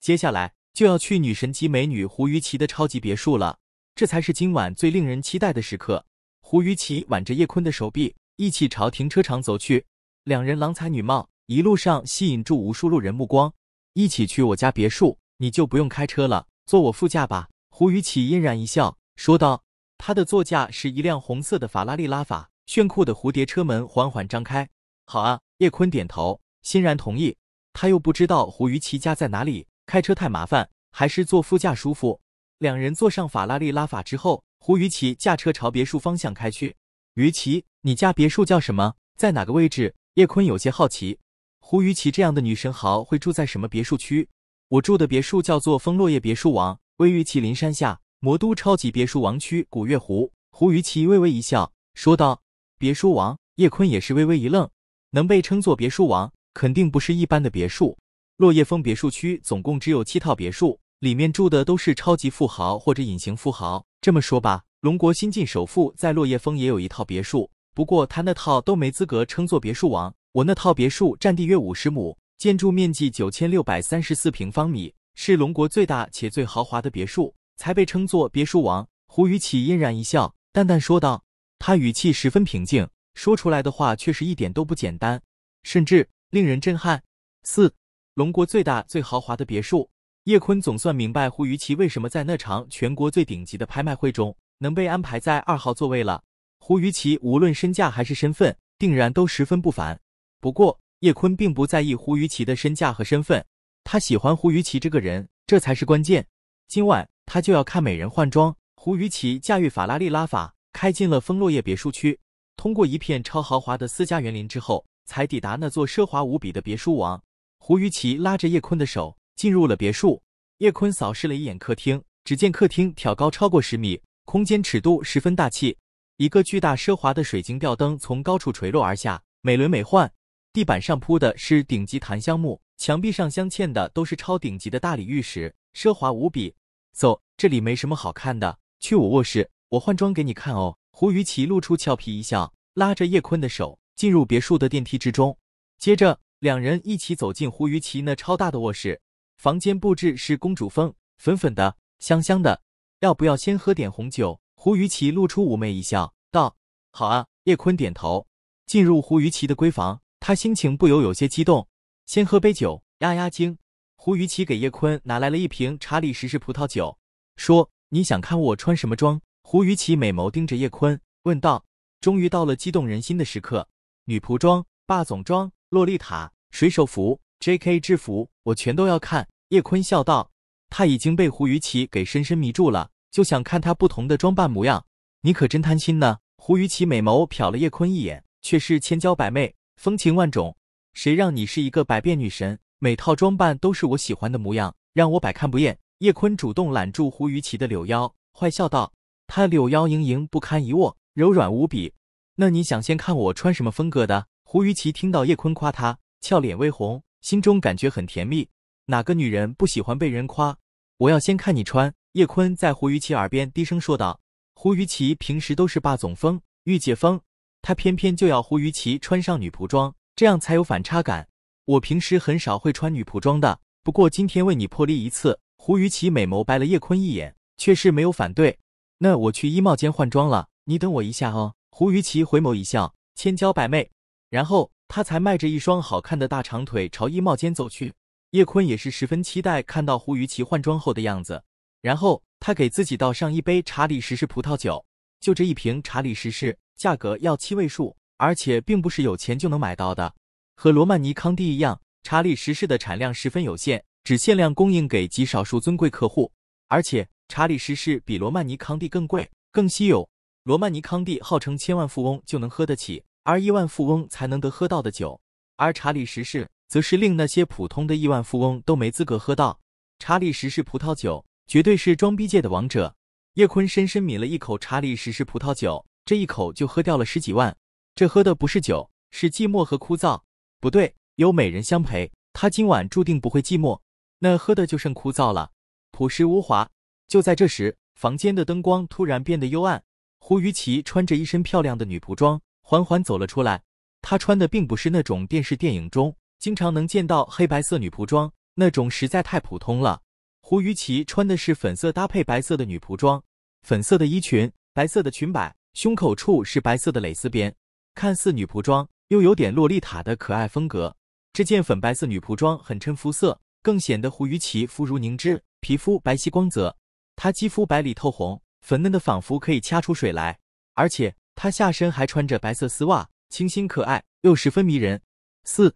接下来就要去女神级美女胡雨琪的超级别墅了，这才是今晚最令人期待的时刻。胡雨琪挽着叶坤的手臂，一起朝停车场走去，两人郎才女貌，一路上吸引住无数路人目光。一起去我家别墅，你就不用开车了，坐我副驾吧。胡雨琪嫣然一笑，说道：“她的座驾是一辆红色的法拉利拉法。”炫酷的蝴蝶车门缓缓张开。好啊，叶坤点头，欣然同意。他又不知道胡于奇家在哪里，开车太麻烦，还是坐副驾舒服。两人坐上法拉利拉法之后，胡于奇驾车朝别墅方向开去。于奇，你家别墅叫什么？在哪个位置？叶坤有些好奇。胡于奇这样的女神豪会住在什么别墅区？我住的别墅叫做枫落叶别墅王，位于麒麟山下魔都超级别墅王区古月湖。胡于奇微微一笑，说道。别墅王叶坤也是微微一愣，能被称作别墅王，肯定不是一般的别墅。落叶峰别墅区总共只有七套别墅，里面住的都是超级富豪或者隐形富豪。这么说吧，龙国新晋首富在落叶峰也有一套别墅，不过他那套都没资格称作别墅王。我那套别墅占地约五十亩，建筑面积九千六百三十四平方米，是龙国最大且最豪华的别墅，才被称作别墅王。胡雨绮嫣然一笑，淡淡说道。他语气十分平静，说出来的话却是一点都不简单，甚至令人震撼。四龙国最大最豪华的别墅，叶坤总算明白胡于琪为什么在那场全国最顶级的拍卖会中能被安排在二号座位了。胡于琪无论身价还是身份，定然都十分不凡。不过叶坤并不在意胡于琪的身价和身份，他喜欢胡于琪这个人，这才是关键。今晚他就要看美人换装，胡于琪驾驭法拉利拉法。开进了枫落叶别墅区，通过一片超豪华的私家园林之后，才抵达那座奢华无比的别墅王。胡于琪拉着叶坤的手进入了别墅。叶坤扫视了一眼客厅，只见客厅挑高超过十米，空间尺度十分大气。一个巨大奢华的水晶吊灯从高处垂落而下，美轮美奂。地板上铺的是顶级檀香木，墙壁上镶嵌的都是超顶级的大理玉石，奢华无比。走，这里没什么好看的，去我卧室。我换装给你看哦！胡雨琪露出俏皮一笑，拉着叶坤的手进入别墅的电梯之中。接着，两人一起走进胡雨琪那超大的卧室。房间布置是公主风，粉粉的，香香的。要不要先喝点红酒？胡雨琪露出妩媚一笑，道：“好啊。”叶坤点头。进入胡雨琪的闺房，他心情不由有些激动。先喝杯酒压压惊。胡雨琪给叶坤拿来了一瓶查理十世葡萄酒，说：“你想看我穿什么装？”胡雨琪美眸盯着叶坤，问道：“终于到了激动人心的时刻，女仆装、霸总装、洛丽塔、水手服、J K 制服，我全都要看。”叶坤笑道：“他已经被胡雨琪给深深迷住了，就想看他不同的装扮模样。你可真贪心呢。”胡雨琪美眸瞟了叶坤一眼，却是千娇百媚，风情万种。谁让你是一个百变女神，每套装扮都是我喜欢的模样，让我百看不厌。叶坤主动揽住胡雨琪的柳腰，坏笑道。她柳腰盈盈，不堪一握，柔软无比。那你想先看我穿什么风格的？胡于琪听到叶坤夸她，俏脸微红，心中感觉很甜蜜。哪个女人不喜欢被人夸？我要先看你穿。叶坤在胡于琪耳边低声说道。胡于琪平时都是霸总风、御姐风，他偏偏就要胡于琪穿上女仆装，这样才有反差感。我平时很少会穿女仆装的，不过今天为你破例一次。胡于琪美眸白了叶坤一眼，却是没有反对。那我去衣帽间换装了，你等我一下哦。胡于琪回眸一笑，千娇百媚，然后她才迈着一双好看的大长腿朝衣帽间走去。叶坤也是十分期待看到胡于琪换装后的样子，然后他给自己倒上一杯查理十世葡萄酒。就这一瓶查理十世，价格要七位数，而且并不是有钱就能买到的，和罗曼尼康帝一样，查理十世的产量十分有限，只限量供应给极少数尊贵客户，而且。查理十世比罗曼尼康帝更贵、更稀有。罗曼尼康帝号称千万富翁就能喝得起，而亿万富翁才能得喝到的酒。而查理十世则是令那些普通的亿万富翁都没资格喝到。查理十世葡萄酒绝对是装逼界的王者。叶坤深深抿了一口查理十世葡萄酒，这一口就喝掉了十几万。这喝的不是酒，是寂寞和枯燥。不对，有美人相陪，他今晚注定不会寂寞。那喝的就剩枯燥了。朴实无华。就在这时，房间的灯光突然变得幽暗。胡于琪穿着一身漂亮的女仆装，缓缓走了出来。她穿的并不是那种电视电影中经常能见到黑白色女仆装那种，实在太普通了。胡于琪穿的是粉色搭配白色的女仆装，粉色的衣裙，白色的裙摆，胸口处是白色的蕾丝边，看似女仆装，又有点洛丽塔的可爱风格。这件粉白色女仆装很衬肤色，更显得胡于琪肤如凝脂，皮肤白皙光泽。她肌肤白里透红，粉嫩的仿佛可以掐出水来，而且她下身还穿着白色丝袜，清新可爱又十分迷人。四，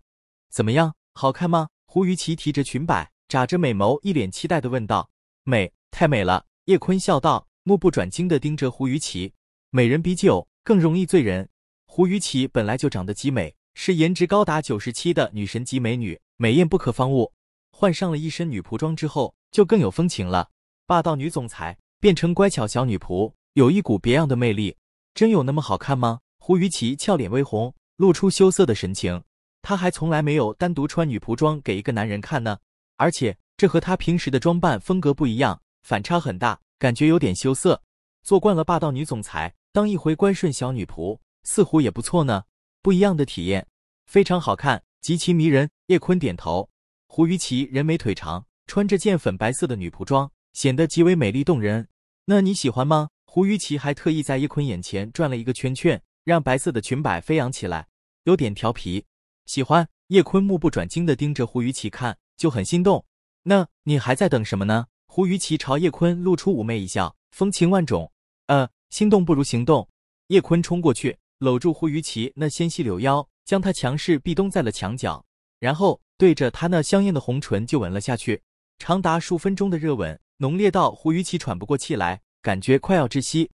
怎么样，好看吗？胡雨琪提着裙摆，眨着美眸，一脸期待的问道。美，太美了。叶坤笑道，目不转睛的盯着胡雨琪。美人比酒更容易醉人。胡雨琪本来就长得极美，是颜值高达九十七的女神级美女，美艳不可方物。换上了一身女仆装之后，就更有风情了。霸道女总裁变成乖巧小女仆，有一股别样的魅力。真有那么好看吗？胡于琪俏脸微红，露出羞涩的神情。她还从来没有单独穿女仆装给一个男人看呢，而且这和她平时的装扮风格不一样，反差很大，感觉有点羞涩。做惯了霸道女总裁，当一回乖顺小女仆，似乎也不错呢。不一样的体验，非常好看，极其迷人。叶坤点头。胡于琪人美腿长，穿着件粉白色的女仆装。显得极为美丽动人，那你喜欢吗？胡玉琪还特意在叶坤眼前转了一个圈圈，让白色的裙摆飞扬起来，有点调皮。喜欢。叶坤目不转睛地盯着胡玉琪看，就很心动。那你还在等什么呢？胡玉琪朝叶坤露出妩媚一笑，风情万种。呃，心动不如行动。叶坤冲过去，搂住胡玉琪那纤细柳腰，将她强势壁咚在了墙角，然后对着她那香艳的红唇就吻了下去，长达数分钟的热吻。浓烈到胡雨琪喘不过气来，感觉快要窒息。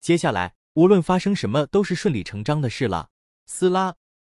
接下来无论发生什么，都是顺理成章的事了。撕拉。